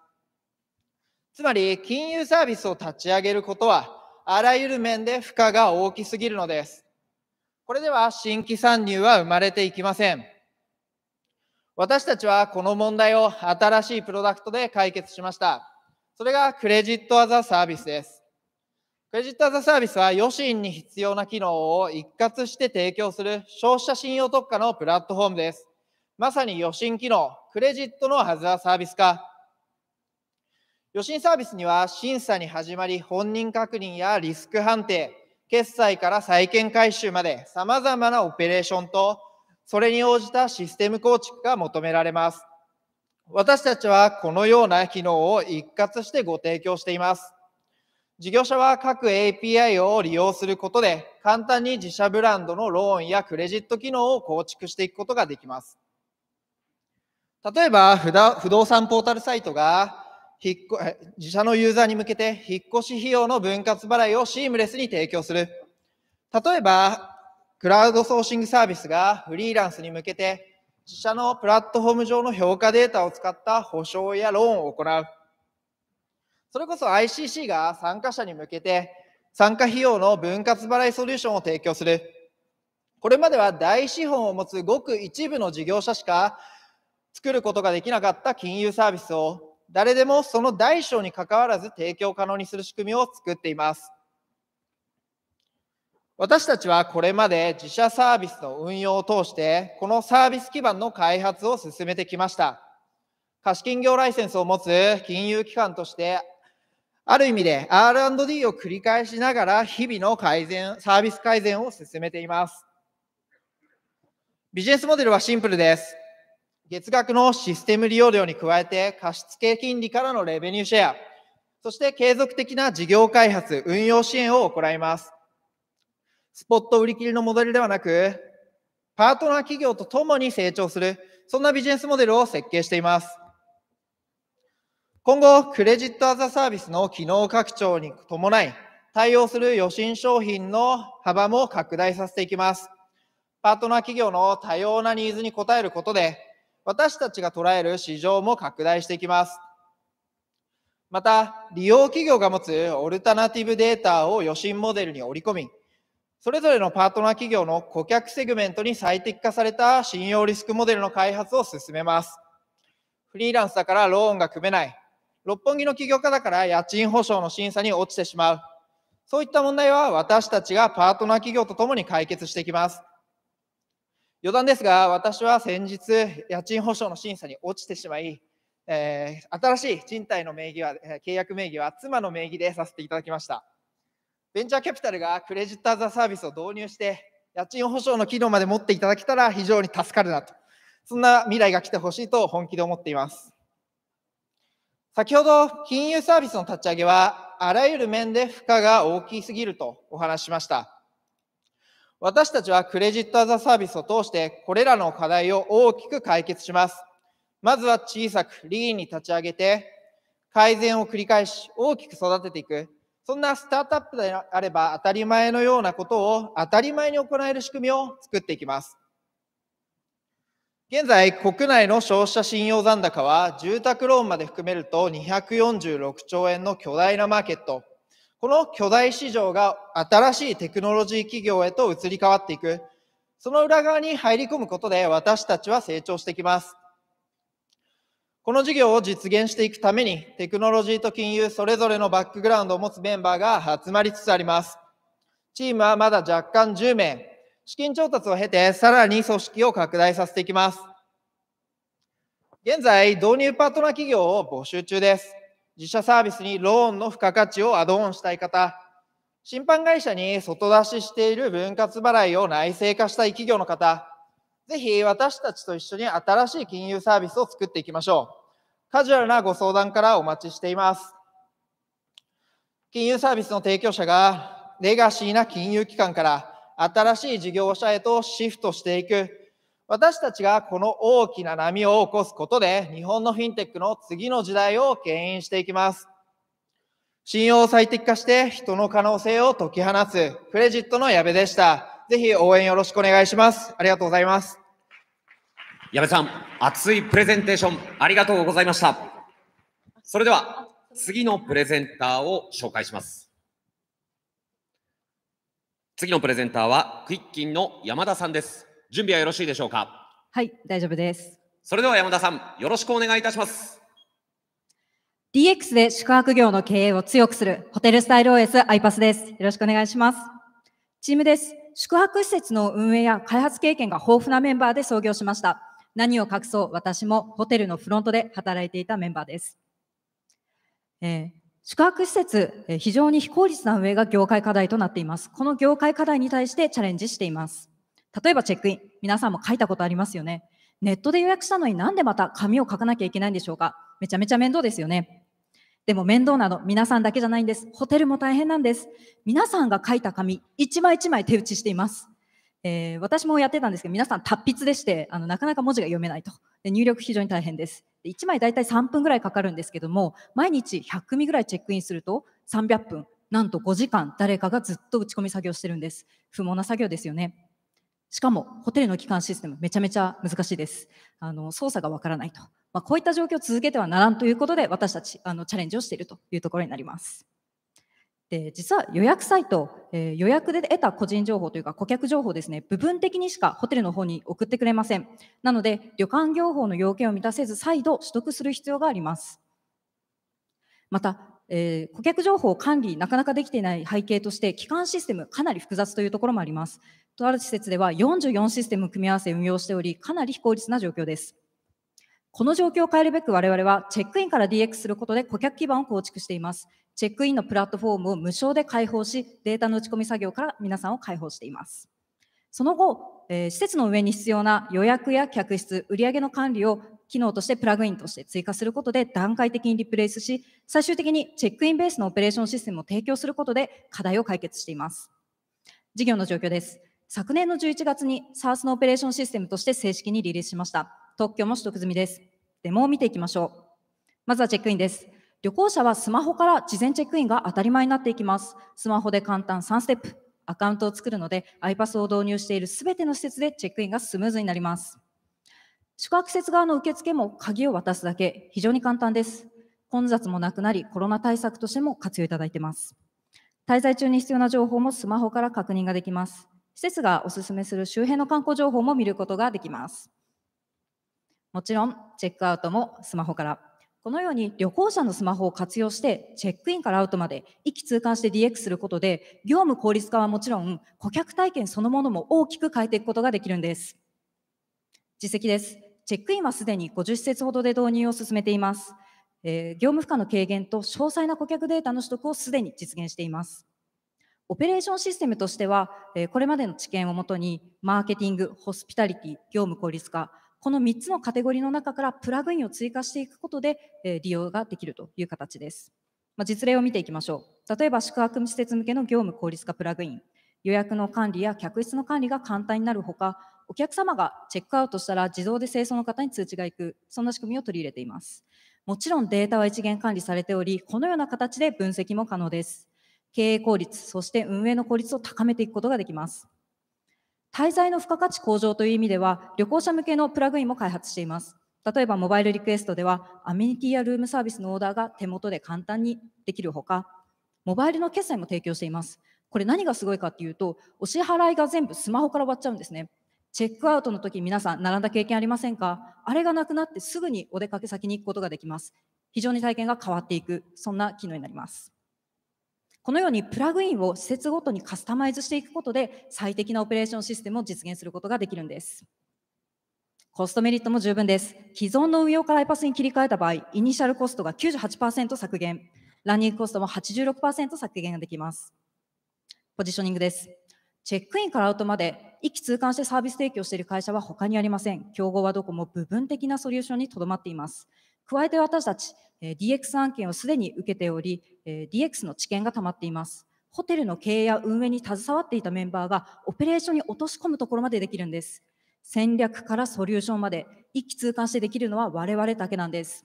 Speaker 20: つまり、金融サービスを立ち上げることは、あらゆる面で負荷が大きすぎるのです。これでは新規参入は生まれていきません。私たちはこの問題を新しいプロダクトで解決しました。それがクレジットアザサービスです。クレジットアザサービスは予診に必要な機能を一括して提供する消費者信用特化のプラットフォームです。まさに予診機能、クレジットのアザサービス化。予診サービスには審査に始まり本人確認やリスク判定、決済から債権回収まで様々なオペレーションとそれに応じたシステム構築が求められます。私たちはこのような機能を一括してご提供しています。事業者は各 API を利用することで簡単に自社ブランドのローンやクレジット機能を構築していくことができます。例えば、不動産ポータルサイトが引っ越自社のユーザーに向けて引っ越し費用の分割払いをシームレスに提供する。例えば、クラウドソーシングサービスがフリーランスに向けて自社のプラットフォーム上の評価データを使った保証やローンを行う。それこそ ICC が参加者に向けて参加費用の分割払いソリューションを提供する。これまでは大資本を持つごく一部の事業者しか作ることができなかった金融サービスを誰でもその大小にかかわらず提供可能にする仕組みを作っています。私たちはこれまで自社サービスの運用を通して、このサービス基盤の開発を進めてきました。貸金業ライセンスを持つ金融機関として、ある意味で R&D を繰り返しながら日々の改善、サービス改善を進めています。ビジネスモデルはシンプルです。月額のシステム利用料に加えて貸付金利からのレベニューシェア、そして継続的な事業開発、運用支援を行います。スポット売り切りのモデルではなく、パートナー企業と共に成長する、そんなビジネスモデルを設計しています。今後、クレジットアザサービスの機能拡張に伴い、対応する予診商品の幅も拡大させていきます。パートナー企業の多様なニーズに応えることで、私たちが捉える市場も拡大していきます。また、利用企業が持つオルタナティブデータを予診モデルに織り込み、それぞれのパートナー企業の顧客セグメントに最適化された信用リスクモデルの開発を進めます。フリーランスだからローンが組めない。六本木の起業家だから家賃保証の審査に落ちてしまう。そういった問題は私たちがパートナー企業とともに解決していきます。余談ですが、私は先日、家賃保証の審査に落ちてしまい、えー、新しい賃貸の名義は、え契約名義は妻の名義でさせていただきました。ベンチャーキャピタルがクレジッターザサービスを導入して、家賃保証の機能まで持っていただけたら非常に助かるなと、そんな未来が来てほしいと本気で思っています。先ほど、金融サービスの立ち上げは、あらゆる面で負荷が大きすぎるとお話ししました。私たちはクレジットアザサービスを通してこれらの課題を大きく解決します。まずは小さくリーンに立ち上げて改善を繰り返し大きく育てていく。そんなスタートアップであれば当たり前のようなことを当たり前に行える仕組みを作っていきます。現在、国内の消費者信用残高は住宅ローンまで含めると246兆円の巨大なマーケット。この巨大市場が新しいテクノロジー企業へと移り変わっていく。その裏側に入り込むことで私たちは成長してきます。この事業を実現していくために、テクノロジーと金融それぞれのバックグラウンドを持つメンバーが集まりつつあります。チームはまだ若干10名。資金調達を経て、さらに組織を拡大させていきます。現在、導入パートナー企業を募集中です。自社サービスにローンの付加価値をアドオンしたい方、審判会社に外出ししている分割払いを内製化したい企業の方、ぜひ私たちと一緒に新しい金融サービスを作っていきましょう。カジュアルなご相談からお待ちしています。金融サービスの提供者がレガシーな金融機関から新しい事業者へとシフトしていく私たちがこの大きな波を起こすことで、日本のフィンテックの次の時代を牽引していきます。信用を最適化して人の可能性を解き放つ、クレジットの矢部でした。ぜひ応援よろしくお願いします。ありがとうございます。
Speaker 2: 矢部さん、熱いプレゼンテーションありがとうございました。それでは、次のプレゼンターを紹介します。次のプレゼンターは、クイッキンの山田さんです。準備はよろしいでしょうか
Speaker 11: はい大丈夫です
Speaker 2: それでは山田さんよろしくお願いいたします
Speaker 11: DX で宿泊業の経営を強くするホテルスタイル OS アイパスですよろしくお願いしますチームです宿泊施設の運営や開発経験が豊富なメンバーで創業しました何を隠そう私もホテルのフロントで働いていたメンバーです、えー宿泊施設、非常に非効率な運営が業界課題となっています。この業界課題に対してチャレンジしています。例えばチェックイン。皆さんも書いたことありますよね。ネットで予約したのになんでまた紙を書かなきゃいけないんでしょうかめちゃめちゃ面倒ですよね。でも面倒なの皆さんだけじゃないんです。ホテルも大変なんです。皆さんが書いた紙、一枚一枚手打ちしています。えー、私もやってたんですけど、皆さん達筆でして、あのなかなか文字が読めないと。で入力非常に大変です。で1枚大体3分ぐらいかかるんですけども、毎日100組ぐらいチェックインすると300分、なんと5時間誰かがずっと打ち込み作業してるんです。不毛な作業ですよね。しかもホテルの帰還システムめちゃめちゃ難しいです。あの操作がわからないと。まあ、こういった状況を続けてはならんということで私たちあのチャレンジをしているというところになります。で実は予約サイト、えー、予約で得た個人情報というか顧客情報ですね部分的にしかホテルの方に送ってくれませんなので旅館業法の要件を満たせず再度取得する必要がありますまたえー、顧客情報管理なかなかできていない背景として基幹システムかなり複雑というところもありますとある施設では44システム組み合わせ運用しておりかなり非効率な状況ですこの状況を変えるべく我々はチェックインから DX することで顧客基盤を構築していますチェックインのプラットフォームを無償で開放しデータの打ち込み作業から皆さんを開放していますその後、えー、施設の上に必要な予約や客室、売上の管理を機能としてプラグインとして追加することで段階的にリプレイスし、最終的にチェックインベースのオペレーションシステムを提供することで課題を解決しています。事業の状況です。昨年の11月に SARS のオペレーションシステムとして正式にリリースしました。特許も取得済みです。デモを見ていきましょう。まずはチェックインです。旅行者はスマホから事前チェックインが当たり前になっていきます。スマホで簡単3ステップ。アカウントを作るので iPass を導入している全ての施設でチェックインがスムーズになります。宿泊施設側の受付も鍵を渡すだけ、非常に簡単です。混雑もなくなり、コロナ対策としても活用いただいています。滞在中に必要な情報もスマホから確認ができます。施設がおすすめする周辺の観光情報も見ることができます。もちろん、チェックアウトもスマホから。このように旅行者のスマホを活用して、チェックインからアウトまで一気通貫して DX することで、業務効率化はもちろん、顧客体験そのものも大きく変えていくことができるんです。実績です。チェックインはすでに50施設ほどで導入を進めています。えー、業務負荷の軽減と詳細な顧客データの取得をすでに実現しています。オペレーションシステムとしては、えー、これまでの知見をもとに、マーケティング、ホスピタリティ、業務効率化、この3つのカテゴリーの中からプラグインを追加していくことで、えー、利用ができるという形です。まあ、実例を見ていきましょう。例えば、宿泊施設向けの業務効率化プラグイン、予約の管理や客室の管理が簡単になるほか、お客様がチェックアウトしたら自動で清掃の方に通知がいく、そんな仕組みを取り入れています。もちろんデータは一元管理されており、このような形で分析も可能です。経営効率、そして運営の効率を高めていくことができます。滞在の付加価値向上という意味では、旅行者向けのプラグインも開発しています。例えば、モバイルリクエストでは、アメニティやルームサービスのオーダーが手元で簡単にできるほか、モバイルの決済も提供しています。これ何がすごいかっていうと、お支払いが全部スマホから終わっちゃうんですね。チェックアウトの時皆さん並んだ経験ありませんかあれがなくなってすぐにお出かけ先に行くことができます。非常に体験が変わっていく、そんな機能になります。このようにプラグインを施設ごとにカスタマイズしていくことで最適なオペレーションシステムを実現することができるんです。コストメリットも十分です。既存の運用から iPass に切り替えた場合、イニシャルコストが98%削減、ランニングコストも86%削減ができます。ポジショニングです。チェックインからアウトまで一気通貫してサービス提供している会社は他にありません。競合はどこも部分的なソリューションにとどまっています。加えて私たち、DX 案件をすでに受けており、DX の知見がたまっています。ホテルの経営や運営に携わっていたメンバーがオペレーションに落とし込むところまでできるんです。戦略からソリューションまで一気通貫してできるのは我々だけなんです。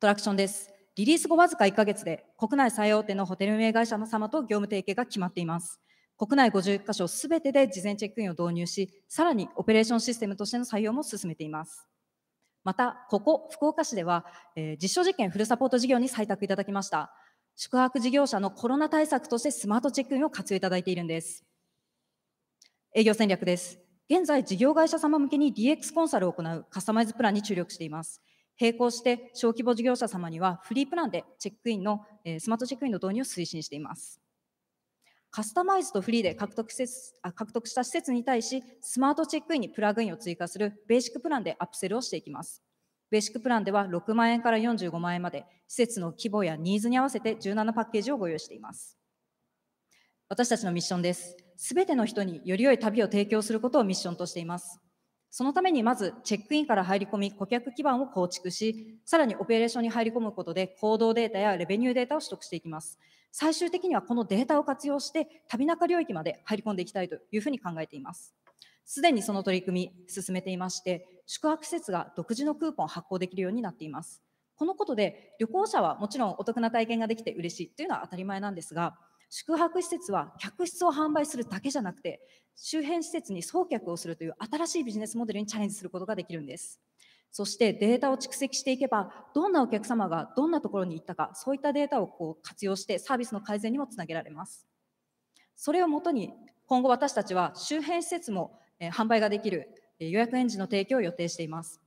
Speaker 11: トラクションです。リリース後わずか1ヶ月で国内最大手のホテル運営会社の様と業務提携が決まっています。国内50カ所すべてで事前チェックインを導入し、さらにオペレーションシステムとしての採用も進めています。また、ここ福岡市では、えー、実証実験フルサポート事業に採択いただきました。宿泊事業者のコロナ対策としてスマートチェックインを活用いただいているんです。営業戦略です。現在、事業会社様向けに DX コンサルを行うカスタマイズプランに注力しています。並行して、小規模事業者様にはフリープランでチェックインの、えー、スマートチェックインの導入を推進しています。カスタマイズとフリーで獲得施設あ獲得した施設に対し、スマートチェックインにプラグインを追加するベーシックプランでアップセルをしていきます。ベーシックプランでは6万円から45万円まで、施設の規模やニーズに合わせて17パッケージをご用意しています。私たちのミッションです。すべての人により良い旅を提供することをミッションとしています。そのためにまずチェックインから入り込み顧客基盤を構築し、さらにオペレーションに入り込むことで行動データやレベニューデータを取得していきます。最終的にはこのデータを活用して旅中領域まで入り込んでいきたいというふうに考えています。すでにその取り組み進めていまして、宿泊施設が独自のクーポン発行できるようになっています。このことで旅行者はもちろんお得な体験ができて嬉しいというのは当たり前なんですが、宿泊施設は客室を販売するだけじゃなくて、周辺施設に送客をするという新しいビジネスモデルにチャレンジすることができるんです。そしてデータを蓄積していけば、どんなお客様がどんなところに行ったか、そういったデータをこう活用してサービスの改善にもつなげられます。それをもとに、今後私たちは周辺施設も販売ができる予約エンジンの提供を予定しています。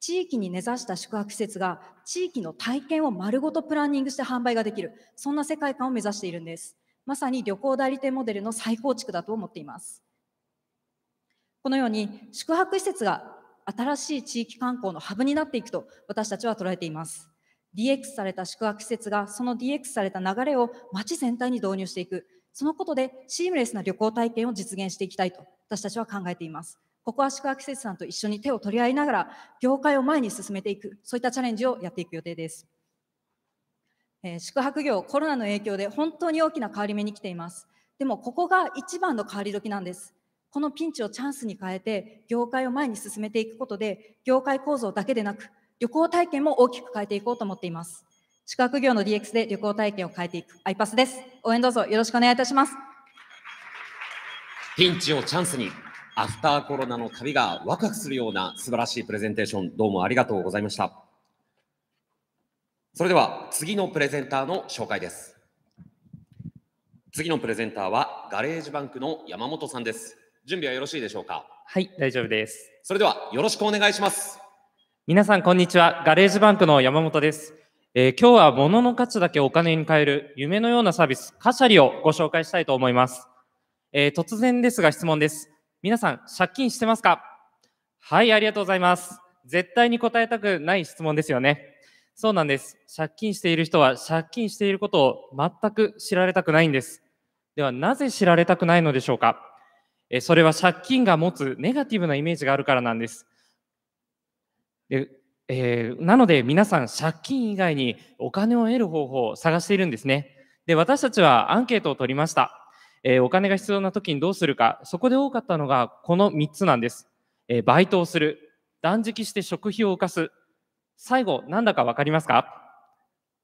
Speaker 11: 地域に根ざした宿泊施設が地域の体験を丸ごとプランニングして販売ができる、そんな世界観を目指しているんです。まさに旅行代理店モデルの再構築だと思っています。このように宿泊施設が新しい地域観光のハブになっていくと私たちは捉えています。DX された宿泊施設がその DX された流れを街全体に導入していく。そのことでシームレスな旅行体験を実現していきたいと私たちは考えています。ここは宿泊施設さんと一緒に手を取り合いながら業界を前に進めていく、そういったチャレンジをやっていく予定です。えー、宿泊業、コロナの影響で本当に大きな変わり目に来ています。でもここが一番の変わり時なんです。このピンチをチャンスに変えて、業界を前に進めていくことで、業界構造だけでなく、旅行体験も大きく変えていこうと思っています。宿泊業の DX で旅行体験を変えていく、アイパスです。応援どうぞよろしくお願いいたします。
Speaker 2: ピンチをチャンスに、アフターコロナの旅がワクワクするような素晴らしいプレゼンテーション、どうもありがとうございました。それでは次のプレゼンターの紹介です。次のプレゼンターはガレージバンクの山本さんです。準備はよろしいでしょうかはい大丈夫ですそれではよろし
Speaker 21: くお願いします皆さんこんにちはガレージバンクの山本です、えー、今日は物の価値だけお金に変える夢のようなサービスカシャリをご紹介したいと思います、えー、突然ですが質問です皆さん借金してますかはいありがとうございます絶対に答えたくない質問ですよねそうなんです。借金している人は借金していることを全く知られたくないんです。では、なぜ知られたくないのでしょうかえそれは借金が持つネガティブなイメージがあるからなんです。でえー、なので皆さん借金以外にお金を得る方法を探しているんですね。で私たちはアンケートを取りました。えー、お金が必要な時にどうするかそこで多かったのがこの3つなんです。えー、バイトをする断食して食費を浮かす最後なんだか分かりますか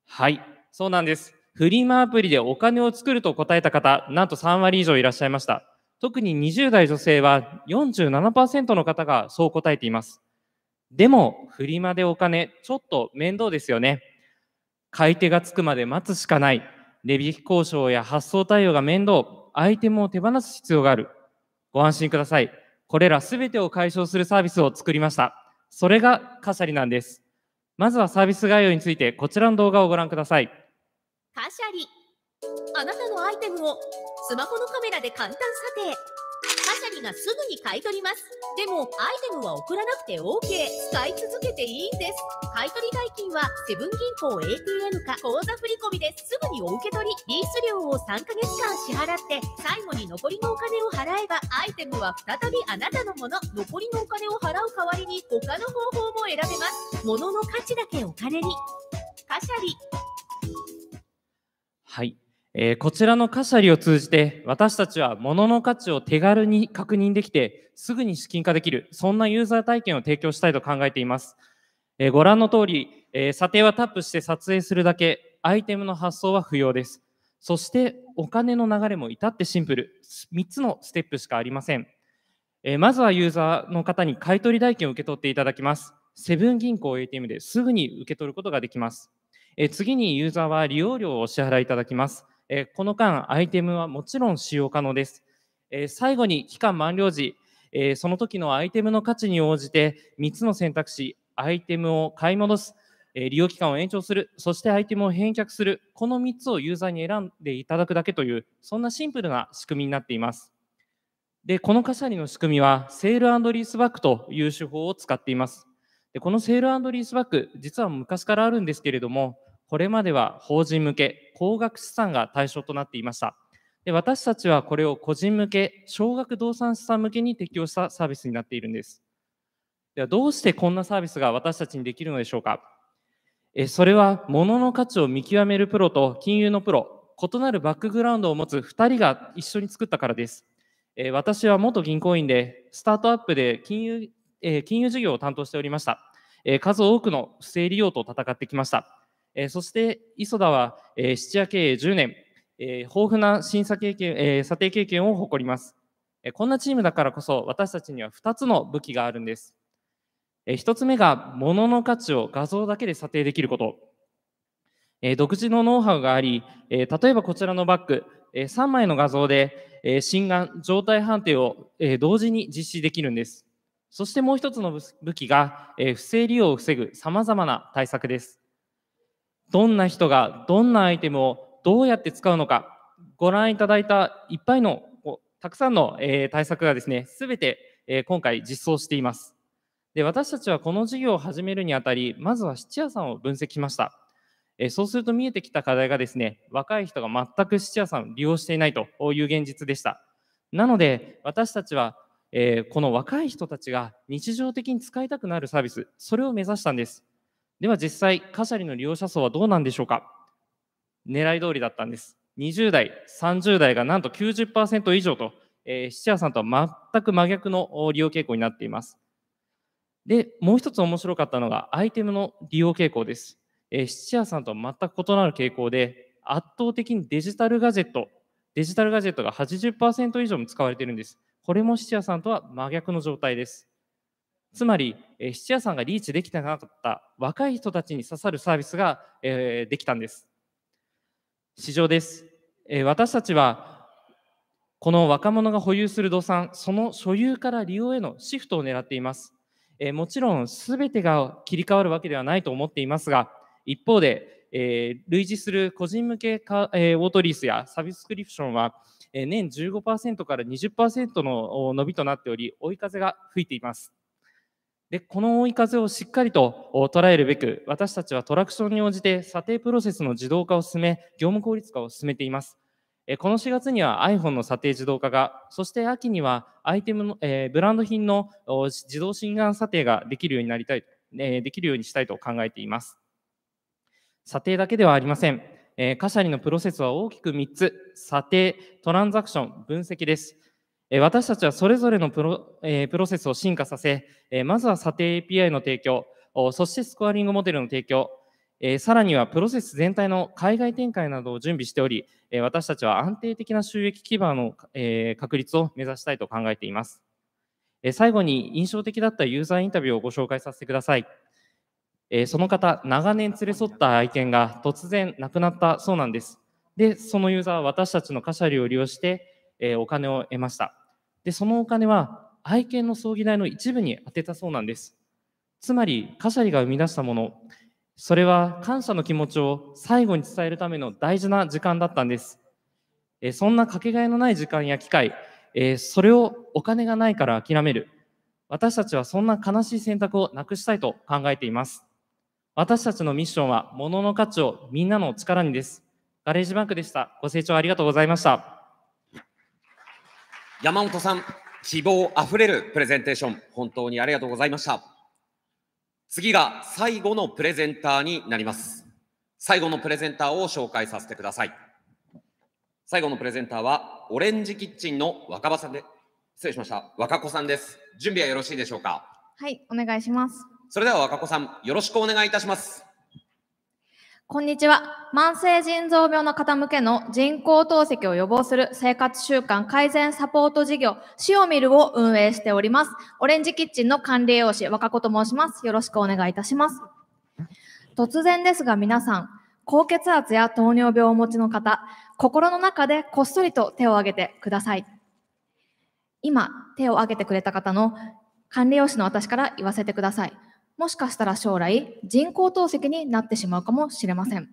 Speaker 21: はいそうなんです。フリマアプリでお金を作ると答えた方なんと3割以上いらっしゃいました。特に20代女性は47%の方がそう答えています。でも、フリマでお金、ちょっと面倒ですよね。買い手がつくまで待つしかない。値引き交渉や発送対応が面倒。アイテムを手放す必要がある。ご安心ください。これらすべてを解消するサービスを作りました。それがカシャリなんです。まずはサービス概要について、こちらの動画をご覧ください。
Speaker 5: カシャリあなたのアイテムをスマホのカメラで
Speaker 12: 簡単査定カシャリがすぐに買い取りますでもアイテムは送らなくて OK 使い続けていいんです買取代金はセブン銀行 ATM か口座振込ですぐにお受け取りリース料を3ヶ月間支払って最後に残りのお金を払えばアイテムは再びあなたのもの残りのお金を払う代わりに他の方法も選べます物の価値だけお金にカシャリ
Speaker 21: はいえー、こちらのカシャリを通じて私たちは物の価値を手軽に確認できてすぐに資金化できるそんなユーザー体験を提供したいと考えています、えー、ご覧の通り、えー、査定はタップして撮影するだけアイテムの発送は不要ですそしてお金の流れも至ってシンプル3つのステップしかありません、えまずはユーザーの方に買取代金を受け取っていただきますセブン銀行 ATM ですぐに受け取ることができます、え次にユーザーは利用料をお支払いいただきますえこの間、アイテムはもちろん使用可能です。え最後に期間満了時、えその時のアイテムの価値に応じて3つの選択肢、アイテムを買い戻す、え利用期間を延長する、そしてアイテムを返却する、この3つをユーザーに選んでいただくだけという、そんなシンプルな仕組みになっています。で、このカシャリの仕組みは、セールリースバックという手法を使っています。でこのセールリースバック、実は昔からあるんですけれども、これまでは法人向け、高額資産が対象となっていましたで私たちはこれを個人向け少額動産資産向けに適用したサービスになっているんですではどうしてこんなサービスが私たちにできるのでしょうかえそれは物の価値を見極めるプロと金融のプロ異なるバックグラウンドを持つ2人が一緒に作ったからですえ私は元銀行員でスタートアップで金融,、え金融事業を担当しておりました、え数多くの不正利用と戦ってきましたえそして磯田は、え質屋経営10年、え豊富な審査経験、え査定経験を誇ります、えこんなチームだからこそ私たちには2つの武器があるんです、え1つ目が物の価値を画像だけで査定できることえ独自のノウハウがあり、え例えばこちらのバッグ、え3枚の画像で、え心眼状態判定を、え同時に実施できるんですそしてもう一つの武器が、え不正利用を防ぐさまざまな対策ですどんな人がどんなアイテムをどうやって使うのか、ご覧いただいたいっぱいのたくさんの、え対策がですね、すべて、え今回実装しています。で私たちはこの事業を始めるにあたり、まずは質屋さんを分析しました。えそうすると見えてきた課題がですね、若い人が全く質屋さんを利用していないという現実でした。なので、私たちは、えこの若い人たちが日常的に使いたくなるサービス、それを目指したんです。では実際、カシャリの利用者層はどうなんでしょうか狙い通りだったんです。20代、30代がなんと90%以上と、えー、質屋さんとは全く真逆の利用傾向になっています。で、もう一つ面白かったのが、アイテムの利用傾向です。えー、質屋さんとは全く異なる傾向で、圧倒的にデジタルガジェット、デジタルガジェットが80%以上も使われているんです。これも質屋さんとは真逆の状態です。つまり、質屋さんがリーチできてなかった若い人たちに刺さるサービスができたんです。市場です。私たちは、この若者が保有する土産、その所有から利用へのシフトを狙っています。もちろん、すべてが切り替わるわけではないと思っていますが、一方で、類似する個人向けオートリースやサブスクリプションは、年15%から20%の伸びとなっており、追い風が吹いています。で、この追い風をしっかりと捉えるべく、私たちはトラクションに応じて査定プロセスの自動化を進め、業務効率化を進めています。この4月には iPhone の査定自動化が、そして秋にはアイテムの、えー、ブランド品の自動診断査定ができるようになりたい、えー、できるようにしたいと考えています。査定だけではありません。えー、カシャリのプロセスは大きく3つ、査定、トランザクション、分析です。私たちはそれぞれのプロ,、えプロセスを進化させ、えまずは査定 API の提供、そしてスコアリングモデルの提供、えさらにはプロセス全体の海外展開などを準備しており、え私たちは安定的な収益基盤の、え確立を目指したいと考えています。え最後に印象的だったユーザーインタビューをご紹介させてください。えその方、長年連れ添った愛犬が突然亡くなったそうなんです。で、そのユーザーは私たちのカシャリを利用して、えお金を得ました。で、そのお金は愛犬の葬儀代の一部に充てたそうなんです。つまり、カシャリが生み出したもの、それは感謝の気持ちを最後に伝えるための大事な時間だったんです。えそんなかけがえのない時間や機会、えそれをお金がないから諦める。私たちはそんな悲しい選択をなくしたいと考えています。私たちのミッションは、物の価値をみんなの力にです。ガレージバンクでした。ご清聴ありがとうございました。
Speaker 2: 山本さん、希望あふれるプレゼンテーション、本当にありがとうございました。次が最後のプレゼンターになります。最後のプレゼンターを紹介させてください。最後のプレゼンターは、オレンジキッチンの若葉さんで、失礼しました。若子さんです。準備はよろしいでしょうか
Speaker 12: はい、お願いします。
Speaker 2: それでは若子さん、よろしくお願いいたします。
Speaker 12: こんにちは。慢性腎臓病の方向けの人工透析を予防する生活習慣改善サポート事業、シオミルを運営しております。オレンジキッチンの管理栄養士、若子と申します。よろしくお願いいたします。突然ですが皆さん、高血圧や糖尿病をお持ちの方、心の中でこっそりと手を挙げてください。今、手を挙げてくれた方の管理栄養士の私から言わせてください。もしかしたら将来人工透析になってしまうかもしれません。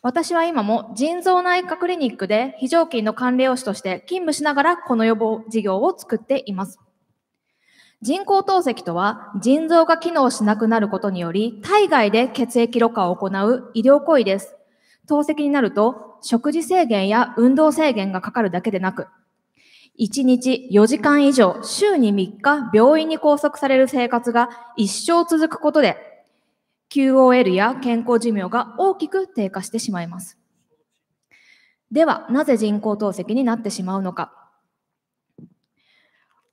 Speaker 12: 私は今も腎臓内科クリニックで非常勤の管理栄養士として勤務しながらこの予防事業を作っています。人工透析とは腎臓が機能しなくなることにより体外で血液ろ過を行う医療行為です。透析になると食事制限や運動制限がかかるだけでなく1日4時間以上、週に3日病院に拘束される生活が一生続くことで、QOL や健康寿命が大きく低下してしまいます。では、なぜ人工透析になってしまうのか。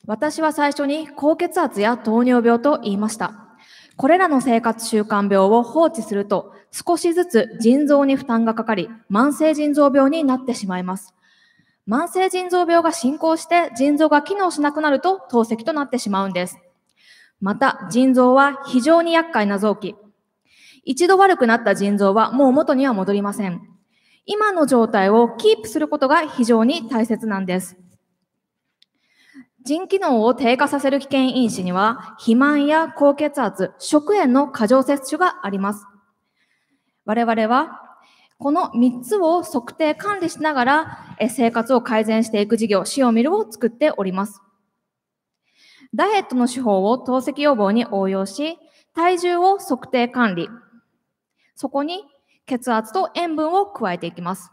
Speaker 12: 私は最初に高血圧や糖尿病と言いました。これらの生活習慣病を放置すると、少しずつ腎臓に負担がかかり、慢性腎臓病になってしまいます。慢性腎臓病が進行して腎臓が機能しなくなると透析となってしまうんです。また、腎臓は非常に厄介な臓器。一度悪くなった腎臓はもう元には戻りません。今の状態をキープすることが非常に大切なんです。腎機能を低下させる危険因子には、肥満や高血圧、食塩の過剰摂取があります。我々はこの3つを測定管理しながら生活を改善していく事業、シオミルを作っております。ダイエットの手法を透析予防に応用し、体重を測定管理。そこに血圧と塩分を加えていきます。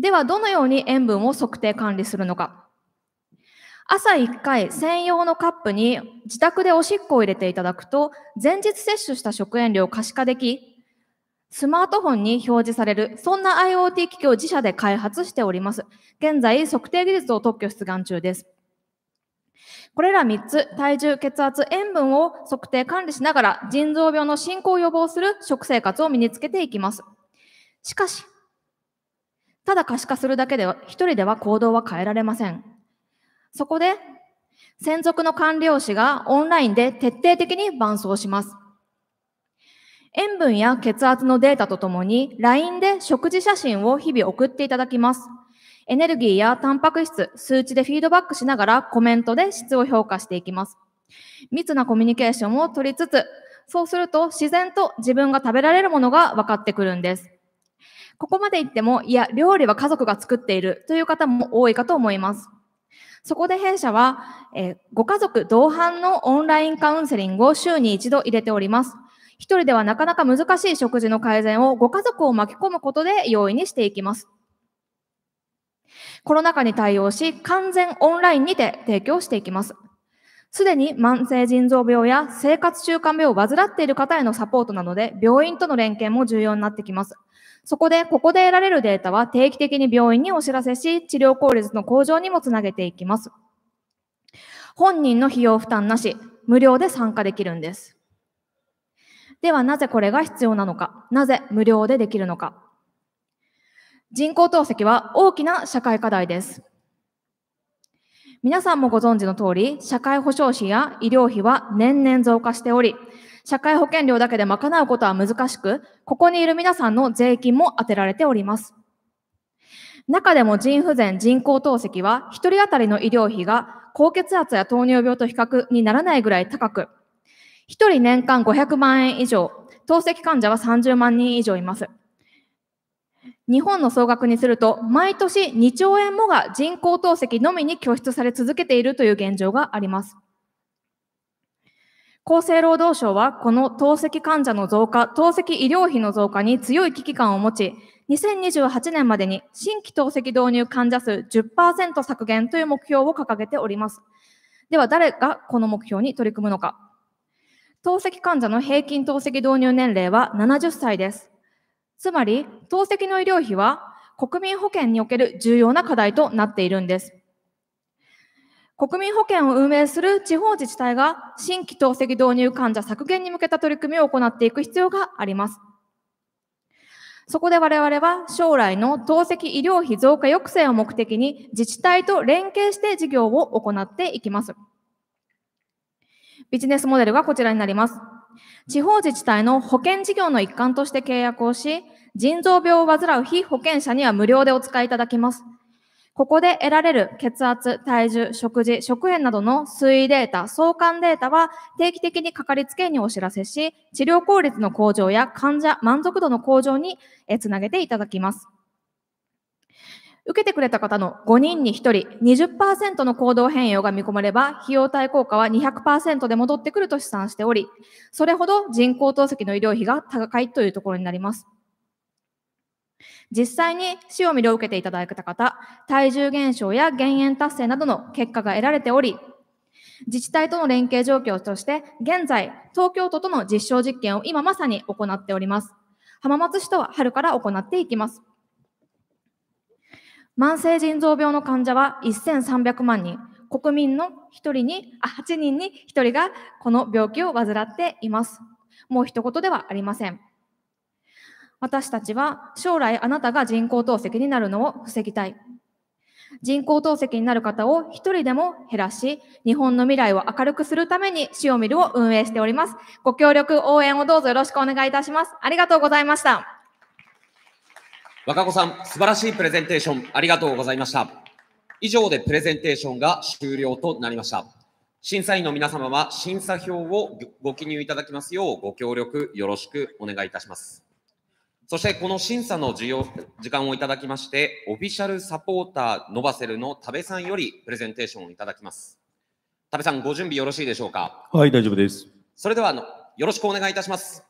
Speaker 12: では、どのように塩分を測定管理するのか。朝1回専用のカップに自宅でおしっこを入れていただくと、前日摂取した食塩量を可視化でき、スマートフォンに表示される、そんな IoT 機器を自社で開発しております。現在、測定技術を特許出願中です。これら3つ、体重、血圧、塩分を測定管理しながら、腎臓病の進行を予防する食生活を身につけていきます。しかし、ただ可視化するだけでは、一人では行動は変えられません。そこで、専属の管理用紙がオンラインで徹底的に伴走します。塩分や血圧のデータとともに LINE で食事写真を日々送っていただきます。エネルギーやタンパク質、数値でフィードバックしながらコメントで質を評価していきます。密なコミュニケーションを取りつつ、そうすると自然と自分が食べられるものが分かってくるんです。ここまで言っても、いや、料理は家族が作っているという方も多いかと思います。そこで弊社は、えー、ご家族同伴のオンラインカウンセリングを週に一度入れております。一人ではなかなか難しい食事の改善をご家族を巻き込むことで容易にしていきます。コロナ禍に対応し、完全オンラインにて提供していきます。すでに慢性腎臓病や生活習慣病を患っている方へのサポートなので、病院との連携も重要になってきます。そこで、ここで得られるデータは定期的に病院にお知らせし、治療効率の向上にもつなげていきます。本人の費用負担なし、無料で参加できるんです。ではなぜこれが必要なのかなぜ無料でできるのか人工透析は大きな社会課題です。皆さんもご存知の通り、社会保障費や医療費は年々増加しており、社会保険料だけで賄うことは難しく、ここにいる皆さんの税金も当てられております。中でも腎不全、人工透析は、一人当たりの医療費が高血圧や糖尿病と比較にならないぐらい高く、1人年間500万円以上、透析患者は30万人以上います。日本の総額にすると、毎年2兆円もが人工透析のみに拠出され続けているという現状があります。厚生労働省は、この透析患者の増加、透析医療費の増加に強い危機感を持ち、2028年までに新規透析導入患者数10%削減という目標を掲げております。では、誰がこの目標に取り組むのか。透析患者の平均透析導入年齢は70歳です。つまり、透析の医療費は国民保険における重要な課題となっているんです。国民保険を運営する地方自治体が新規透析導入患者削減に向けた取り組みを行っていく必要があります。そこで我々は将来の透析医療費増加抑制を目的に自治体と連携して事業を行っていきます。ビジネスモデルがこちらになります。地方自治体の保険事業の一環として契約をし、腎臓病を患う非保険者には無料でお使いいただきます。ここで得られる血圧、体重、食事、食塩などの推移データ、相関データは定期的にかかりつけ医にお知らせし、治療効率の向上や患者満足度の向上につなげていただきます。受けてくれた方の5人に1人20%の行動変容が見込まれば、費用対効果は200%で戻ってくると試算しており、それほど人工透析の医療費が高いというところになります。実際に死を魅了を受けていただいた方、体重減少や減塩達成などの結果が得られており、自治体との連携状況として、現在、東京都との実証実験を今まさに行っております。浜松市とは春から行っていきます。慢性腎臓病の患者は1300万人、国民の1人に、あ、8人に1人がこの病気を患っています。もう一言ではありません。私たちは将来あなたが人工透析になるのを防ぎたい。人工透析になる方を一人でも減らし、日本の未来を明るくするためにシオミルを運営しております。ご協力、応援をどうぞよろしくお願いいたします。ありがとうございました。
Speaker 2: 若子さん、素晴らしいプレゼンテーションありがとうございました。以上でプレゼンテーションが終了となりました。審査員の皆様は審査票をご記入いただきますようご協力よろしくお願いいたします。そしてこの審査の時間をいただきまして、オフィシャルサポーター伸ばせるの田部さんよりプレゼンテーションをいただきます。田部さん、ご準備よろしいでしょうか。
Speaker 10: はい、大丈夫です。
Speaker 2: それではあの、よろしくお願いいたします。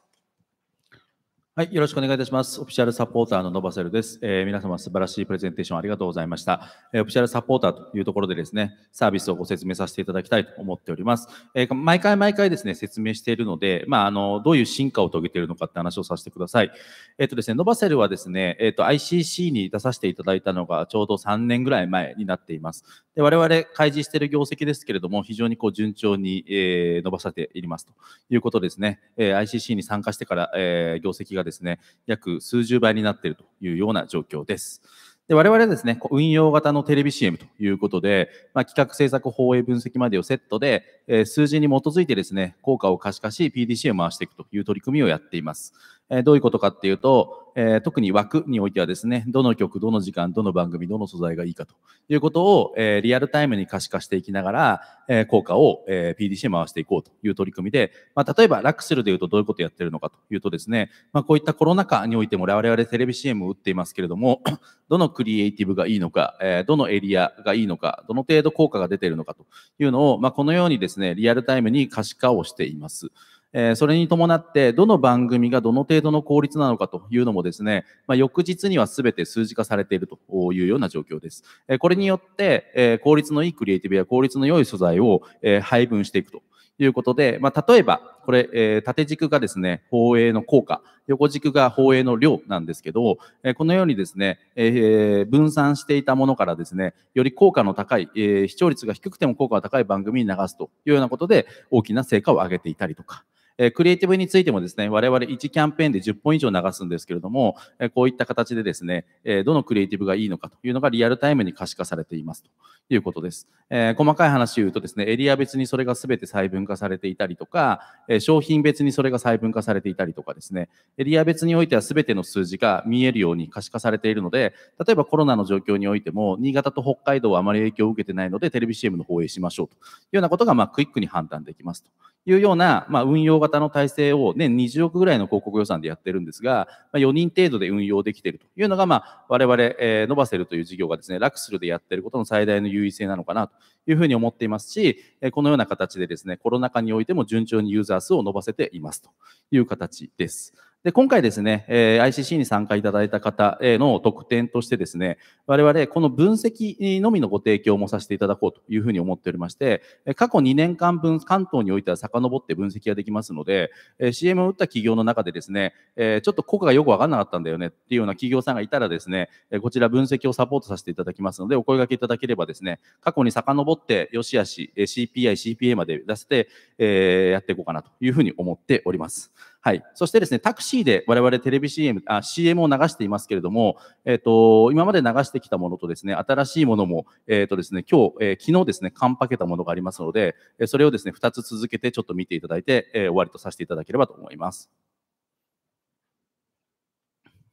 Speaker 10: はい、よろしくお願いいたします。オフィシャルサポーターのノバセルです。えー、皆様素晴らしいプレゼンテーションありがとうございました、えー、オフィシャルサポーターというところでですね、サービスをご説明させていただきたいと思っております。えー、毎回毎回ですね、説明しているので、まあ、あの、どういう進化を遂げているのかって話をさせてください。えっ、ー、とですね、ノバセルはですね、えっ、ー、と、ICC に出させていただいたのがちょうど3年ぐらい前になっています。で、我々開示している業績ですけれども、非常にこう順調に、えー、伸ばされていますということですね。えー、ICC に参加してから、えー、業績がですね、約数十倍になっているというような状況です。で我々はですね、運用型のテレビ CM ということで、まあ、企画制作放映分析までをセットで、えー、数字に基づいてですね、効果を可視化し、PDCA を回していくという取り組みをやっています。えどういうことかっていうと、え特に枠においてはですね、どの曲、どの時間、どの番組、どの素材がいいかということを、えリアルタイムに可視化していきながら、え効果を、え PDC 回していこうという取り組みで、まあ、例えばラクセルでいうとどういうことをやってるのかというとですね、まあ、こういったコロナ禍においても我々テレビ CM を打っていますけれども、どのクリエイティブがいいのか、えどのエリアがいいのか、どの程度効果が出ているのかというのを、まあ、このようにですね、リアルタイムに可視化をしています。えそれに伴って、どの番組がどの程度の効率なのかというのもですね、まあ、翌日には全て数字化されているというような状況です。えこれによって、え効率のいいクリエイティブや効率の良い素材を、え配分していくということで、まあ、例えば、これ、え縦軸がですね、放映の効果、横軸が放映の量なんですけど、えこのようにですね、え分散していたものからですね、より効果の高い、え視聴率が低くても効果が高い番組に流すというようなことで、大きな成果を上げていたりとか。えクリエイティブについてもですね、我々1キャンペーンで10本以上流すんですけれども、えこういった形でですね、えどのクリエイティブがいいのかというのがリアルタイムに可視化されていますということです。え細かい話を言うとですね、エリア別にそれが全て細分化されていたりとか、え商品別にそれが細分化されていたりとかですね、エリア別においては全ての数字が見えるように可視化されているので、例えばコロナの状況においても、新潟と北海道はあまり影響を受けてないので、テレビ CM の放映しましょうというようなことが、まあ、クイックに判断できますというような、まあ、運用型の体制を年20億ぐらいの広告予算でやってるんですが、まあ、4人程度で運用できているというのが、まあ、我々、えー、ノバセという事業がですね、ラクスルでやってることの最大の優位性なのかなというふうに思っていますし、このような形でですね、コロナ禍においても順調にユーザー数を伸ばせていますという形です。で、今回ですね、え ICC に参加いただいた方への特典としてですね、我々この分析のみのご提供もさせていただこうというふうに思っておりまして、過去2年間分関東においては遡って分析ができますので、CM を打った企業の中でですね、ちょっと効果がよくわかんなかったんだよねっていうような企業さんがいたらですね、こちら分析をサポートさせていただきますので、お声掛けいただければですね、過去に遡ってよしあし、CPI、CPA まで出せて、えやっていこうかなというふうに思っております。はい。そしてですね、タクシーで我々テレビ CM、あ、CM を流していますけれども、えっ、ー、と、今まで流してきたものとですね、新しいものも、えっ、ー、とですね、今日、えー、昨日ですね、カンパけたものがありますので、えそれをですね、2つ続けてちょっと見ていただいて、え終わりとさせていただければと思います。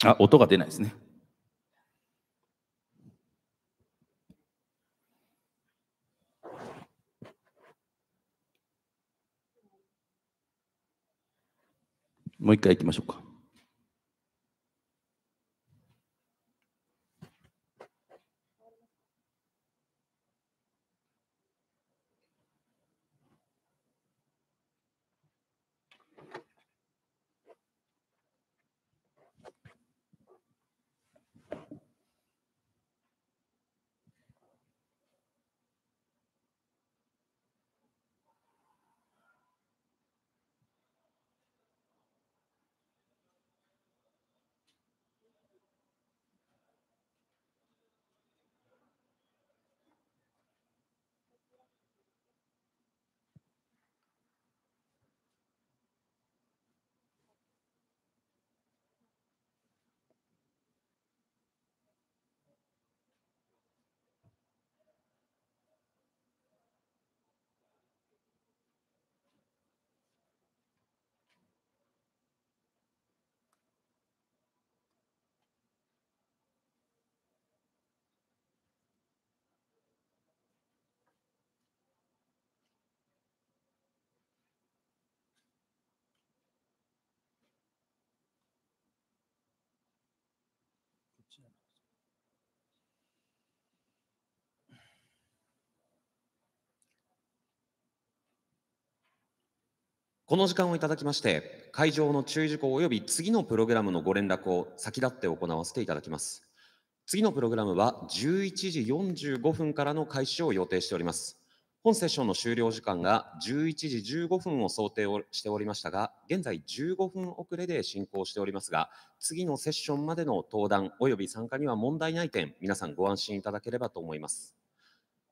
Speaker 10: あ、音が出ないですね。もう一回いきましょうか。
Speaker 2: この時間をいただきまして、会場の注意事項及び次のプログラムのご連絡を先立って行わせていただきます。次のプログラムは11時45分からの開始を予定しております。本セッションの終了時間が11時15分を想定をしておりましたが、現在15分遅れで進行しておりますが、次のセッションまでの登壇及び参加には問題ない点、皆さんご安心いただければと思います。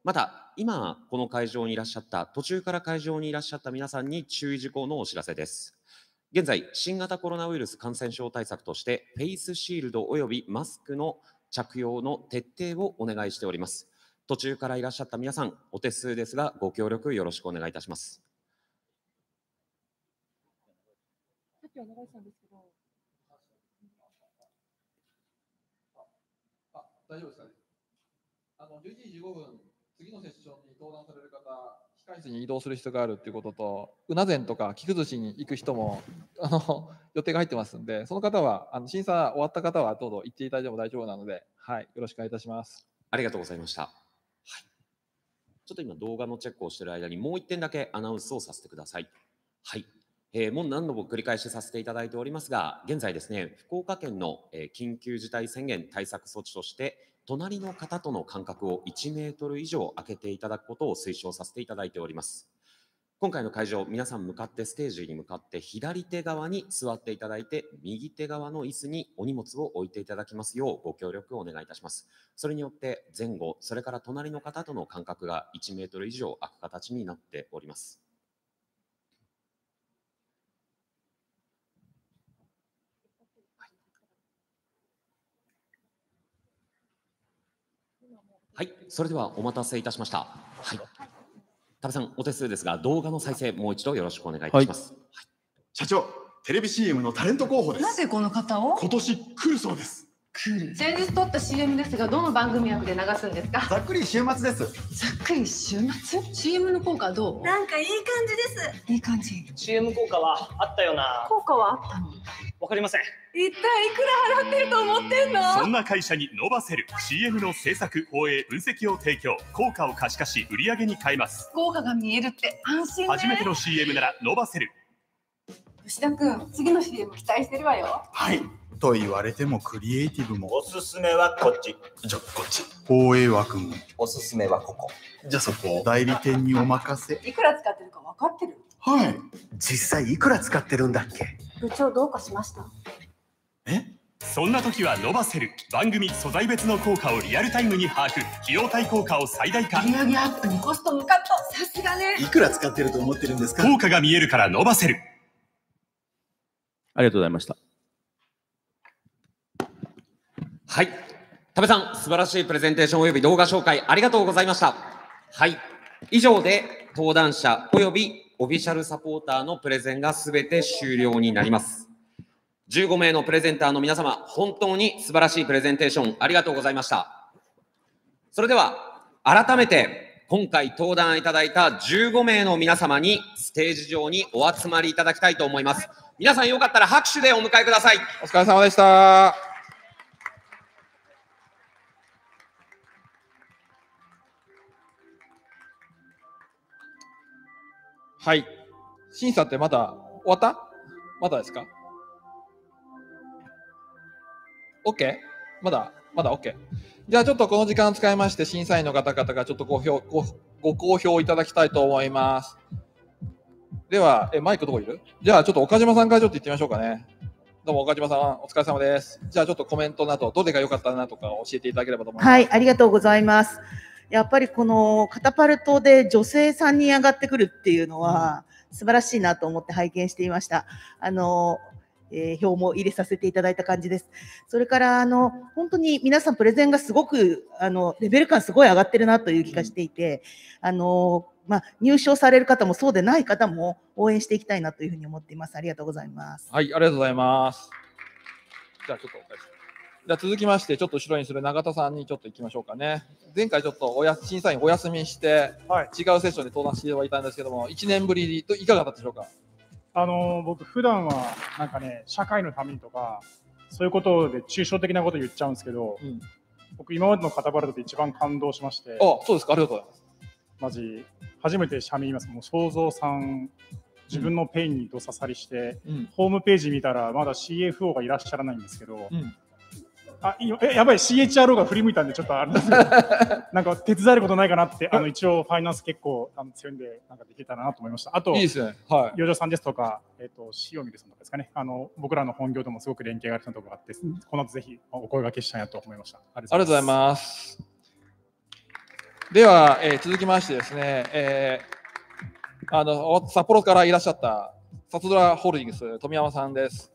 Speaker 2: また、今、この会場にいらっしゃった、途中から会場にいらっしゃった皆さんに注意事項のお知らせです。現在、新型コロナウイルス感染症対策として、フェイスシールドおよびマスクの着用の徹底をお願いしております。途中からいらっしゃった皆さん、お手数ですが、ご協力よろしくお願いいたします。
Speaker 9: あ大丈
Speaker 3: 夫ですかね。あの11時15分次のセッションに登壇される方、控室に移動する人があるっていうことと、うな膳とか菊寿司に行く人も あの予定が入ってますんで、その方はあの審査終わった方はどうぞ行っていただいても大丈夫なので、はい、よろしくお願いいたします。
Speaker 2: ありがとうございました。はい、ちょっと今動画のチェックをしている間にもう1点だけアナウンスをさせてください。はい、えー、もう何度も繰り返しさせていただいておりますが、現在ですね、福岡県のえ緊急事態宣言対策措置として、隣の方との間隔を1メートル以上空けていただくことを推奨させていただいております。今回の会場、皆さん向かってステージに向かって左手側に座っていただいて、右手側の椅子にお荷物を置いていただきますようご協力をお願いいたします。それによって前後、それから隣の方との間隔が1メートル以上空く形になっております。はい、それではお待たせいたしました。はい。田部さん、お手数ですが、動画の再生、もう一度よろしくお願いいたします。はい、社
Speaker 4: 長、テレビ CM のタレント候補
Speaker 5: です。な
Speaker 11: ぜこの方を今
Speaker 4: 年来るそうです。
Speaker 11: 先
Speaker 5: 日撮った CM ですがどの番組枠で流すんですか
Speaker 4: ざっくり週末です
Speaker 5: ざっくり週末 CM の効果どうなんかいい感じですいい感じ
Speaker 17: CM 効果はあったよな効
Speaker 11: 果はあったのわかりません一体いくら払ってると思ってんのそ
Speaker 17: んな会社に伸ばせる CM の制作放映分析を提供効果を可視化し売上
Speaker 4: に変えます
Speaker 5: 効果が見えるって安心、ね、初めての
Speaker 4: CM なら伸ばせる
Speaker 5: 吉田君、次の CM 期待してるわよ。
Speaker 4: はい。と言われ
Speaker 9: てもクリエイティブも。
Speaker 4: お
Speaker 5: すすめはこっち。
Speaker 4: じゃ、こっち。放映枠も。おすすめはここ。じゃ、そこ。代理店にお任せ。い
Speaker 11: くら使ってるか分
Speaker 4: かってるはい。実際いくら使ってるん
Speaker 17: だっけ
Speaker 11: 部長どうかしました
Speaker 17: えそんな時は伸ばせる番組素材別の効果をリアルタイムに把握費用対効果を最大化売上アップに
Speaker 11: コスト
Speaker 10: 無カットさすがねいく
Speaker 4: ら使ってると思ってるんですか効果が見えるから伸
Speaker 10: ばせるありがとうございました。はい。
Speaker 2: 多部さん、素晴らしいプレゼンテーション及び動画紹介ありがとうございました。はい。以上で登壇者及びオフィシャルサポーターのプレゼンが全て終了になります。15名のプレゼンターの皆様、本当に素晴らしいプレゼンテーションありがとうございました。それでは、改めて今回登壇いただいた15名の皆様にステージ上にお集まりいただきたいと思います。皆さんよかったら拍手でお迎えください。
Speaker 3: お疲れ様でした。はい。審査ってまだ終わったまだですか ?OK? まだまだ OK? じゃあちょっとこの時間を使いまして審査員の方々がちょっとご評ごご好評いただきたいと思います。では、え、マイクどこいるじゃあ、ちょっと岡島さんからちょっと言ってみましょうかね。どうも岡島さん、お疲れ様です。じゃあ、ちょっとコメントなど、どれが良かったなとか教えていただければと思います。はい、あ
Speaker 8: りがとうございます。やっぱりこのカタパルト
Speaker 3: で女性3人上がってくるっていうのは、素晴らしいなと思って拝見していました。あの、えー、表も入れさせていただいた感じです。それから、あの、本当に
Speaker 20: 皆さんプレゼンがすごく、あの、レベル感すごい上がってるなという気がしていて、あの、まあ、入賞される方もそうでない方も応援していきたいなというふうに思っています。ありがとうご
Speaker 13: ざいます。はい、あ
Speaker 3: りがとうございます。じゃあちょっとお返し。じゃあ続きまして、ちょっと後ろにする永田さんにちょっと行きましょうかね。前回ちょっとおや審査員お休みして、はい、違うセッションで登壇してはいたんですけども、1年ぶりといかがだったでしょうか
Speaker 17: あのー、僕普段はなんかね、社会のためにとか、そういうことで抽象的なこと言っちゃうんですけど、うん、僕今までのカタパルトで一番感動しまして。あ、
Speaker 10: そうですか。ありがとうございます。マジ
Speaker 17: 初めて社名言いますもう正蔵さん自分のペインにどささりして、うん、ホームページ見たらまだ CFO がいらっしゃらないんですけど、うん、あえや
Speaker 10: ばい CHRO が振り向いたんでちょっとあれですけど なんか手伝えることないかなってあの一応ファイナンス結構あの強いんでなんかできたらなと思いましたあといいですねはい余剰さんですとかえっ、ー、と塩見さんとかですかねあの僕らの本業ともすごく連携があるところがあって、うん、この後ぜひお声がけしたいなと思い
Speaker 16: ましたありがとうございま
Speaker 3: す。
Speaker 10: では、えー、続きましてです
Speaker 3: ね、えー、あの札幌からいらっしゃった札ドラホールディングス富山さんです。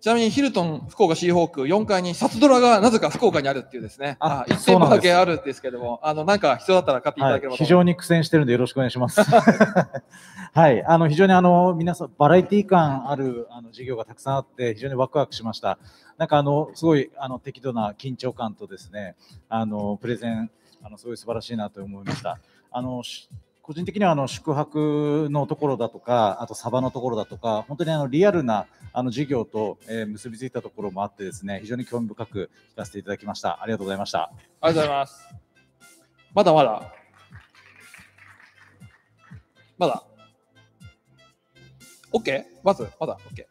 Speaker 3: ちなみにヒルトン福岡シーホーク4階に札ドラがなぜか福岡にあるっていうですね、あ1店舗だけあるんですけども、あのなんか必要だったら買っていただければ、はい、非常に
Speaker 10: 苦戦してるんでよろしくお願いします。はい、あの非常にあの皆さんバラエティ感あるあの事業がたくさんあって非常にワクワクしました。なんかあのすごいあの適度な緊張感とですね、あのプレゼンあのすごい素晴らしいなと思いました。あの個人的にはあの宿泊のところだとか、あとサバのところだとか、本当にあのリアルなあの事業と、えー、結びついたところもあってですね、非常に興味深く聞かせていただきました。ありがとうございました。あり
Speaker 3: がとうございます。まだまだ。まだ。OK? まず、まだ OK。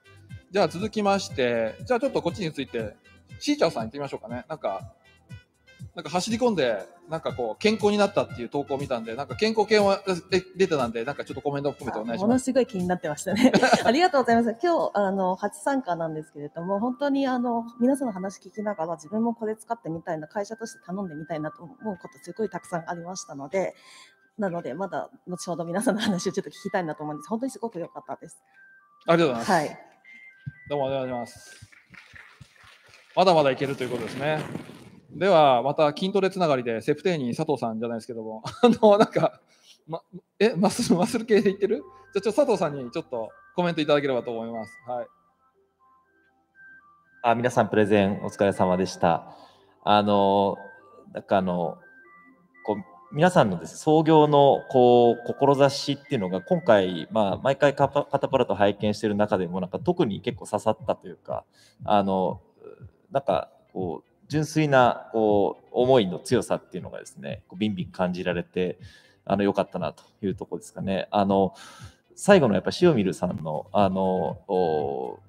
Speaker 3: じゃあ続きまして、じゃあちょっとこっちについて、しーちゃんさん行ってみましょうかね。なんか、なんか走り込んで、なんかこう、健康になったっていう投稿を見たんで、なんか健康系は出てたんで、なんかちょっとコメントを含めてお願いし
Speaker 12: ます。ものすごい気になってましたね。ありがとうございます。今日、あの、初参加なんですけれども、本当にあの、皆さんの話聞きながら、自分もこれ使ってみ
Speaker 1: たいな、会社として頼んでみたいなと思うこと、すごいたくさんありましたので、なので、まだ、後ほど皆さんの話をちょっと聞きたいなと思うんです。本当にすごく良かったです。ありがとうございます。はい。
Speaker 3: どうもありがとうございます。まだまだいけるということですね。では、また筋トレつながりで、セプテーニー佐藤さんじゃないですけども、あの、なんか、ま、え、マッスル、マッスル系でいってるじゃあ、ちょっと佐藤さんにちょっとコメントいただければと思います。は
Speaker 8: い。あ、皆さん、プレゼンお疲れ様でした。あの、なんかあの、こう、皆さんのです、ね、創業のこう志っていうのが今回、まあ、毎回カタパラと拝見している中でもなんか特に結構刺さったというかあのなんかこう純粋なこう思いの強さっていうのがですねこうビンビン感じられてあの良かったなというとこですかね。あの最後のやっぱ塩見るさんのあのこ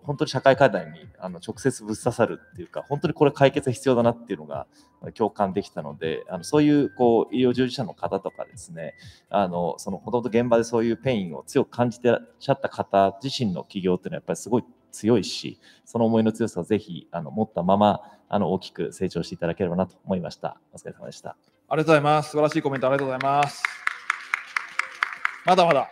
Speaker 8: う本当に社会課題にあの直接ぶっ刺さるっていうか本当にこれ解決が必要だなっていうのが共感できたのであのそういうこう医療従事者の方とかですねあのそのほとんど現場でそういうペインを強く感じてらっしゃった方自身の起業っていうのはやっぱりすごい強いしその思いの強さをぜひあの持ったままあの大きく成長していただければなと思いました。お疲れ様でした。
Speaker 3: ありがとうございます。素晴らしいコメントありがとうございます。まだまだ。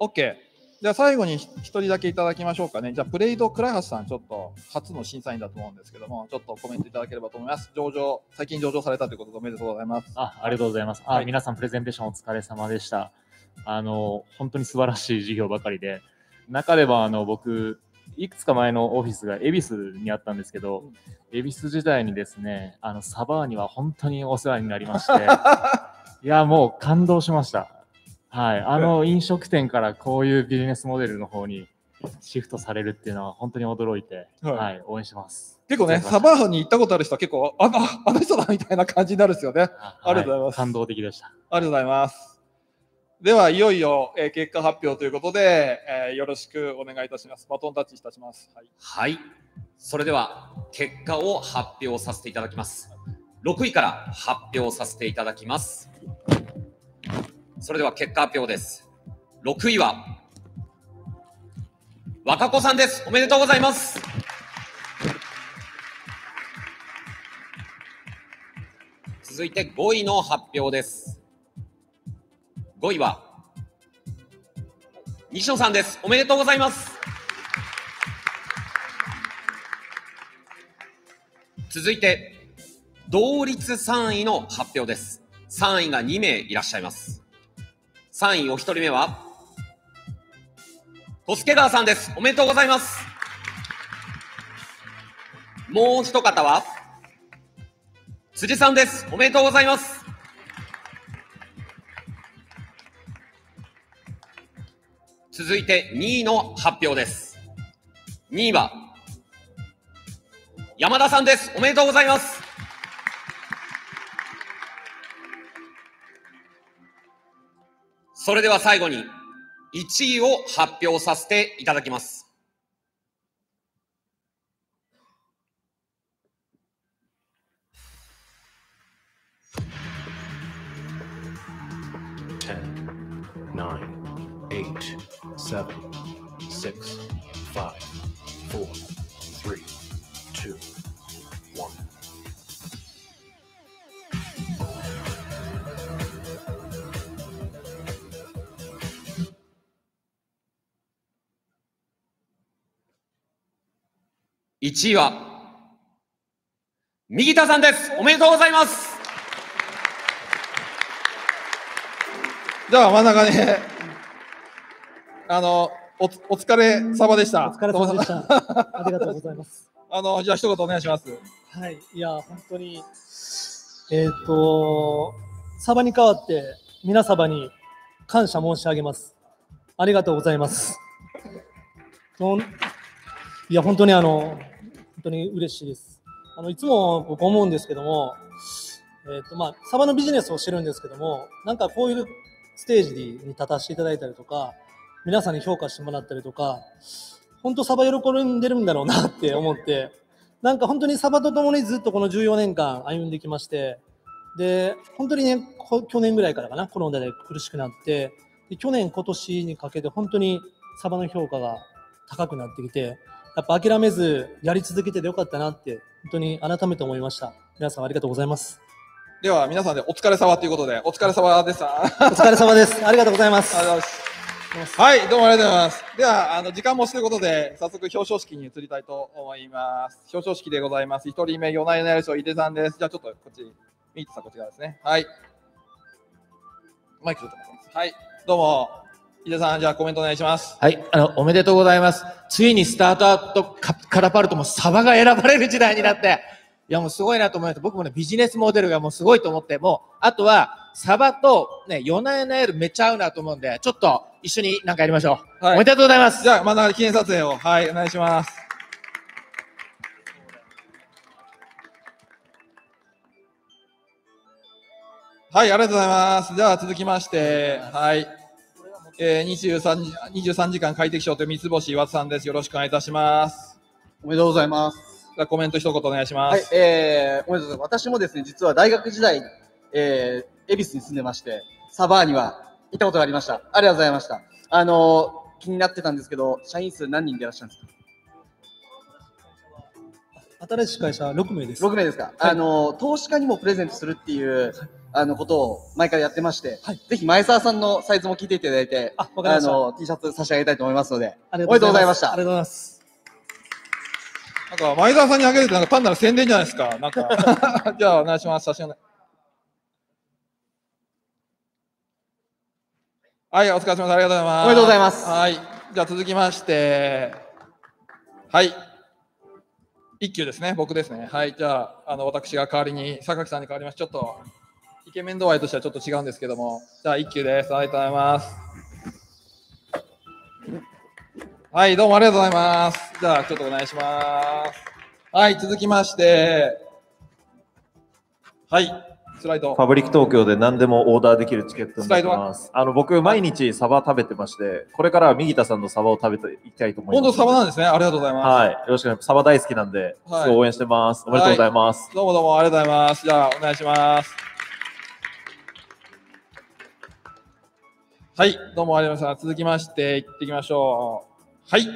Speaker 3: OK。じゃあ最後に一人だけいただきましょうかね。じゃあプレイド倉橋さん、ちょっと初の審査員だと思うんですけども、ちょっとコメントいただければと思います。上場、最近上場されたということでおめでとうございます。あありがとうござ
Speaker 21: います。はい、皆さんプレゼンテーションお疲れ様でした。あの、本当に素晴らしい授業ばかりで、中ではあの僕、いくつか前のオフィスが恵比寿にあったんですけど、恵比寿時代にですね、あのサバーには本当にお世話になりまして、いや、もう感動しました。はい、あの飲食店からこういうビジネスモデルの方にシフトされるっていうのは本当に驚いて、はい、はい、応援します。結構ね、サ
Speaker 3: バーに行ったことあ
Speaker 6: る人は結構、あの、
Speaker 3: あの人だみたいな感じになるんですよね。ありがとうご
Speaker 6: ざいます、はい。感動的でした。
Speaker 3: ありがとうございます。では、いよいよ、えー、結果発表ということで、えー、よろしくお願いいたします。バトンタッチいたします。はい。
Speaker 2: はい、それでは、結果を発表させていただきます。6位から発表させていただきます。それでは結果発表です。6位は、若子さんです。おめでとうございます。続いて5位の発表です。5位は、西野さんです。おめでとうございます。続いて、同率3位の発表です。3位が2名いらっしゃいます。3位お一人目は、小助川さんです。おめでとうございます。もう一方は、辻さんです。おめでとうございます。続いて2位の発表です。2位は、山田さんです。おめでとうございます。それでは最後に1位を発表させていただきます。
Speaker 17: seven, six, five, four, three, two, one.
Speaker 2: 1位は、右田さんです。おめでとうございます。じゃあ真ん中にあのお
Speaker 19: お疲れ様でした。お疲れ様でした。ありがとうございます。
Speaker 3: あのじゃあ一言お願いします。
Speaker 19: はい、いや本当にえっ、ー、とサバに代わって皆様に感謝申し上げます。ありがとうございます。いや本当にあの本当に嬉しいです。あのいつも僕思うんですけども、えっ、ー、とまあサバのビジネスをしてるんですけども、なんかこういうステージに立たせていただいたりとか。皆さんに評価してもらったりとか、本当サバ喜んでるんだろうなって思って、なんか本当にサバと共にずっとこの14年間歩んできまして、で、本当にね、去年ぐらいからかな、コロナで苦しくなって、で去年、今年にかけて本当にサバの評価が高くなってきて、やっぱ諦めずやり続けててよかったなって、本当に改めて思いました。皆さんありがとうございます。
Speaker 3: では皆さんでお疲れ様ということで、お疲れ様でした。お疲れ様です。ありがとうございます。ありがとうございます。はい、どうもありがとうございます。では、あの時間もしてることで、早速表彰式に移りたいと思います。表彰式でございます。一人目、ヨナエナヤ賞、井出さんです。じゃあ、ちょっとこっち、ミートさん、こっち側ですね。はい。マイクちょっす。はい、どうも。井出さん、じゃあコメントお願いします。
Speaker 21: はい、あの、お
Speaker 6: めでとうございます。ついにスタートアットカラパルトもサバが選ばれる時代になって、いや、もうすごいなと思いました。僕もね、ビジネスモデルがもうすごいと思って、もう、あとは、サバとね、ヨナエナエルめちゃ合うなと思うんで、ちょっと、一緒になんかやりましょう。はい、おめでとうございます。
Speaker 3: じゃあ、真ん中で記念撮影を、はい、お願いします。はい、ありがとうございます。じゃあ、続きまして、はい。えー、23, 23時間快適賞という三つ星岩田さんです。よろしくお願いいたします。おめでとうございます。じゃあ、コメント一言お願いします。はい、
Speaker 7: えー、おめでとうございます。私もですね、実は大学時代、えー、恵比寿に住んでまして、サバーには行ったことがありました。ありがとうございました。あのー、気になってたんですけど、社員数何人でいらっしゃるんですか
Speaker 19: 新しい会社六名
Speaker 7: です。六名ですか、はい、あの投資家にもプレゼントするっていう、はい、あのことを毎回やってまして、はい、ぜひ前澤さんのサイズも聞いていただいて、ああの T シャツ差し上げたいと思いますので、
Speaker 19: おめでとうございました。ありがとうございます。
Speaker 7: なんか前澤さんにあげるとなんか単なる宣伝
Speaker 3: じゃないですか。なんか じゃあお願いします。差し上げ。はい、お疲れ様です。ありがとうございます。おめでとうございます。はい。じゃあ続きまして、はい。一級ですね、僕ですね。はい、じゃあ、あの、私が代わりに、榊さんに代わります。ちょっと、イケメン度合いとしてはちょっと違うんですけども、じゃあ一級です。ありがとうございます。はい、どうもありがとうございます。じゃあ、ちょっとお願いします。はい、続きまして、はい、スライド。ファブリッ
Speaker 8: ク東京で何でもオーダーできるチケットになってます。あの僕、毎日サバ食べてまして、これからは右田さんのサバを食べていきたいと思い
Speaker 3: ます。本当サバなんですね。ありがとうございます。はい。よ
Speaker 8: ろしくお願いします。サバ大好きなんで、すごい応援してます。おめでとうございます、は
Speaker 3: い、どうもどうもありがとうございます。じゃあ、お願いします。はい、どうもありがとうございました。続きまして、行ってきましょう。はい。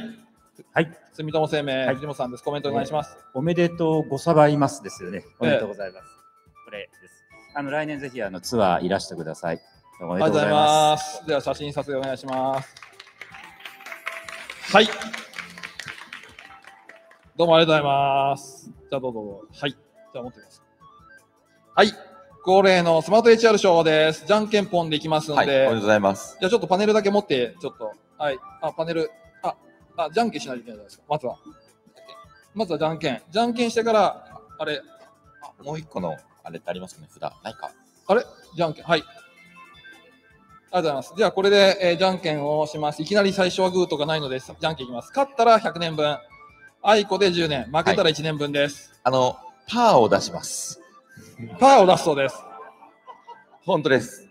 Speaker 3: はい。住友生命、はい、藤本さんです。コメントお願いします。
Speaker 9: おめでとうござ
Speaker 21: いますですよね。おめでとうご
Speaker 3: ざいます。えー、これあの来年ぜひあの
Speaker 21: ツアーいらしてください。どうもありがとうございま
Speaker 3: す。では写真撮影お願いします。はい。どうもありがとうございます。じゃあどうぞ。はい。じゃあ持ってください。はい。恒例のスマート HR ショーです。じゃんけんぽんできますので。はい、ありがとうございます。じゃあちょっとパネルだけ持って、ちょっと。はい。あ、パネル。あ、あ、じゃんけんしないといけないじゃないですか。まずは。まずはじゃんけん。じゃんけんしてから、あれ、あもう一個のあれってありますかね札ないかあれじゃんけん。はい。ありがとうございます。じゃあ、これで、えー、じゃんけんをします。いきなり最初はグーとかないので、じゃんけんいきます。勝ったら100年分。あいこで10年。負けたら1年分です。はい、あの、
Speaker 6: パーを
Speaker 4: 出します。
Speaker 6: パーを出すそうです。本当です。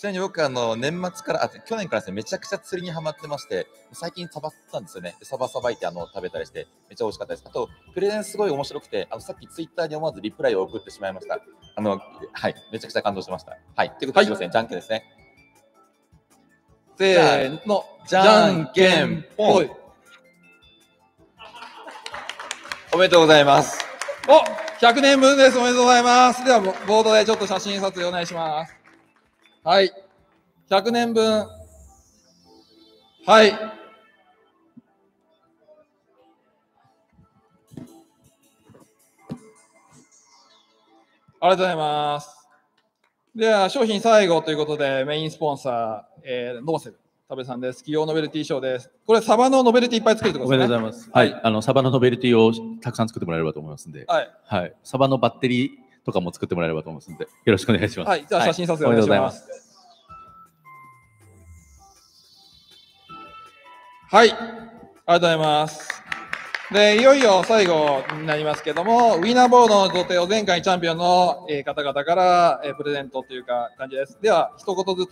Speaker 6: ちなみに僕、あの、年末から、あ、去年からですね、めちゃくちゃ釣りにはまってまして、最近サバ釣ったんですよね。サバさばいて、あの、食べたりして、めっちゃ美味しかったです。あと、プレゼンすごい面白くて、あの、さっきツイッターに思わずリプライを送ってしまいました。あの、はい、めちゃくちゃ感動しました。はい、ということで、すいません、じゃんけんですね。せーの、じ
Speaker 14: ゃんけん
Speaker 6: ぽい。おめでとうございます。お
Speaker 3: !100 年分です。おめでとうございます。では、ボードでちょっと写真撮影お願いします。はい。100年分。はい。ありがとうございます。では、商品最後ということで、メインスポンサー、えー、ノーセル。田部さんです。企業ノベルティ賞です。これ、サバのノベルティいっぱい作るって
Speaker 10: ことですね。おめでとうございます。はい。はい、あの、サバのノベルティをたくさん作ってもらえればと思いますんで。はい。はい。サバのバッテリー、とかも作ってもらえればと思いますので、よろしくお願いします。はい、じゃあ写真撮影お願いします。はい、あ
Speaker 3: りがとうございます。で、いよいよ最後になりますけども、ウィナーボードの贈呈を前回チャンピオン
Speaker 4: の方
Speaker 3: 々からプレゼントというか感じです。では、一言ずつ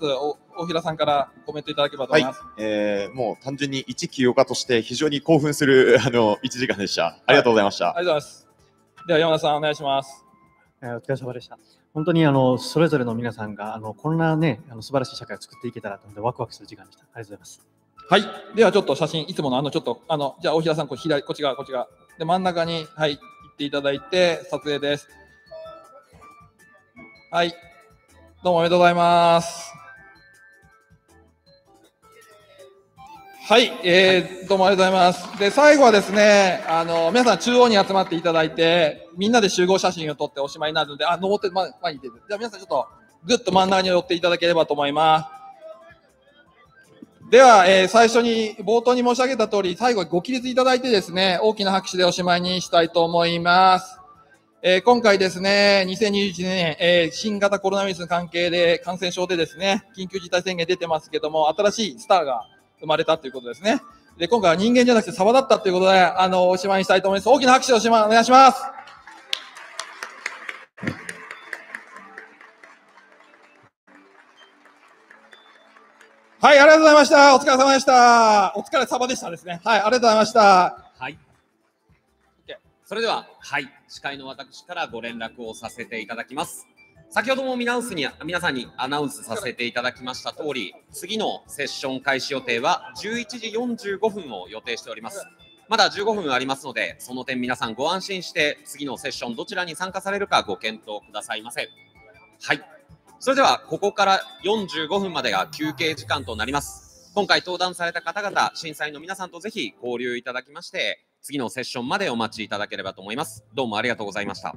Speaker 3: 大平さんからコメントいただければと思います。は
Speaker 4: い、えー、もう単純に一起業家として非常に興奮するあの1時間でした。ありがとうございました。はい、あ
Speaker 5: りがとうございます。では、山田さんお願いします。えー、お疲れ様でした。本当にあのそれぞれの皆さんがあのこんなねあの素晴らしい社会を作っていけたらと思ってワクワクする時間でした。ありがとうございます。はい。ではちょっと写真
Speaker 3: いつものあのちょっとあのじゃあ大平さんこ左こっち側こっち側で真ん中にはい行っていただいて撮影です。はい。どうもおめでとうございます。はい、えー、どうもありがとうございます。で、最後はですね、あの、皆さん中央に集まっていただいて、みんなで集合写真を撮っておしまいになるので、あ、登って、ま、前に出て。じゃあ皆さんちょっと、ぐっと真ん中に寄っていただければと思います。では、えー、最初に、冒頭に申し上げた通り、最後ご起立いただいてですね、大きな拍手でおしまいにしたいと思います。えー、今回ですね、2021年、えー、新型コロナウイルスの関係で、感染症でですね、緊急事態宣言出てますけども、新しいスターが、生まれたということですね。で、今回は人間じゃなくてサバだったということで、あの、おしまいにしたいと思います。大きな拍手をおしまいお願いします。はい、ありがとうございました。お疲れ様でした。
Speaker 2: お疲れ様でしたですね。はい、ありがとうございました。はい。それでは、はい、司会の私からご連絡をさせていただきます。先ほども皆さんに皆さんにアナウンスさせていただきました通り、次のセッション開始予定は11時45分を予定しております。まだ15分ありますので、その点皆さんご安心して次のセッションどちらに参加されるかご検討くださいませ。はい。それではここから45分までが休憩時間となります。今回登壇された方々、審査員の皆さんとぜひ交流いただきまして、次のセッションまでお待ちいただければと思います。どうもありがとうござい
Speaker 1: ました。